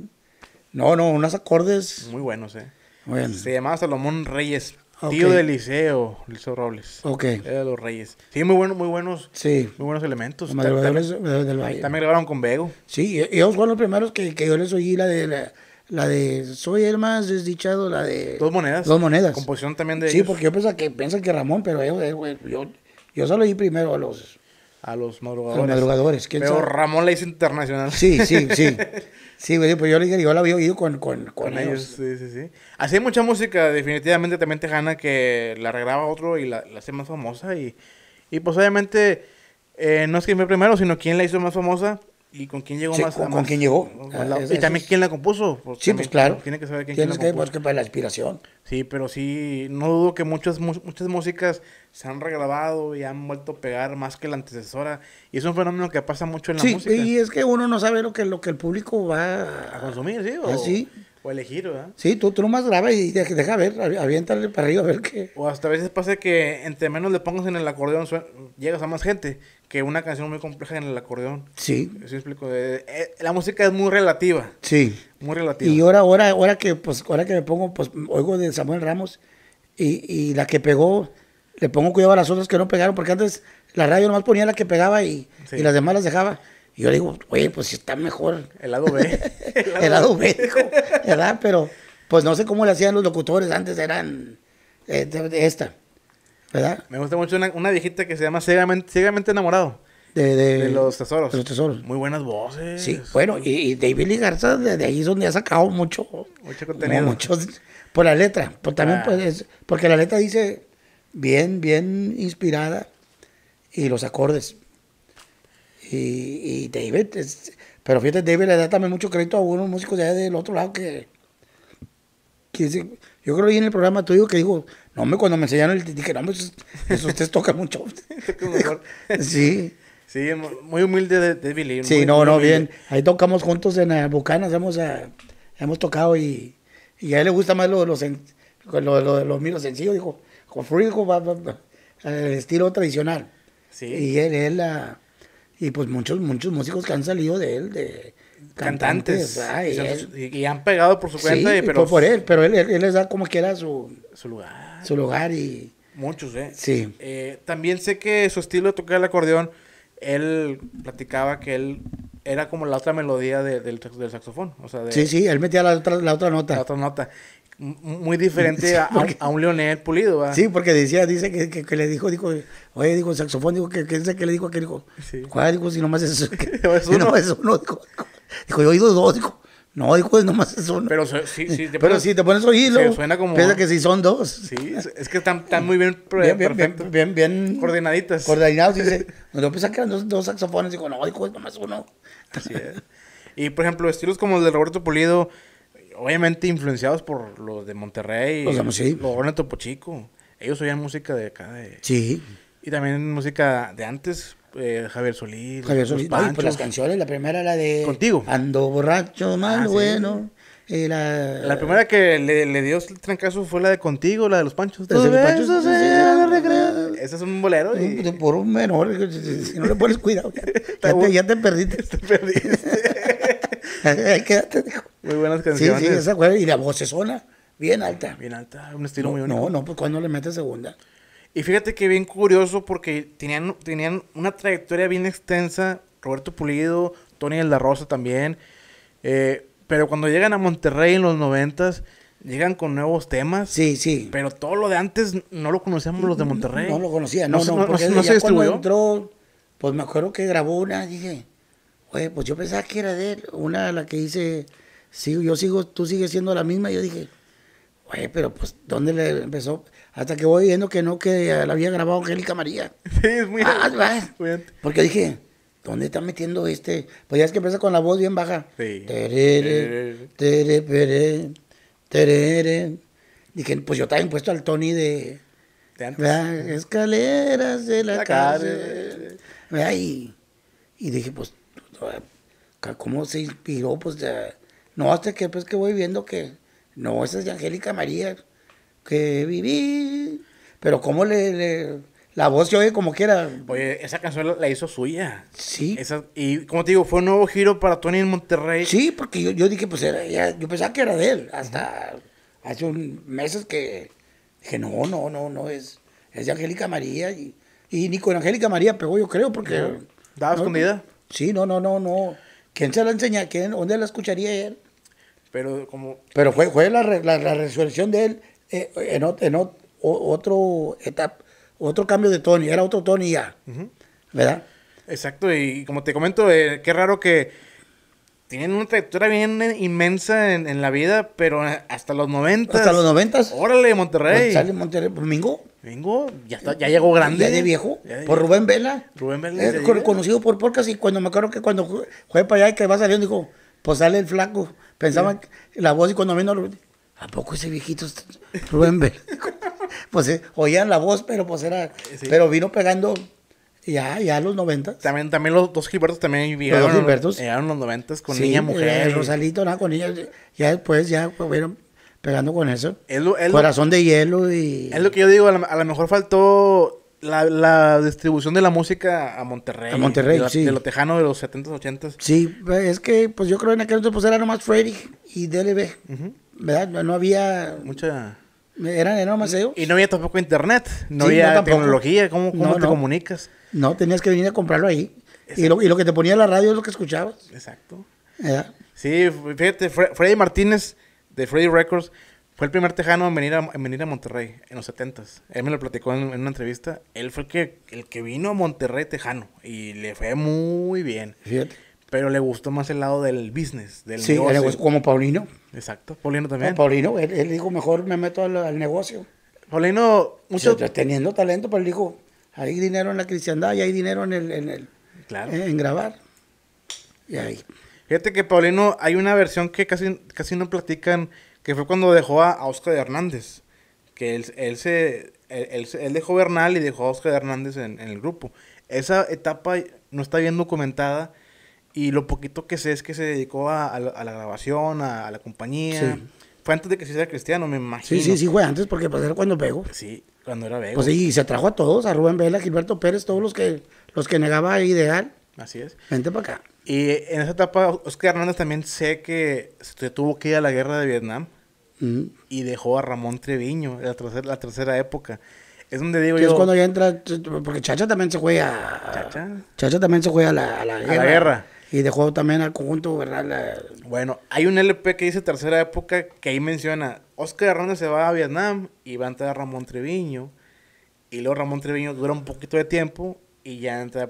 no, no, unos acordes. Muy buenos, eh. Se llamaba Salomón Reyes, tío del de Liceo, Liceo Robles. Ok. Era los Reyes. Sí, muy buenos, muy buenos. Sí. Muy buenos elementos. También, grabaron con Bego. Sí, e-, ellos fueron los primeros que, yo les oí la de... La, de Soy el más desdichado, la de... Dos monedas. Dos monedas. Composición también de... Sí, porque yo pensaba que, piensa que Ramón, pero ellos... Eh, yo, yo solo oí primero a los a los madrugadores. madrugadores. ¿Quién Pero Ramón la hizo internacional. Sí, sí, sí. sí, pues yo, le, yo la había oído con, con, con, ellos. Sí, sí, sí. hay mucha música definitivamente también tejana que la regraba otro y la, hace más famosa. Y, y pues obviamente eh, no es que fue primero, sino quien la hizo más famosa ¿Y con quién llegó más? ¿Con, con quién llegó? Ah, y también quién la compuso. sí, pues claro. Tiene que saber quién, la compuso. Pues, que para la inspiración. Sí, pero sí, no dudo que muchas, muchas músicas se han regrabado y han vuelto a pegar más que la antecesora. Y es un fenómeno que pasa mucho en la sí, Y es que uno no sabe lo que, lo que el público va a consumir, ¿sí? O, Así. Ah, o elegir, ¿verdad? Sí, tú, tú nomás graba y deja, ver, aviéntale para arriba a ver qué. O hasta a veces pasa que entre menos le pongas en el acordeón, llegas a más gente que una canción muy compleja en el acordeón. Sí. ¿Sí explico? Eh, la música es muy relativa. Sí. Muy relativa. Y ahora, ahora, ahora que pues, ahora que me pongo, pues oigo de Samuel Ramos y, la que pegó, le pongo cuidado a las otras que no pegaron, porque antes la radio nomás ponía la que pegaba y, las demás las dejaba. Y yo digo, oye, pues está mejor. El lado B. El lado, B, ¿verdad? Pero pues no sé cómo le hacían los locutores, antes eran eh, de esta. Me gusta mucho una, una viejita que se llama Ciegamente, Enamorado. De, los tesoros. Muy buenas voces. Sí, bueno, y, David y Garza, de, ahí es donde ha sacado mucho. Mucho contenido. por la letra. también ah. pues, porque la letra dice bien, bien inspirada. Y los acordes. Y, David, pero fíjate, David le da también mucho crédito a algunos músicos del otro lado que. que yo creo que en el programa tuyo que dijo, no, hombre, cuando me enseñaron, dije, no, hombre, eso, ustedes tocan mucho. sí. Sí, muy humilde de, de Billy. Sí, no, no, bien. Ahí tocamos juntos en la Bucanas, hemos, ah, hemos tocado y, a él le gusta más lo de los, sencillos, dijo, con va el estilo tradicional. Sí. Y él, él ah, y pues muchos, muchos músicos que han salido de él, de, cantantes. y, han pegado por su cuenta. pero por él, pero él, les da como que era su, su lugar. Su lugar y... Muchos, ¿eh? Sí. Eh, también sé que su estilo de tocar el acordeón, él platicaba que él era como la otra melodía del, del, saxofón. O sea, de, sí, sí, él metía la otra, la otra nota. La otra nota muy diferente a, un Leonel Pulido. ¿verdad? Sí, porque decía, dice que, que, le dijo, dijo, oye, dijo, saxofón, dijo, que, le dijo, que dijo, sí. ¿cuál? Dijo, si nomás es, ¿Es uno? es uno, dijo, dijo, yo he oído dos, dijo. No, dijo, es nomás es uno. Pero si te pones, Pero si te pones oído, suena como... Piensa que si son dos. Sí, es que están, muy bien, bien, bien, bien, bien, coordinaditas. Coordinados, dice. no pensaba que eran dos, saxofones, dijo, no, dijo, es nomás uno. Así es. Y por ejemplo, estilos como el de Roberto Pulido, obviamente influenciados por los de Monterrey, los de sí. los Topo Chico. Ellos oían música de acá. De, sí. Y también música de antes, eh, Javier Solís. Javier Solís, pues las canciones, la primera la de... Contigo. Ando borracho, mal, ah, bueno. Eh, la... la... primera que le, le dio el trancazo fue la de Contigo, la de los Panchos. Los Panchos. es un bolero. Por un menor, si no le pones cuidado, ya te perdiste. te perdiste. Eh, muy buenas canciones. Y la voz es sola, bien alta. Bien alta, un estilo no, muy No, no, pues cuando le metes segunda. Y fíjate que bien curioso porque tenían, tenían una trayectoria bien extensa. Roberto Pulido, Tony El Rosa también. Eh, pero cuando llegan a Monterrey en los noventas, llegan con nuevos temas. Sí, sí. Pero todo lo de antes no lo conocíamos los de Monterrey. No, lo conocía, no, no, no no, se cuando entró, pues me acuerdo que grabó una, dije, pues yo pensaba que era de él. Una de que dice, sigo yo sigo, tú sigues siendo la misma. Yo dije, oye, pero pues, ¿dónde le empezó? Hasta que voy viendo que no, que la había grabado Angélica María. Sí, es muy, ah, Porque dije, ¿dónde está metiendo este? Pues ya es que empieza con la voz bien baja. Sí. Terere, terere, terere, terere. Dije, pues yo estaba impuesto al Tony de... de Escaleras de la, la calle. y dije, pues ¿Cómo se inspiró? Pues ya no, hasta que pues que voy viendo que no, esa es de Angélica María, que viví. Pero cómo le, la voz se oye como quiera. Oye, esa canción la, hizo suya. Sí. y como te digo, fue un nuevo giro para Tony en Monterrey. Sí, porque yo, yo dije, pues era, yo pensaba que era de él. Hasta hace un meses que dije, no, no, no, no, es, es de Angélica María. Y, y ni con Angélica María pegó, yo creo, porque. ¿Daba escondida? Sí, no, no, no, no. ¿Quién se la enseña? ¿Quién, ¿Dónde la escucharía él? Pero como... Pero fue, fue la, la, resurrección de él eh, en, otro etapa, otro cambio de Tony, era otro Tony ya, ¿verdad? Exacto, y como te comento, eh, qué raro que tienen una trayectoria bien inmensa en, la vida, pero hasta los 90. Hasta los 90. Órale, Monterrey. Sale Monterrey, Domingo. Pues, Domingo. ya, ya llegó grande. de viejo. por Rubén Vela. Rubén Vela. Es por podcast y cuando me acuerdo que cuando fue para allá y que va saliendo, dijo, pues sale el flaco. Pensaba la voz y cuando vino, ¿a poco ese viejito Rubén Vela? pues eh, oían la voz, pero pues era, pero vino pegando ya, ya los noventas. También, también los dos Gilbertos también vivieron. Los Gilbertos. Eran los noventas con niña eh, mujer. Rosalito, nada, con niña. Ya después, ya fueron pues, pegando con eso. Corazón de hielo y. Es lo que yo digo, a lo, mejor faltó la, distribución de la música a Monterrey. A Monterrey, de sí. De lo tejano de los 70s, Sí, pues, es que, pues yo creo en aquel entonces pues, era nomás Freddy y DLB. ¿Verdad? no había. Mucha ¿Eran era Y no había tampoco internet, no había tecnología, ¿cómo, te comunicas? No, tenías que venir a comprarlo ahí. Y lo, y lo, que te ponía la radio es lo que escuchabas. Exacto. Sí, fíjate, Freddy Martínez de Freddy Records fue el primer tejano en venir a, venir a Monterrey en los 70 Él me lo platicó en, una entrevista. Él fue que, el que vino a Monterrey tejano y le fue muy bien. Fíjate. Pero le gustó más el lado del business, del negocio. Sí, como Paulino. Exacto, Paulino también. Paulino, él, dijo, mejor me meto al, negocio. Paulino, mucho... teniendo talento, pero él dijo, hay dinero en la cristiandad y hay dinero en el... En el eh, grabar. Y ahí... Fíjate que Paulino, hay una versión que casi, casi no platican, que fue cuando dejó a, Oscar Oscar Hernández. Que él, se, él, dejó Bernal y dejó a Oscar Hernández en, el grupo. Esa etapa no está bien documentada y lo poquito que sé es que se dedicó a, la, grabación, a, la compañía. Sí. Fue antes de que se hiciera cristiano, me imagino. Sí, sí, sí, fue antes, porque pues era cuando Vego Sí, cuando era Vego. Pues sí, y se atrajo a todos, a Rubén Vela, Gilberto Pérez, todos los que, los que negaba ideal. Así es. Vente para acá. Y en esa etapa, Oscar Hernández también sé que se tuvo que ir a la guerra de Vietnam y dejó a Ramón Treviño, la tercera, la tercera época. Es donde digo yo. Es cuando ya entra. Porque Chacha también se juega. Chacha. Chacha también se juega la, a la guerra. A la guerra y dejó también al conjunto, Bernal. Bueno, hay un LP que dice Tercera Época que ahí menciona, Oscar Ronda se va a Vietnam y va a entrar Ramón Treviño. Y luego Ramón Treviño dura un poquito de tiempo y ya entra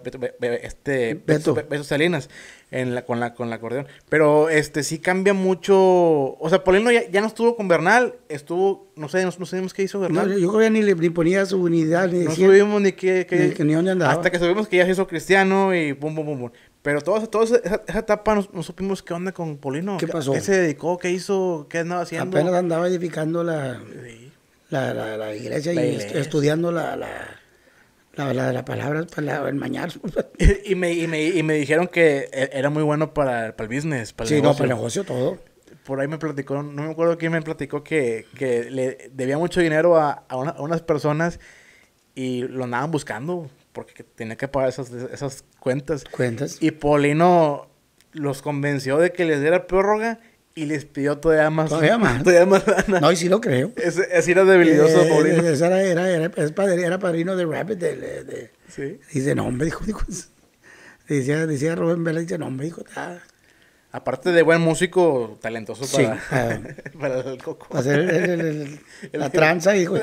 este, Beto, este, Salinas en la, con, la, con acordeón. Pero este sí cambia mucho. O sea, Polino ya, no estuvo con Bernal, estuvo, no sé, no, sabemos qué hizo Bernal. yo creo que ni le ponía su unidad, ni No subimos ni qué. andaba. Hasta que subimos que ya se hizo cristiano y pum, pum, pum, pum. Pero todos, todos esa, etapa no, supimos qué onda con Polino. ¿Qué pasó? ¿Qué se dedicó? ¿Qué hizo? ¿Qué andaba haciendo? Apenas andaba edificando la, la, iglesia y estudiando la, la, la, palabra, para pues, el mañar. y, me, y, me, y me dijeron que e-, era muy bueno para, el business, para el sí, negocio. para el negocio todo. Por ahí me platicó, no me acuerdo quién me platicó que, le debía mucho dinero a, a unas personas y lo andaban buscando porque tenía que pagar esas, esas cuentas. ¿Cuentas? Y Paulino los convenció de que les diera prórroga y les pidió todavía más. Todavía más. Todavía más No, y sí lo creo. Es, era debilidoso, eh, Paulino. Era, era, era, era, padrino de Rabbit De, de, Sí. Dice, no, hombre, dijo, dijo. Decía, decía Rubén Bela dice, no, hombre, dijo, Aparte de buen músico, talentoso para, ah. para el coco. Hacer la tranza, hijo.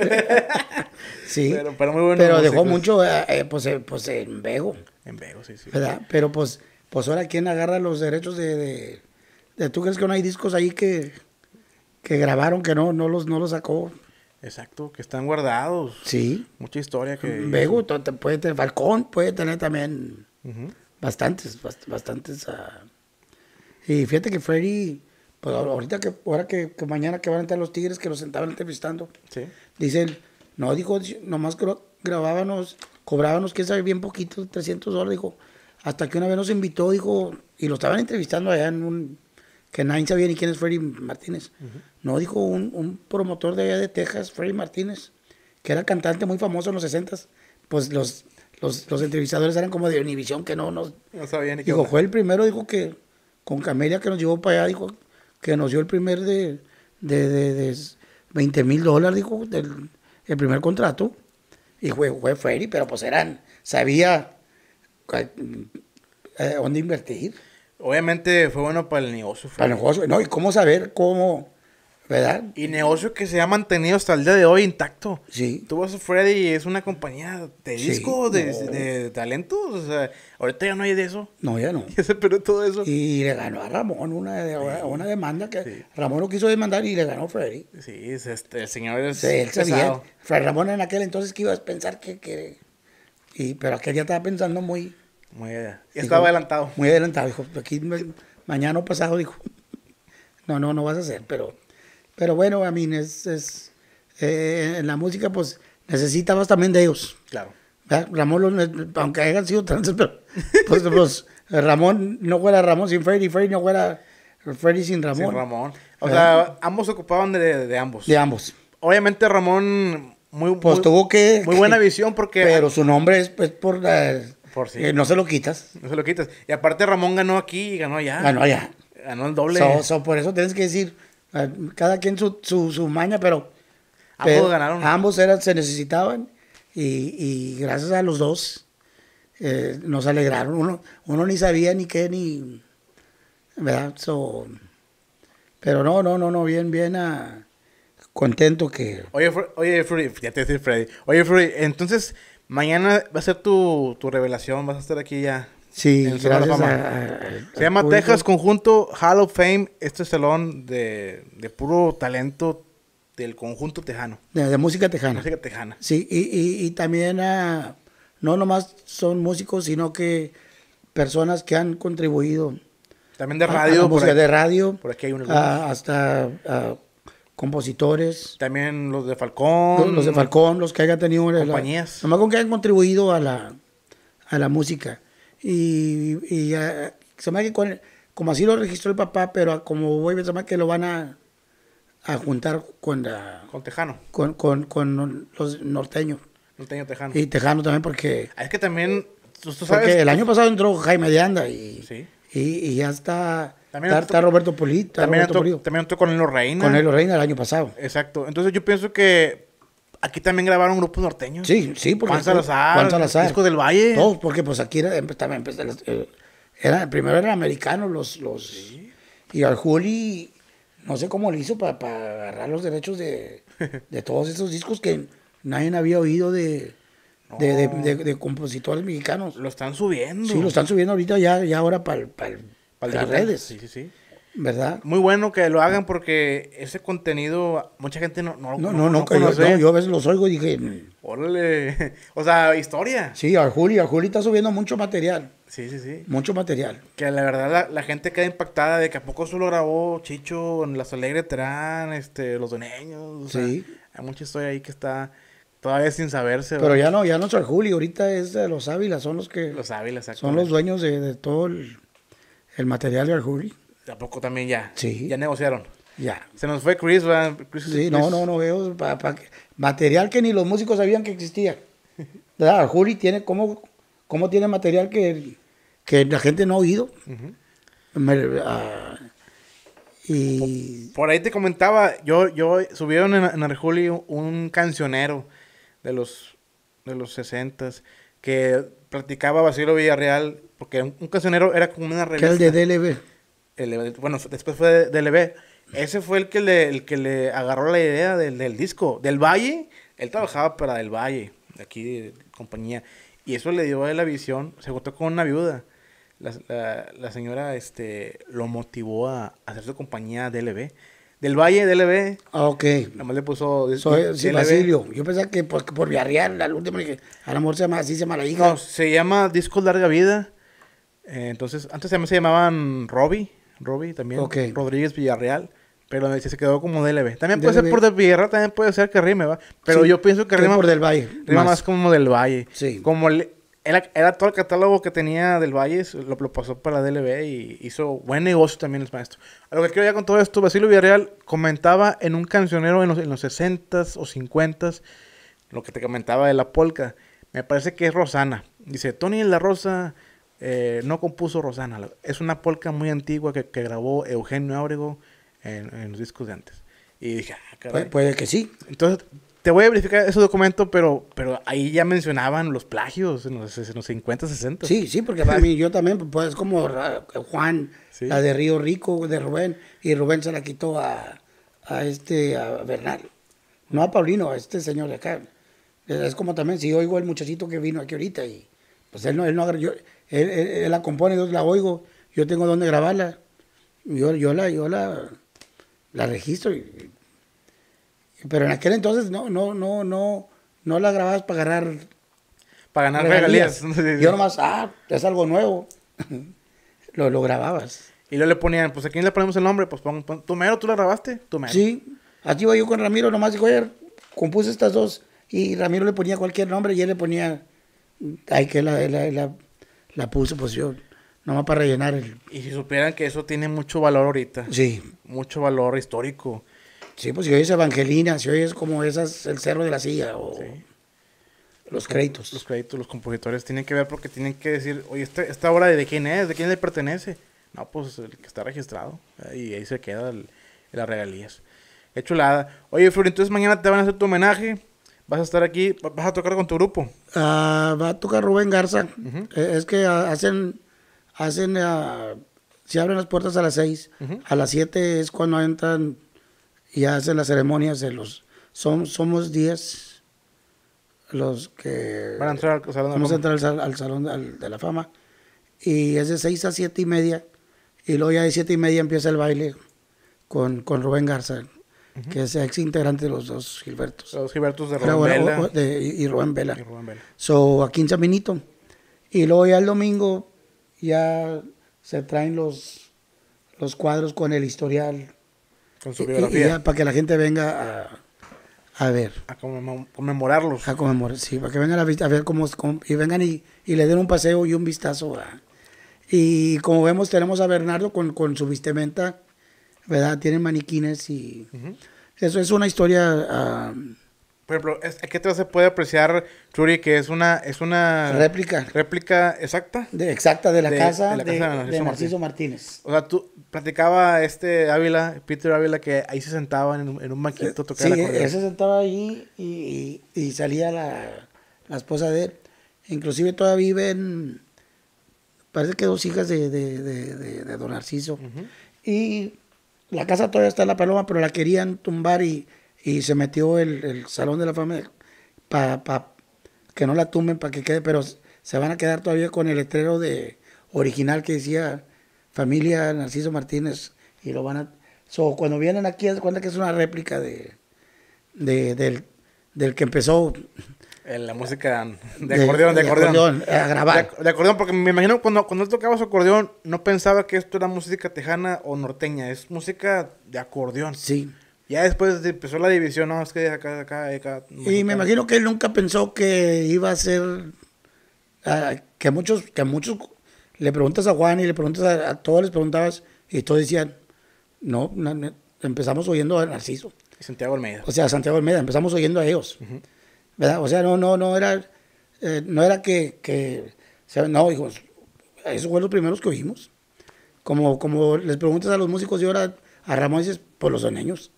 sí. Pero, muy bueno. Pero dejó mucho, eh, eh, pues, eh, pues, en Vego. En Vego, sí, sí. ¿verdad? Pero pues, pues ahora quién agarra los derechos de, de, ¿Tú crees que no hay discos ahí que, grabaron que no, no los, no los sacó? Exacto, que están guardados. Sí. Mucha historia que. Vego, puede tener, Falcón puede tener también bastantes, bastantes. Ah, y fíjate que Freddy, pues ahorita que, ahora que, mañana que van a entrar los Tigres, que los estaban entrevistando, dice, dicen, no, dijo, nomás grabábamos, cobrábamos, que sabe, bien poquito, 300 dólares, dijo. Hasta que una vez nos invitó, dijo, y lo estaban entrevistando allá en un, que nadie sabía ni quién es Freddy Martínez. No, dijo un, promotor de allá de Texas, Freddy Martínez, que era cantante muy famoso en los 60 pues los, los, entrevistadores eran como de Univisión, que no, no, sabían Dijo, fue el primero, dijo que con Camelia que nos llevó para allá, dijo, que nos dio el primer de, de, 20 mil dólares, dijo, del, el primer contrato. Y fue, fue Ferry, pero pues eran, sabía eh, eh, dónde invertir. Obviamente fue bueno para el negocio. Para el negocio, no, y cómo saber cómo ¿Verdad? Y negocio que se ha mantenido hasta el día de hoy intacto. Sí. Tú vas a Freddy y es una compañía de disco, de, talentos. O sea, ahorita ya no hay de eso. No, ya no. Ya se perdió todo eso. Y le ganó a Ramón una, demanda que Ramón lo quiso demandar y le ganó Freddy. Sí, este, el señor es. Ramón en aquel entonces que ibas a pensar que. que y, pero aquel ya estaba pensando muy. Muy estaba adelantado. Muy adelantado, dijo. Aquí mañana pasado, dijo. No, no, no vas a hacer, pero pero bueno, a mí es, eh, en la música pues necesitabas también de ellos. Claro. Ramón, aunque hayan sido trans. pero pues, pues, Ramón no fuera Ramón sin Freddy, Freddy no fuera Freddy sin Ramón. Sin Ramón. O sea, ambos ocupaban de, ambos. De ambos. Obviamente Ramón muy pues tuvo que muy buena visión porque pero su nombre es pues por la... Eh, por sí. Eh, no se lo quitas. No se lo quitas. Y aparte Ramón ganó aquí y ganó allá. Ganó allá. Ganó el doble. por eso tienes que decir eh, cada quien su, su, maña, pero, ambos ganaron. Ambos eran, se necesitaban y, gracias a los dos eh, nos alegraron. Uno, uno ni sabía ni qué, ni... ¿Verdad? pero no, no, no, no, bien, bien ah, contento que... Oye, Freddy, ya te Freddy. Oye, Freddy, entonces mañana va a ser tu, tu revelación, vas a estar aquí ya Sí, Se llama Texas Conjunto Hall of Fame, este salón de, puro talento del conjunto tejano. De, música tejana. Sí, y, y, y también ah, no nomás son músicos, sino que personas que han contribuido. También de radio. de radio. hay hasta compositores. También los de Falcón. Los, de Falcón, los que hayan tenido. Compañías. nomás con que han contribuido a la, a la música. Y, ya, eh, se me que como así lo registró el papá, pero como voy a que lo van a, a juntar con la, Con Tejano. Con, los norteños. Norteño Tejano. Y Tejano también porque... Ah, es que también... porque el año pasado entró Jaime de y, y, ya está... está, Roberto Polito. También, entró, con el Reina. Con el Reina el año pasado. Exacto. Entonces yo pienso que Aquí también grabaron grupos norteños. Sí, sí, porque. Juan Salazar. Juan Salazar. Disco del Valle. Todos, porque pues aquí era, em, también empezaron... Pues, eh, era, primero eran americanos los. los Y al Juli, no sé cómo le hizo para, agarrar los derechos de, todos esos discos que nadie había oído de, de, compositores mexicanos. Lo están subiendo. Sí, lo están subiendo ahorita ya, ya ahora para, para las redes. Sí, sí, sí. ¿Verdad? Muy bueno que lo hagan porque ese contenido mucha gente no, no lo conoce. yo, a veces los oigo y dije... Mm". Órale, o sea, historia. Sí, a julio está subiendo mucho material. Sí, sí, sí. Mucho material. Que la verdad la, gente queda impactada de que a poco solo grabó Chicho en Las Alegre Terán, este, Los dueños sí. hay mucha historia ahí que está todavía sin saberse. Pero ya no, ya no es Juli, ahorita es de los Ávilas, son los que... Los Ávilas, Son los dueños de, todo el, material de Juli. Tampoco también ya. Sí. Ya negociaron. Ya. Se nos fue Chris, ¿verdad? Chris sí, no, no, no veo material que ni los músicos sabían que existía. ¿Verdad? Juli tiene cómo, cómo tiene material que, que la gente no ha oído. Ah, y... Por, ahí te comentaba, yo, yo subieron en, en Arjuli un cancionero de los de los 60 que practicaba Basilio Villarreal, porque un, cancionero era como una revista. Que el de DLB bueno, después fue DLB. Ese fue el que le, el que le agarró la idea del, disco. Del Valle, él trabajaba para Del Valle, aquí, compañía. Y eso le dio la visión. Se juntó con una viuda. La, señora este, lo motivó a, hacer su compañía DLB. Del Valle, DLB. Ah, ok. Nada le puso. Soy, Yo pensaba que por, por Villarreal, al último dije, a lo se llama, así se llama la hija. No, se llama Discos Larga Vida. Eh, entonces, antes se llamaban Robbie. Robbie también. Rodríguez Villarreal. Pero se quedó como DLB. También puede ser por De Villarreal, también puede ser que rime, ¿va? Pero yo pienso que rima. por Del Valle. más, como Del Valle. Sí. Como el, era, todo el catálogo que tenía Del Valle, lo, pasó para la DLB y hizo buen negocio también el maestro. lo que quiero ya con todo esto, Basilio Villarreal comentaba en un cancionero en los, en 60s o 50s, lo que te comentaba de la polca. Me parece que es Rosana. Dice, Tony La Rosa eh, no compuso Rosana. Es una polca muy antigua que, grabó Eugenio Ábrego en, los discos de antes. Y dije, ah, puede que sí. Entonces, te voy a verificar ese documento pero, pero ahí ya mencionaban los plagios en los, en 50, 60. Sí, sí, porque para mí, yo también, pues, pues es como Juan, la de Río Rico, de Rubén, y Rubén se la quitó a, a este, a Bernal. No a Paulino, a este señor de acá. Es como también, si oigo el muchachito que vino aquí ahorita y pues él no, él no él, la compone, yo la oigo, yo tengo donde grabarla, yo, yo la, yo la, la registro. pero en aquel entonces no, no, no, no, no la grababas para ganar Para ganar regalías. yo nomás, ah, es algo nuevo. lo, lo grababas. Y luego le ponían, pues aquí le ponemos el nombre, pues pon, mero, tú la grabaste, tu mero. Sí, aquí iba yo con Ramiro, nomás dijo, oye, compuse estas dos. Y Ramiro le ponía cualquier nombre y él le ponía, ay, que la la puse pues yo, nomás para rellenar el... Y si supieran que eso tiene mucho valor ahorita. Sí. Mucho valor histórico. Sí, pues si hoy es Evangelina, si hoy es como esas, el Cerro de la Silla o... Los créditos. Los créditos, los compositores tienen que ver porque tienen que decir, oye, esta, esta obra de quién es, de quién le pertenece. No, pues el que está registrado. Y ahí se queda el, las regalías. Qué chulada. Oye, Flor, entonces mañana te van a hacer tu homenaje vas a estar aquí, vas a tocar con tu grupo. Ah, va a tocar Rubén Garza. E, es que ah, hacen, hacen, uh, se abren las puertas a las seis. a las siete es cuando entran y hacen las ceremonias de los, son, somos 10 los que Van a entrar al salón vamos a entrar al, salón de la fama y es de seis a siete y media y luego ya de siete y media empieza el baile con, con Rubén Garza que sea ex integrante de los dos Gilbertos. Los Gilbertos de Rubén Vela. y, Rubén Vela. Y Rubén Vela. So, aquí en Y luego ya el domingo ya se traen los, los cuadros con el historial. Con su biografía. para que la gente venga a... A ver. A conmemorarlos. A conmemorar, sí, para que vengan a, ver cómo, es. y vengan y, y, le den un paseo y un vistazo. Y como vemos, tenemos a Bernardo con, con su vestimenta ¿verdad? Tienen maniquines y... Eso es una historia... Ah, por ejemplo, ¿qué te se puede apreciar, Churi, que es una, es una réplica. Réplica exacta. De, exacta de la casa de, Narciso, Martínez. O sea, tú platicaba este Ávila, Peter Ávila, que ahí se sentaba en, un maquito tocando. Sí, él se sentaba ahí y, salía la, esposa de él. Inclusive todavía viven, parece que dos hijas de, Don Narciso. Y la casa todavía está en la paloma, pero la querían tumbar y, y se metió el, Salón de la Familia para pa, que no la tumben, para que quede, pero se van a quedar todavía con el letrero de original que decía familia Narciso Martínez y lo van a... cuando vienen aquí, se cuenta que es una réplica de, del que empezó en la música de acordeón, de, acordeón. De acordeón a grabar. De, acordeón, porque me imagino cuando, cuando él tocaba su acordeón, no pensaba que esto era música tejana o norteña, es música de acordeón. Sí. Ya después empezó la división, no, es que acá, acá, acá. Y me imagino que él nunca pensó que iba a ser. que muchos, que muchos le preguntas a Juan y le preguntas a, todos, les preguntabas, y todos decían, no, empezamos oyendo a Narciso. Santiago Almeida. O sea, Santiago Almeida, empezamos oyendo a ellos. ¿verdad? O sea, no, no, no era, eh, no era que, no, hijos, esos fueron los primeros que oímos. Como, como les preguntas a los músicos y ahora a Ramón dices, pues los soneños.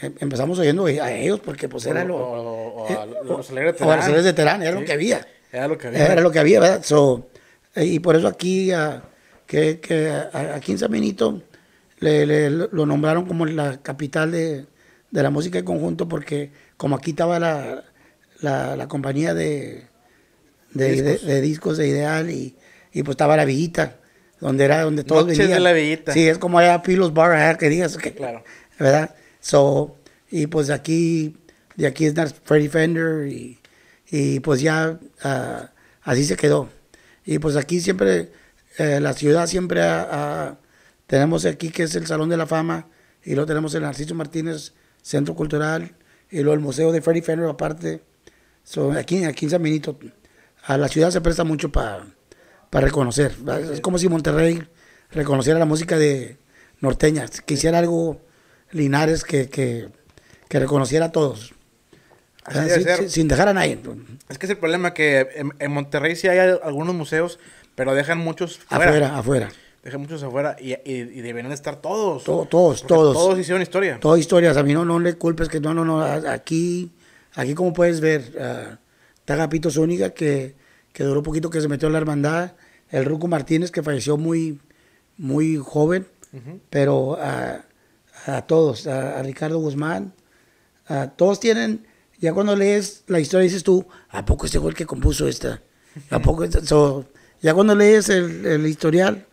Em, empezamos oyendo a ellos porque pues era lo... O, los Alegres de Terán. era lo que había. Era lo que había. Era lo que había, ¿verdad? Eh, y por eso aquí, a, que, a, aquí en San lo nombraron como la capital de, de la música de conjunto porque como aquí estaba la, la, compañía de, de, ¿Discos? de, Ideal y, pues estaba la villita, donde era donde todos venían. la Sí, es como allá Pilos Bar, que digas. claro. ¿Verdad? So, y pues aquí, de aquí es Freddy Fender y, y pues ya ah, así se quedó. Y pues aquí siempre, eh, la ciudad siempre tenemos aquí que es el Salón de la Fama y luego tenemos el Narciso Martínez Centro Cultural y luego el Museo de Freddy Fender aparte aquí, en San Benito, a la ciudad se presta mucho para reconocer. Es como si Monterrey reconociera la música de norteña, Quisiera algo Linares que, reconociera a todos. Ah, sin, dejar a nadie. Es que es el problema que en, Monterrey sí hay algunos museos, pero dejan muchos afuera. Afuera, afuera. Dejan muchos afuera y, y, deberían estar todos. todos, todos. Todos hicieron historia. Todas historias. A mí no, no le culpes que no, no, no. Aquí Aquí como puedes ver, uh, está Zúñiga, que, que duró poquito que se metió en la hermandad, el Ruco Martínez, que falleció muy, muy joven, pero a todos, a, Ricardo Guzmán, todos tienen, ya cuando lees la historia dices tú, ¿a poco este fue el que compuso esta? ¿A poco? ya cuando lees el, el historial,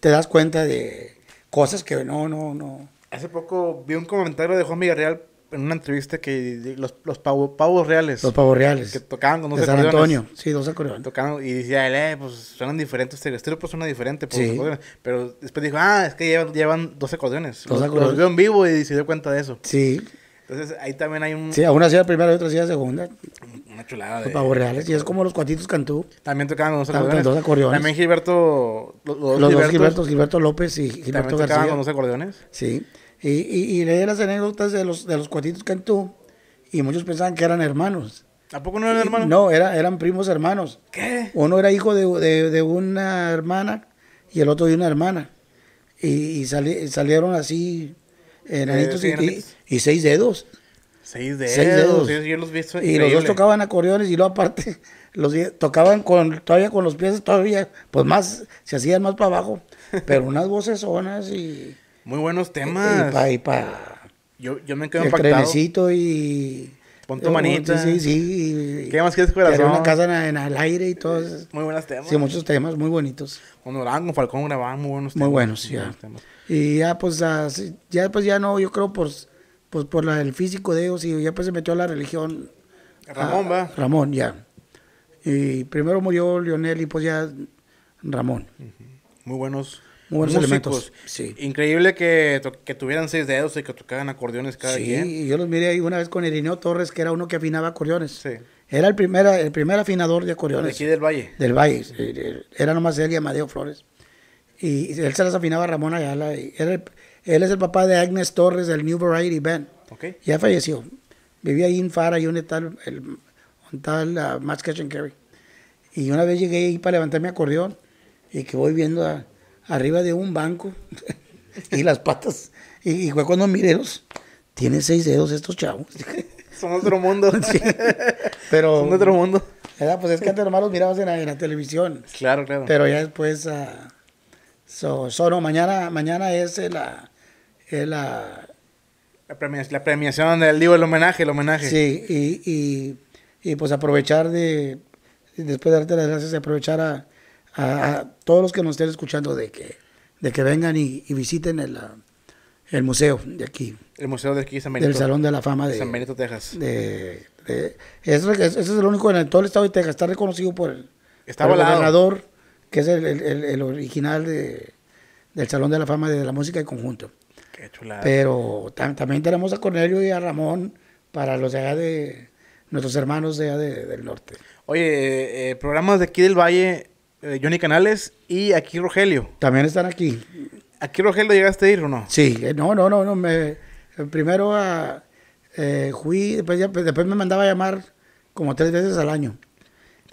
te das cuenta de cosas que no, no, no. Hace poco vi un comentario de Juan Villarreal en una entrevista que los, los pavos reales. Los pavos reales. Que tocaban con dos de San Antonio, sí, dos acordeones. y decía él, eh, pues suenan diferentes, este estilo pues suena diferente pues, Pero después dijo, ah, es que llevan, llevan dos acordeones. Los, vio en vivo y se dio cuenta de eso. Sí. Entonces ahí también hay un... Sí, una hacía primera y otra hacía segunda. Una chulada. Los de... pavos reales. Y es como los cuatitos Cantú. También tocaban con dos acordeones. También Gilberto... Los, dos Gilberto, Gilberto López y Gilberto García. tocaban con dos acordeones? Sí. Y, y, las anécdotas de los, de los cuatitos Cantú y muchos pensaban que eran hermanos. ¿Tampoco no eran hermanos? No, era, eran primos hermanos. ¿Qué? Uno era hijo de, de, de una hermana y el otro de una hermana. Y, y salieron así, enanitos eh, y, seis dedos. Seis dedos. Seis dedos. yo los y los dos tocaban acordeones y luego aparte los tocaban con, todavía con los pies, todavía, pues más, se hacían más para abajo. Pero unas voces sonas y... Muy buenos eh, temas. Y pa, y pa. Yo, yo me quedo el impactado. trenecito y... Pon tu eh, manita. Sí, sí. ¿Qué más quieres, corazón? una casa en, en, el aire y todo. Muy buenos temas. Sí, muchos temas muy bonitos. Cuando hablaban con Falcón grababan muy buenos temas. Muy buenos, sí ya. Y ya pues, ya pues ya no, yo creo por, pues, por el físico de ellos y ya pues se metió a la religión. Ramón, ¿verdad? Ah, va. Ramón, ya. Y primero murió Lionel y pues ya Ramón. Muy buenos muy buenos elementos. Sí. Increíble que, que, tuvieran seis dedos y que tocaran acordeones cada día. Sí, yo los miré ahí una vez con Irineo Torres, que era uno que afinaba acordeones. Sí. Era el primer, el primer afinador de acordeones. De aquí del Valle. Del Valle. Era nomás él y Amadeo Flores. Y él se las afinaba a Ramón Ayala. él es el papá de Agnes Torres del New Variety Band. Okay. Ya falleció. Vivía ahí en Fara y un tal, el, un tal uh, Max and Carry. Y una vez llegué ahí para levantar mi acordeón y que voy viendo a arriba de un banco y las patas. Y, fue cuando miré los. Tienen seis dedos estos chavos. Son otro mundo. pero, Son otro mundo. Pues es que antes nomás los mirabas en la, televisión. Claro, claro. Pero ya después. Ah, solo mañana, mañana es ah, ah, la. la la premiación, del digo el homenaje, el homenaje. Sí, y, y, y pues aprovechar de, después de darte las gracias, aprovechar a, a, todos los que nos estén escuchando de que, de que vengan y, visiten ah, el, museo de aquí. El museo de aquí, San Benito. Del Salón de la Fama de San Benito, Texas. De, es, el único en todo el estado de Texas. Está reconocido por el, está que es el, original del Salón de la Fama de la Música de Conjunto. Qué chulado. Pero también tenemos a Cornelio y a Ramón para los de allá de nuestros hermanos de allá del norte. Oye, eh, eh, programas de aquí del Valle eh, Johnny Canales y aquí Rogelio. También están aquí. ¿Aquí Rogelio llegaste a ir o no? Sí, eh, no, no, no, no. Eh, primero a, fui, pues, después, me mandaba a llamar como tres veces al año.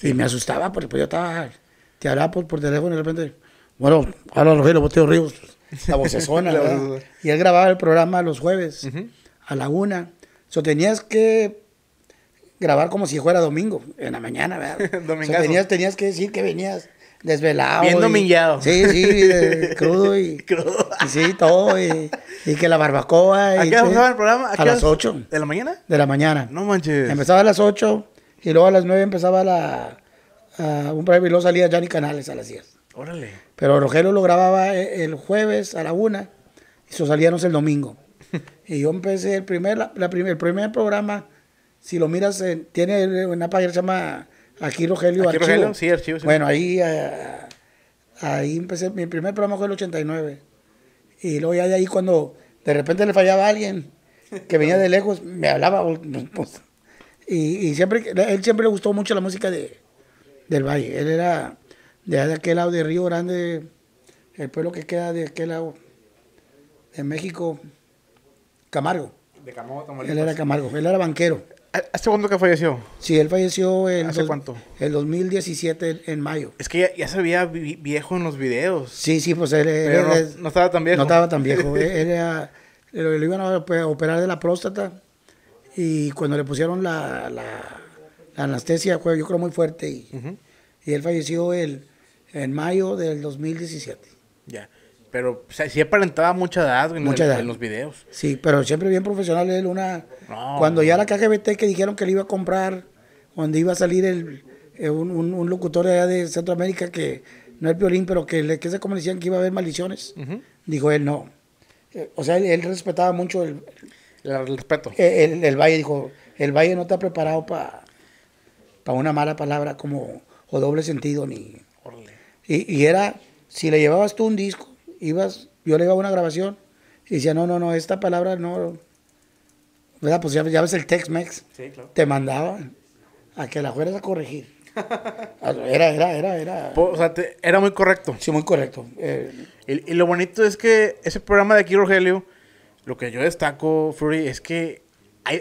Y me asustaba porque pues, yo estaba, te hablaba por, teléfono y de repente, bueno, hola Rogelio Boteo Ríos, la vocesona. la y él grababa el programa los jueves a la una. O so, tenías que grabar como si fuera domingo, en la mañana, ¿verdad? Domingo. tenías, tenías que decir que venías desvelado. Bien domingueado. Sí, sí, crudo y. crudo. Y sí, todo. Y, y, que la barbacoa. Y, ¿A qué hora el programa? A, las 8. ¿De la mañana? De la mañana. No manches. Empezaba a las 8 y luego a las 9 empezaba la. un previo y luego salía Johnny Canales a las 10. Órale. Pero Rogelio lo grababa e, el jueves a la 1 y no es el domingo. y yo empecé el primer, la, primer programa. Si lo miras, tiene una página que se llama Aquí Rogelio, bueno, ahí, eh, ahí empecé, mi primer programa fue el 89. Y luego ya de ahí cuando de repente le fallaba alguien que venía de lejos, me hablaba. Oh, pues. y, siempre, él siempre le gustó mucho la música de, del Valle. Él era de, aquel lado de Río Grande, el pueblo que queda de aquel lado de México, Camargo. De Camargo, Él era Camargo, él era banquero. ¿Hace cuándo que falleció? Sí, él falleció en... ¿Hace cuánto? En 2017, en mayo. Es que ya, se veía viejo en los videos. Sí, sí, pues él... no, estaba tan viejo. No estaba tan viejo. él, iban a operar de la próstata y cuando le pusieron la, la, anestesia fue yo creo muy fuerte y, y él falleció el, en mayo del 2017. Ya. Pero siempre sea, mucha edad, en, los videos. Sí, pero siempre bien profesional él. Una... Cuando ya la KGBT que dijeron que le iba a comprar, cuando iba a salir eh, un, locutor de allá de Centroamérica que no es violín, pero que, le, que se como decían que iba a haber maldiciones, dijo él no. Eh, o sea, él, respetaba mucho el, el, respeto. Eh, el, Valle dijo, el Valle no está preparado para una mala palabra como o doble sentido ni... Y, y era, si le llevabas tú un disco, ibas, yo le iba a una grabación y decía, no, no, no, esta palabra no. ¿Verdad? Pues ya, ves el Tex-Mex. Te mandaba a que la fueras a corregir. Era, era, era, era. O sea, era muy correcto. Sí, muy correcto. Eh, y, lo bonito es que ese programa de aquí, Rogelio, lo que yo destaco, Fury, es que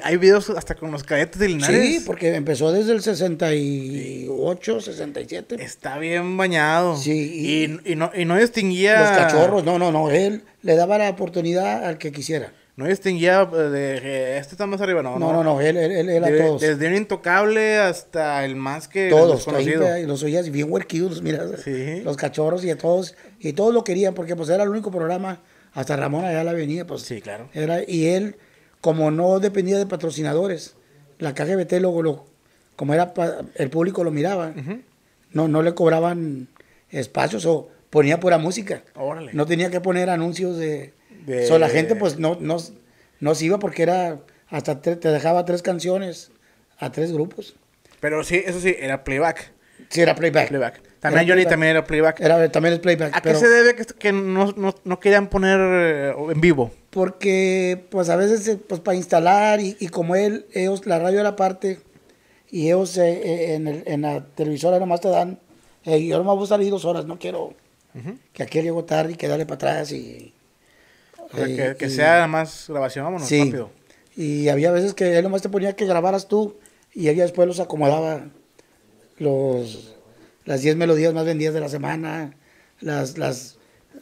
hay, videos hasta con los cadetes de Linares. Sí, porque empezó desde el 68, 67. Está bien bañado. Sí. Y, no, y no distinguía... Los cachorros, no, no, no. Él le daba la oportunidad al que quisiera. No distinguía eh, de este está más arriba, no. No, no, no, él, él, era todos. Desde un intocable hasta el más que todos, los oías bien huelquidos, mira, sí. los cachorros y a todos, y todos lo querían porque pues era el único programa, hasta Ramón allá la venía, pues. Sí, claro. Era, y él como no dependía de patrocinadores, la KGBT, lo, lo, como era el público lo miraba, no, no le cobraban espacios o ponía pura música. Órale. No tenía que poner anuncios de... la gente pues no, no, se iba porque era hasta te, dejaba tres canciones a tres grupos. Pero sí, eso sí, era playback. Sí, era playback. También también era playback. también es playback. ¿A qué se debe que, no, no, no, querían poner eh, en vivo? porque pues a veces eh, pues para instalar y, como él, ellos, la radio era parte y ellos eh, eh, en, en, la televisora nomás te dan, eh, yo nomás voy a salir dos horas, no quiero que aquí llego tarde y quedarle para atrás y... que, sea más grabación, vámonos rápido. Y había veces que él nomás te ponía que grabaras tú y ella después los acomodaba los, las 10 melodías más vendidas de la semana, las, las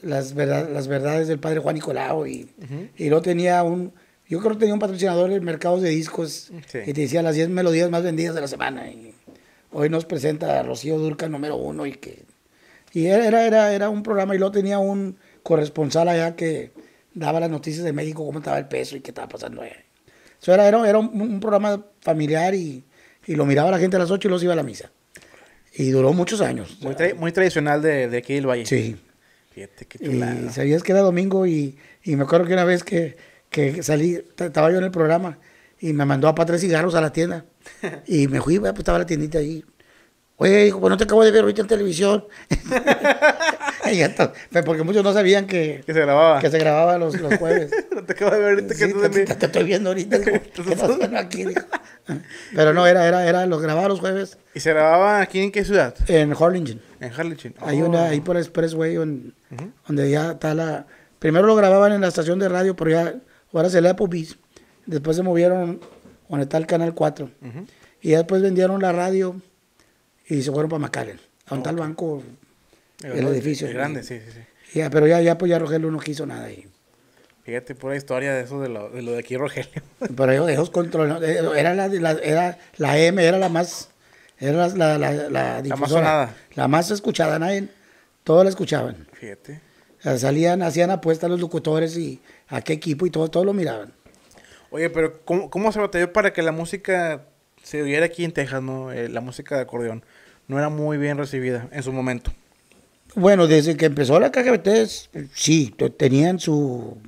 las, las verdades del padre Juan Nicolau y, lo y tenía un, yo creo que tenía un patrocinador en mercados de discos y que te decía las 10 melodías más vendidas de la semana. Y hoy nos presenta a Rocío Durca número uno y que... Y era, era, era un programa y lo tenía un corresponsal allá que daba las noticias de México, cómo estaba el peso y qué estaba pasando allá. Eso era, era, un, programa familiar y, y, lo miraba la gente a las 8 y los iba a la misa. Y duró muchos años. Muy, muy tradicional de, de aquí del Valle. Sí. Y sabías que era domingo y, me acuerdo que una vez que, que salí, estaba yo en el programa y me mandó a para tres cigarros a la tienda. Y me fui, pues estaba la tiendita allí Oye, hijo, pues no te acabo de ver ahorita en televisión. Pues, porque muchos no sabían que, que se grababa. Que se grababa los, los jueves. no te acabo de ver ahorita que que te, te, te, estoy viendo ahorita. Pero no, era, era, era, los grababa los jueves. ¿Y se grababa aquí en qué ciudad? En Harlingen. En Harlingen. Hay una, oh. ahí por Expressway, donde ya está la. Primero lo grababan en la estación de radio, pero ya, ahora se le pubis. Después se movieron donde está el canal 4. Y ya después vendieron la radio y se fueron para McAllen, a un tal banco, el, edificio. grande, sí, sí, pero ya, ya, pues ya Rogelio no quiso nada ahí. Fíjate, pura historia de eso, de lo de, aquí, Rogelio. Pero ellos, ellos controlaron, eh, era la, era la M, era la más, era la, la, la, la La más escuchada, nadie, todos la escuchaban. Fíjate. salían, hacían apuestas los locutores y a qué equipo y todo, todos lo miraban. Oye, pero ¿cómo, cómo se batalló para que la música se oyera aquí en Texas, no? Eh, la música de acordeón no era muy bien recibida en su momento. Bueno, desde que empezó la KGBT, sí, tenían su...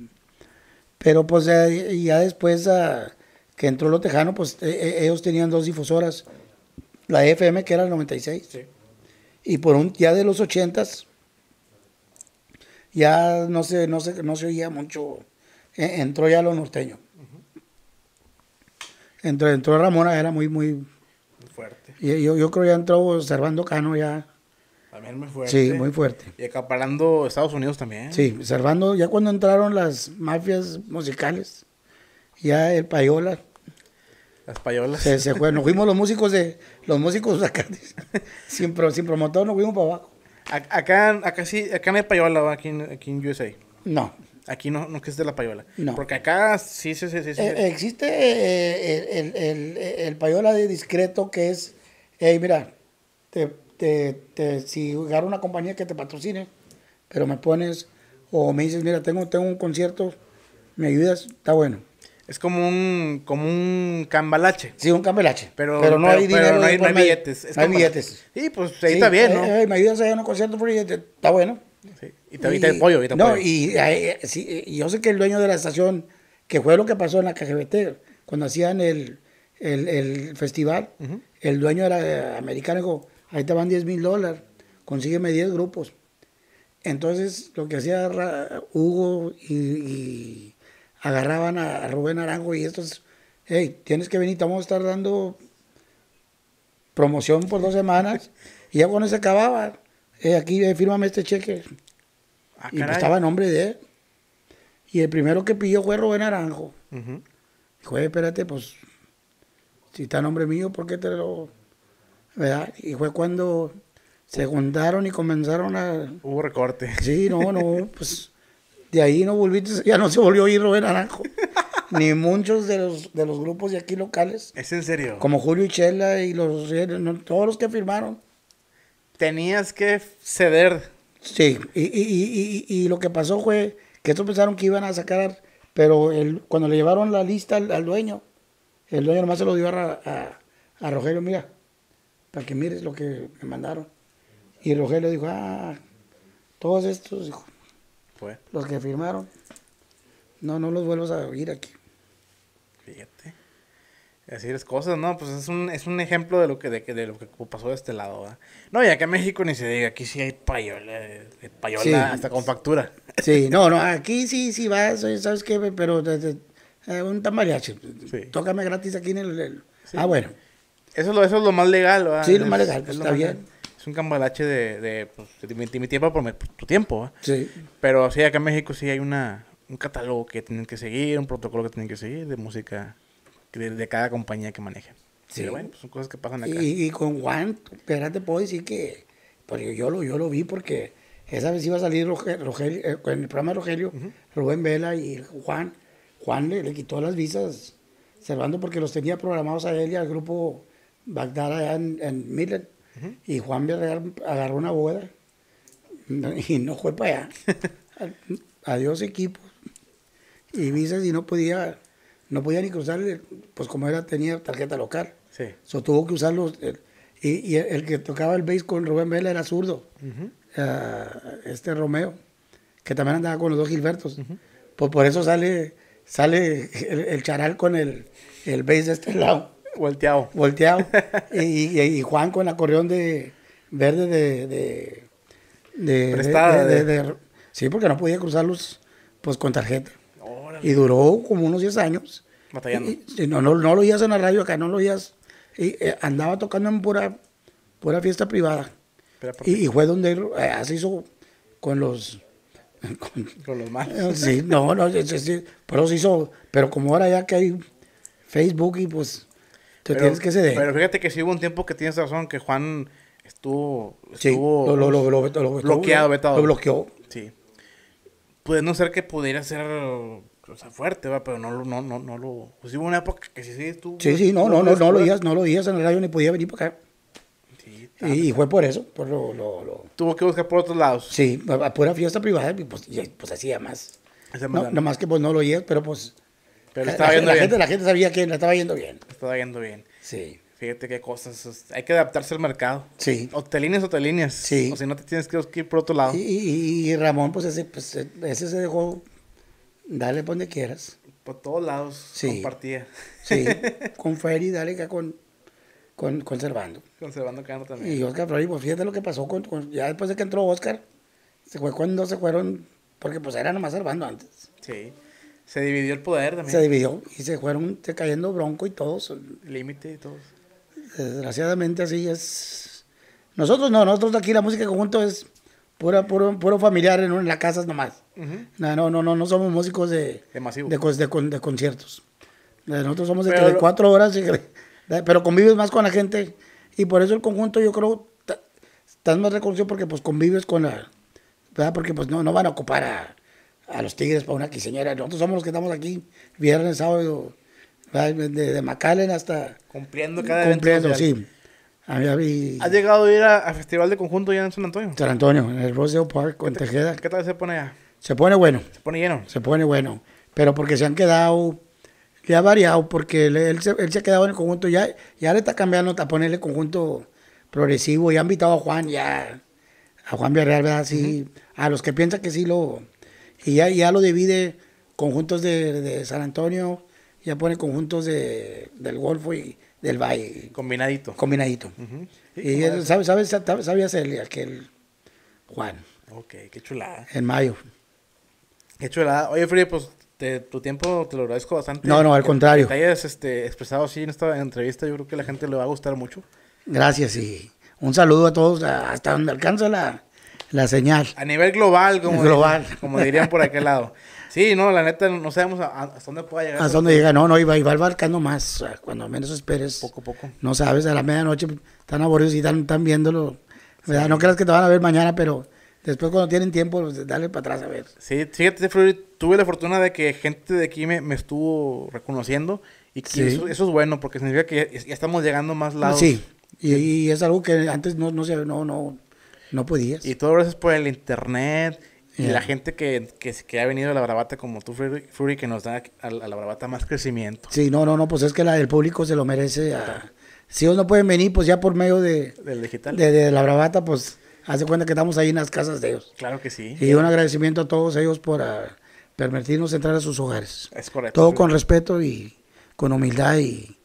Pero pues eh, ya después ah, que entró lo tejano, pues eh, eh, ellos tenían dos difusoras. La FM, que era el 96. Sí. Y por un ya de los 80 ya no se, no se, no se oía mucho. E, entró ya lo norteño. entró Ramona, era muy, muy, fuerte. Y yo, creo que ya entró Servando Cano ya. También muy fuerte. Sí, muy fuerte. Y acaparando Estados Unidos también. Sí, observando, ya cuando entraron las mafias musicales, ya el payola. Las payolas. Nos fuimos los músicos de, los músicos acá, sin, sin promotor, nos fuimos para abajo. Acá, acá sí, acá no hay payola, aquí aquí en USA. No, Aquí no, no de la payola. No. Porque acá sí, sí, sí. sí, eh, eh, existe eh, el, el, el, payola de discreto que es, hey, mira, te, te, si agarro una compañía que te patrocine, pero me pones o me dices, mira, tengo, tengo un concierto, me ayudas, está bueno. Es como un, como un cambalache. Sí, un cambalache. Pero, pero no hay dinero. Pero no, hay, billetes. no hay billetes. Sí, pues ahí está bien, ¿no? me ayudas a ir a un concierto por billete. Está bueno. Y te el pollo, no, eh, eh, eh, Y, yo sé que el dueño de la estación, que fue lo que pasó en la KGBT, cuando hacían el, festival, el dueño era americano dijo, ahí te van 10 mil dólares, consígueme 10 grupos. Entonces, lo que hacía Hugo y, agarraban a Rubén Arango y estos, hey, tienes que venir, te vamos a estar dando promoción por dos semanas. Y ya cuando se acababa, eh, aquí, eh, fírmame este cheque. Ah, y estaba en nombre de él. Y el primero que pilló fue Rubén Naranjo. Dijo, eh, espérate, pues, si está en nombre mío, ¿por qué te lo...? ¿Verdad? Y fue cuando se juntaron y comenzaron a... Hubo recorte. Sí, no, no, pues, de ahí no volviste, ya no se volvió a ir Rubén Naranjo. Ni muchos de los, de los grupos de aquí locales. ¿Es en serio? Como Julio y Chela y los... Todos los que firmaron tenías que ceder. Sí, y, lo que pasó fue que estos pensaron que iban a sacar, pero el, cuando le llevaron la lista al, dueño, el dueño nomás se lo dio a, a, Rogelio, mira, para que mires lo que me mandaron. Y Rogelio dijo, ah, todos estos, dijo, los que firmaron, no, no los vuelvas a oír aquí. Fíjate decir es cosas, ¿no? Pues es un, es un ejemplo de lo que, de, de lo que pasó de este lado, ¿verdad? No, y acá en México ni se diga, aquí sí hay payola, eh, payola hasta con factura. Sí, no, no, aquí sí, sí vas, ¿sabes qué? Pero es eh, un tamariachi, sí. tócame gratis aquí en el... Ah, bueno. Eso es, lo, eso es lo más legal, ¿verdad? Sí, lo más legal, pues, es está bien. Es un cambalache de, de, pues, de mi, tiempo por, tu tiempo, Sí. Pero sí, acá en México sí hay una, un catálogo que tienen que seguir, un protocolo que tienen que seguir de música de, cada compañía que maneja. bueno, pues, son cosas que pasan acá. Y, con Juan, pero te puedo decir que yo, lo, yo lo vi porque esa vez iba a salir Roger, en eh, el programa de Rogelio, Rubén Vela y Juan. Juan le, quitó las visas, Servando, porque los tenía programados a él y al grupo Bagdad allá en, en Midland. Y Juan agarró una boda y no fue para allá. Adiós equipo. Y visas y no podía no podía ni cruzar, pues como era, tenía tarjeta local. Sí. So, tuvo que usarlos eh, y, el, que tocaba el bass con Rubén Vela era zurdo, eh, este Romeo, que también andaba con los dos Gilbertos. Pues por eso sale, sale el, charal con el, el bass de este lado. Volteado. Volteado. y, Juan con la corrión de verde de... Prestada, sí, porque no podía cruzarlos pues con tarjeta. Y duró como unos 10 años. Batallando. no, lo oías en la radio acá, no lo oías. Y, eh, andaba tocando en pura, pura fiesta privada. Y, fue donde eh, se hizo con los... Con, los malos. Sí, no, no, pero se hizo... Pero como ahora ya que hay Facebook y pues... Te tienes que ceder. Pero fíjate que si hubo un tiempo que tienes razón, que Juan estuvo... estuvo sí, lo, bloqueó. Lo bloqueó. Sí. Puede no ser que pudiera ser o sea, fuerte, pero no lo, no, no, no lo. Pues hubo una época que sí, sí, tú. Sí, sí, no, no, no, no lo oías, no lo oías en el radio ni podía venir para acá. Sí, y, fue por eso, por lo, lo, Tuvo que buscar por otros lados. Sí, a, pura fiesta privada, pues, pues hacía más. No, nomás que pues no lo oías, pero pues... Pero la, estaba bien. Gente, la gente sabía que la estaba yendo bien. Estaba yendo bien. Sí. Fíjate qué cosas. Hay que adaptarse al mercado. Sí. O te líneas o te líneas. Sí. O si no te tienes que ir por otro lado. Y, y Ramón, pues ese, pues ese se dejó dale donde quieras. Por todos lados sí. compartía. Sí, con Ferry, dale acá con, con, conservando. Conservando Cano también. Y Oscar Flores, pues fíjate lo que pasó ya después de que entró Oscar, se fue cuando se fueron, porque pues era nomás Servando antes. Sí. Se dividió el poder también. Se dividió y se fueron cayendo Bronco y todos. Límite y todos. Desgraciadamente así es. Nosotros no, nosotros aquí la música conjunto es puro, puro familiar en, la casa nomás. no, no, no, no, somos músicos de, de, conciertos. Nosotros somos de, cuatro horas, pero convives más con la gente. Y por eso el conjunto yo creo estás más reconocido porque pues convives con la... ¿verdad? Porque pues no, no van a ocupar a, los tigres para una quiseñera, Nosotros somos los que estamos aquí viernes, sábado, de, de, Macallen hasta... Cumpliendo cada Cumpliendo, sí. Ha llegado a ir a, Festival de Conjunto ya en San Antonio? San Antonio, en el Roseo Park, en Tejeda. ¿Qué tal se pone allá? Se pone bueno. Se pone lleno. Se pone bueno. Pero porque se han quedado, le ha variado, porque él, se, ha quedado en el conjunto, ya, ya le está cambiando a ponerle conjunto progresivo. Ya ha invitado a Juan, ya. A Juan Villarreal, ¿verdad? Sí. A los que piensan que sí lo. Y ya, lo divide conjuntos de, San Antonio, ya pone conjuntos del Golfo y del Valle. Combinadito. Combinadito. Y, él, ¿sabes, sabes, sabías el, aquel Juan. Ok, qué chulada. En mayo. Qué chulada. Oye, Freddy, pues tu tiempo te lo agradezco bastante. No, no, al contrario. te hayas este, expresado así en esta entrevista, yo creo que a la gente le va a gustar mucho. Gracias y un saludo a todos hasta donde alcanza la, señal. A nivel global, global. como dirían por aquel lado. Sí, no, la neta, no sabemos hasta dónde pueda llegar. Hasta dónde llega, no, no, y va, albarcando más, cuando menos esperes. Poco a poco. No sabes, a la medianoche están aburridos y están, están viéndolo. sea, No creas que te van a ver mañana, pero después cuando tienen tiempo, pues, dale para atrás a ver. Sí, fíjate, tuve la fortuna de que gente de aquí me, estuvo reconociendo y eso, es bueno porque significa que ya estamos llegando más lados. Sí, y, es algo que antes no, no, no, no, no podías. Y todo gracias por el internet y la gente que, que, que, ha venido a la bravata como tú, Fury, que nos da a, la bravata más crecimiento. Sí, no, no, no, pues es que la del público se lo merece. si ellos no pueden venir, pues ya por medio de, del digital. De, la bravata, pues hace cuenta que estamos ahí en las casas de ellos. Claro que sí. Y un agradecimiento a todos ellos por ah, permitirnos entrar a sus hogares. Es correcto. Todo con respeto y con humildad y,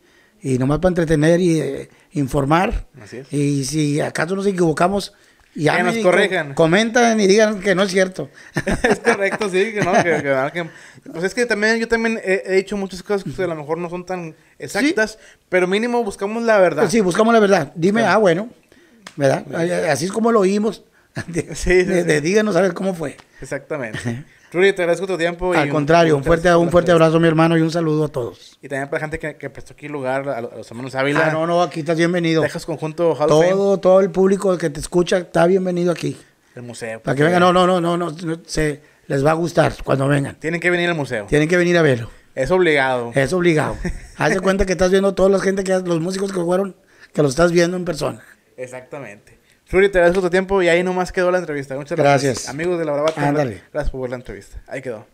y nomás para entretener y eh, informar. Así es. Y si acaso nos equivocamos, ya que nos corrijan. Comentan y digan que no es cierto. es correcto, sí, que no, que, Pues es que también yo también he, dicho hecho muchas cosas que a lo mejor no son tan exactas, pero mínimo buscamos la verdad. sí, buscamos la verdad. Dime, ah, bueno, ¿verdad? Así es como lo oímos. sí, de, díganos a ver cómo fue. Exactamente. Ruri, te agradezco tu tiempo. Al contrario, un, fuerte, un fuerte abrazo, mi hermano, y un saludo a todos. Y también para la gente que, prestó aquí lugar, a, los hermanos Ávila. Ah, no, no, aquí estás bienvenido. Dejas conjunto Todo, todo el público que te escucha está bienvenido aquí. El museo. Para pues, que vengan, no, no, no, no, no, se, les va a gustar cuando vengan. Tienen que venir al museo. Tienen que venir a verlo. Es obligado. Es obligado. Hazte cuenta que estás viendo toda la gente que, los músicos que jugaron, que lo estás viendo en persona. Exactamente. Florita, te agradezco tu tiempo y ahí nomás quedó la entrevista. Muchas gracias. gracias. Amigos de la Bravata, gracias por la entrevista. Ahí quedó.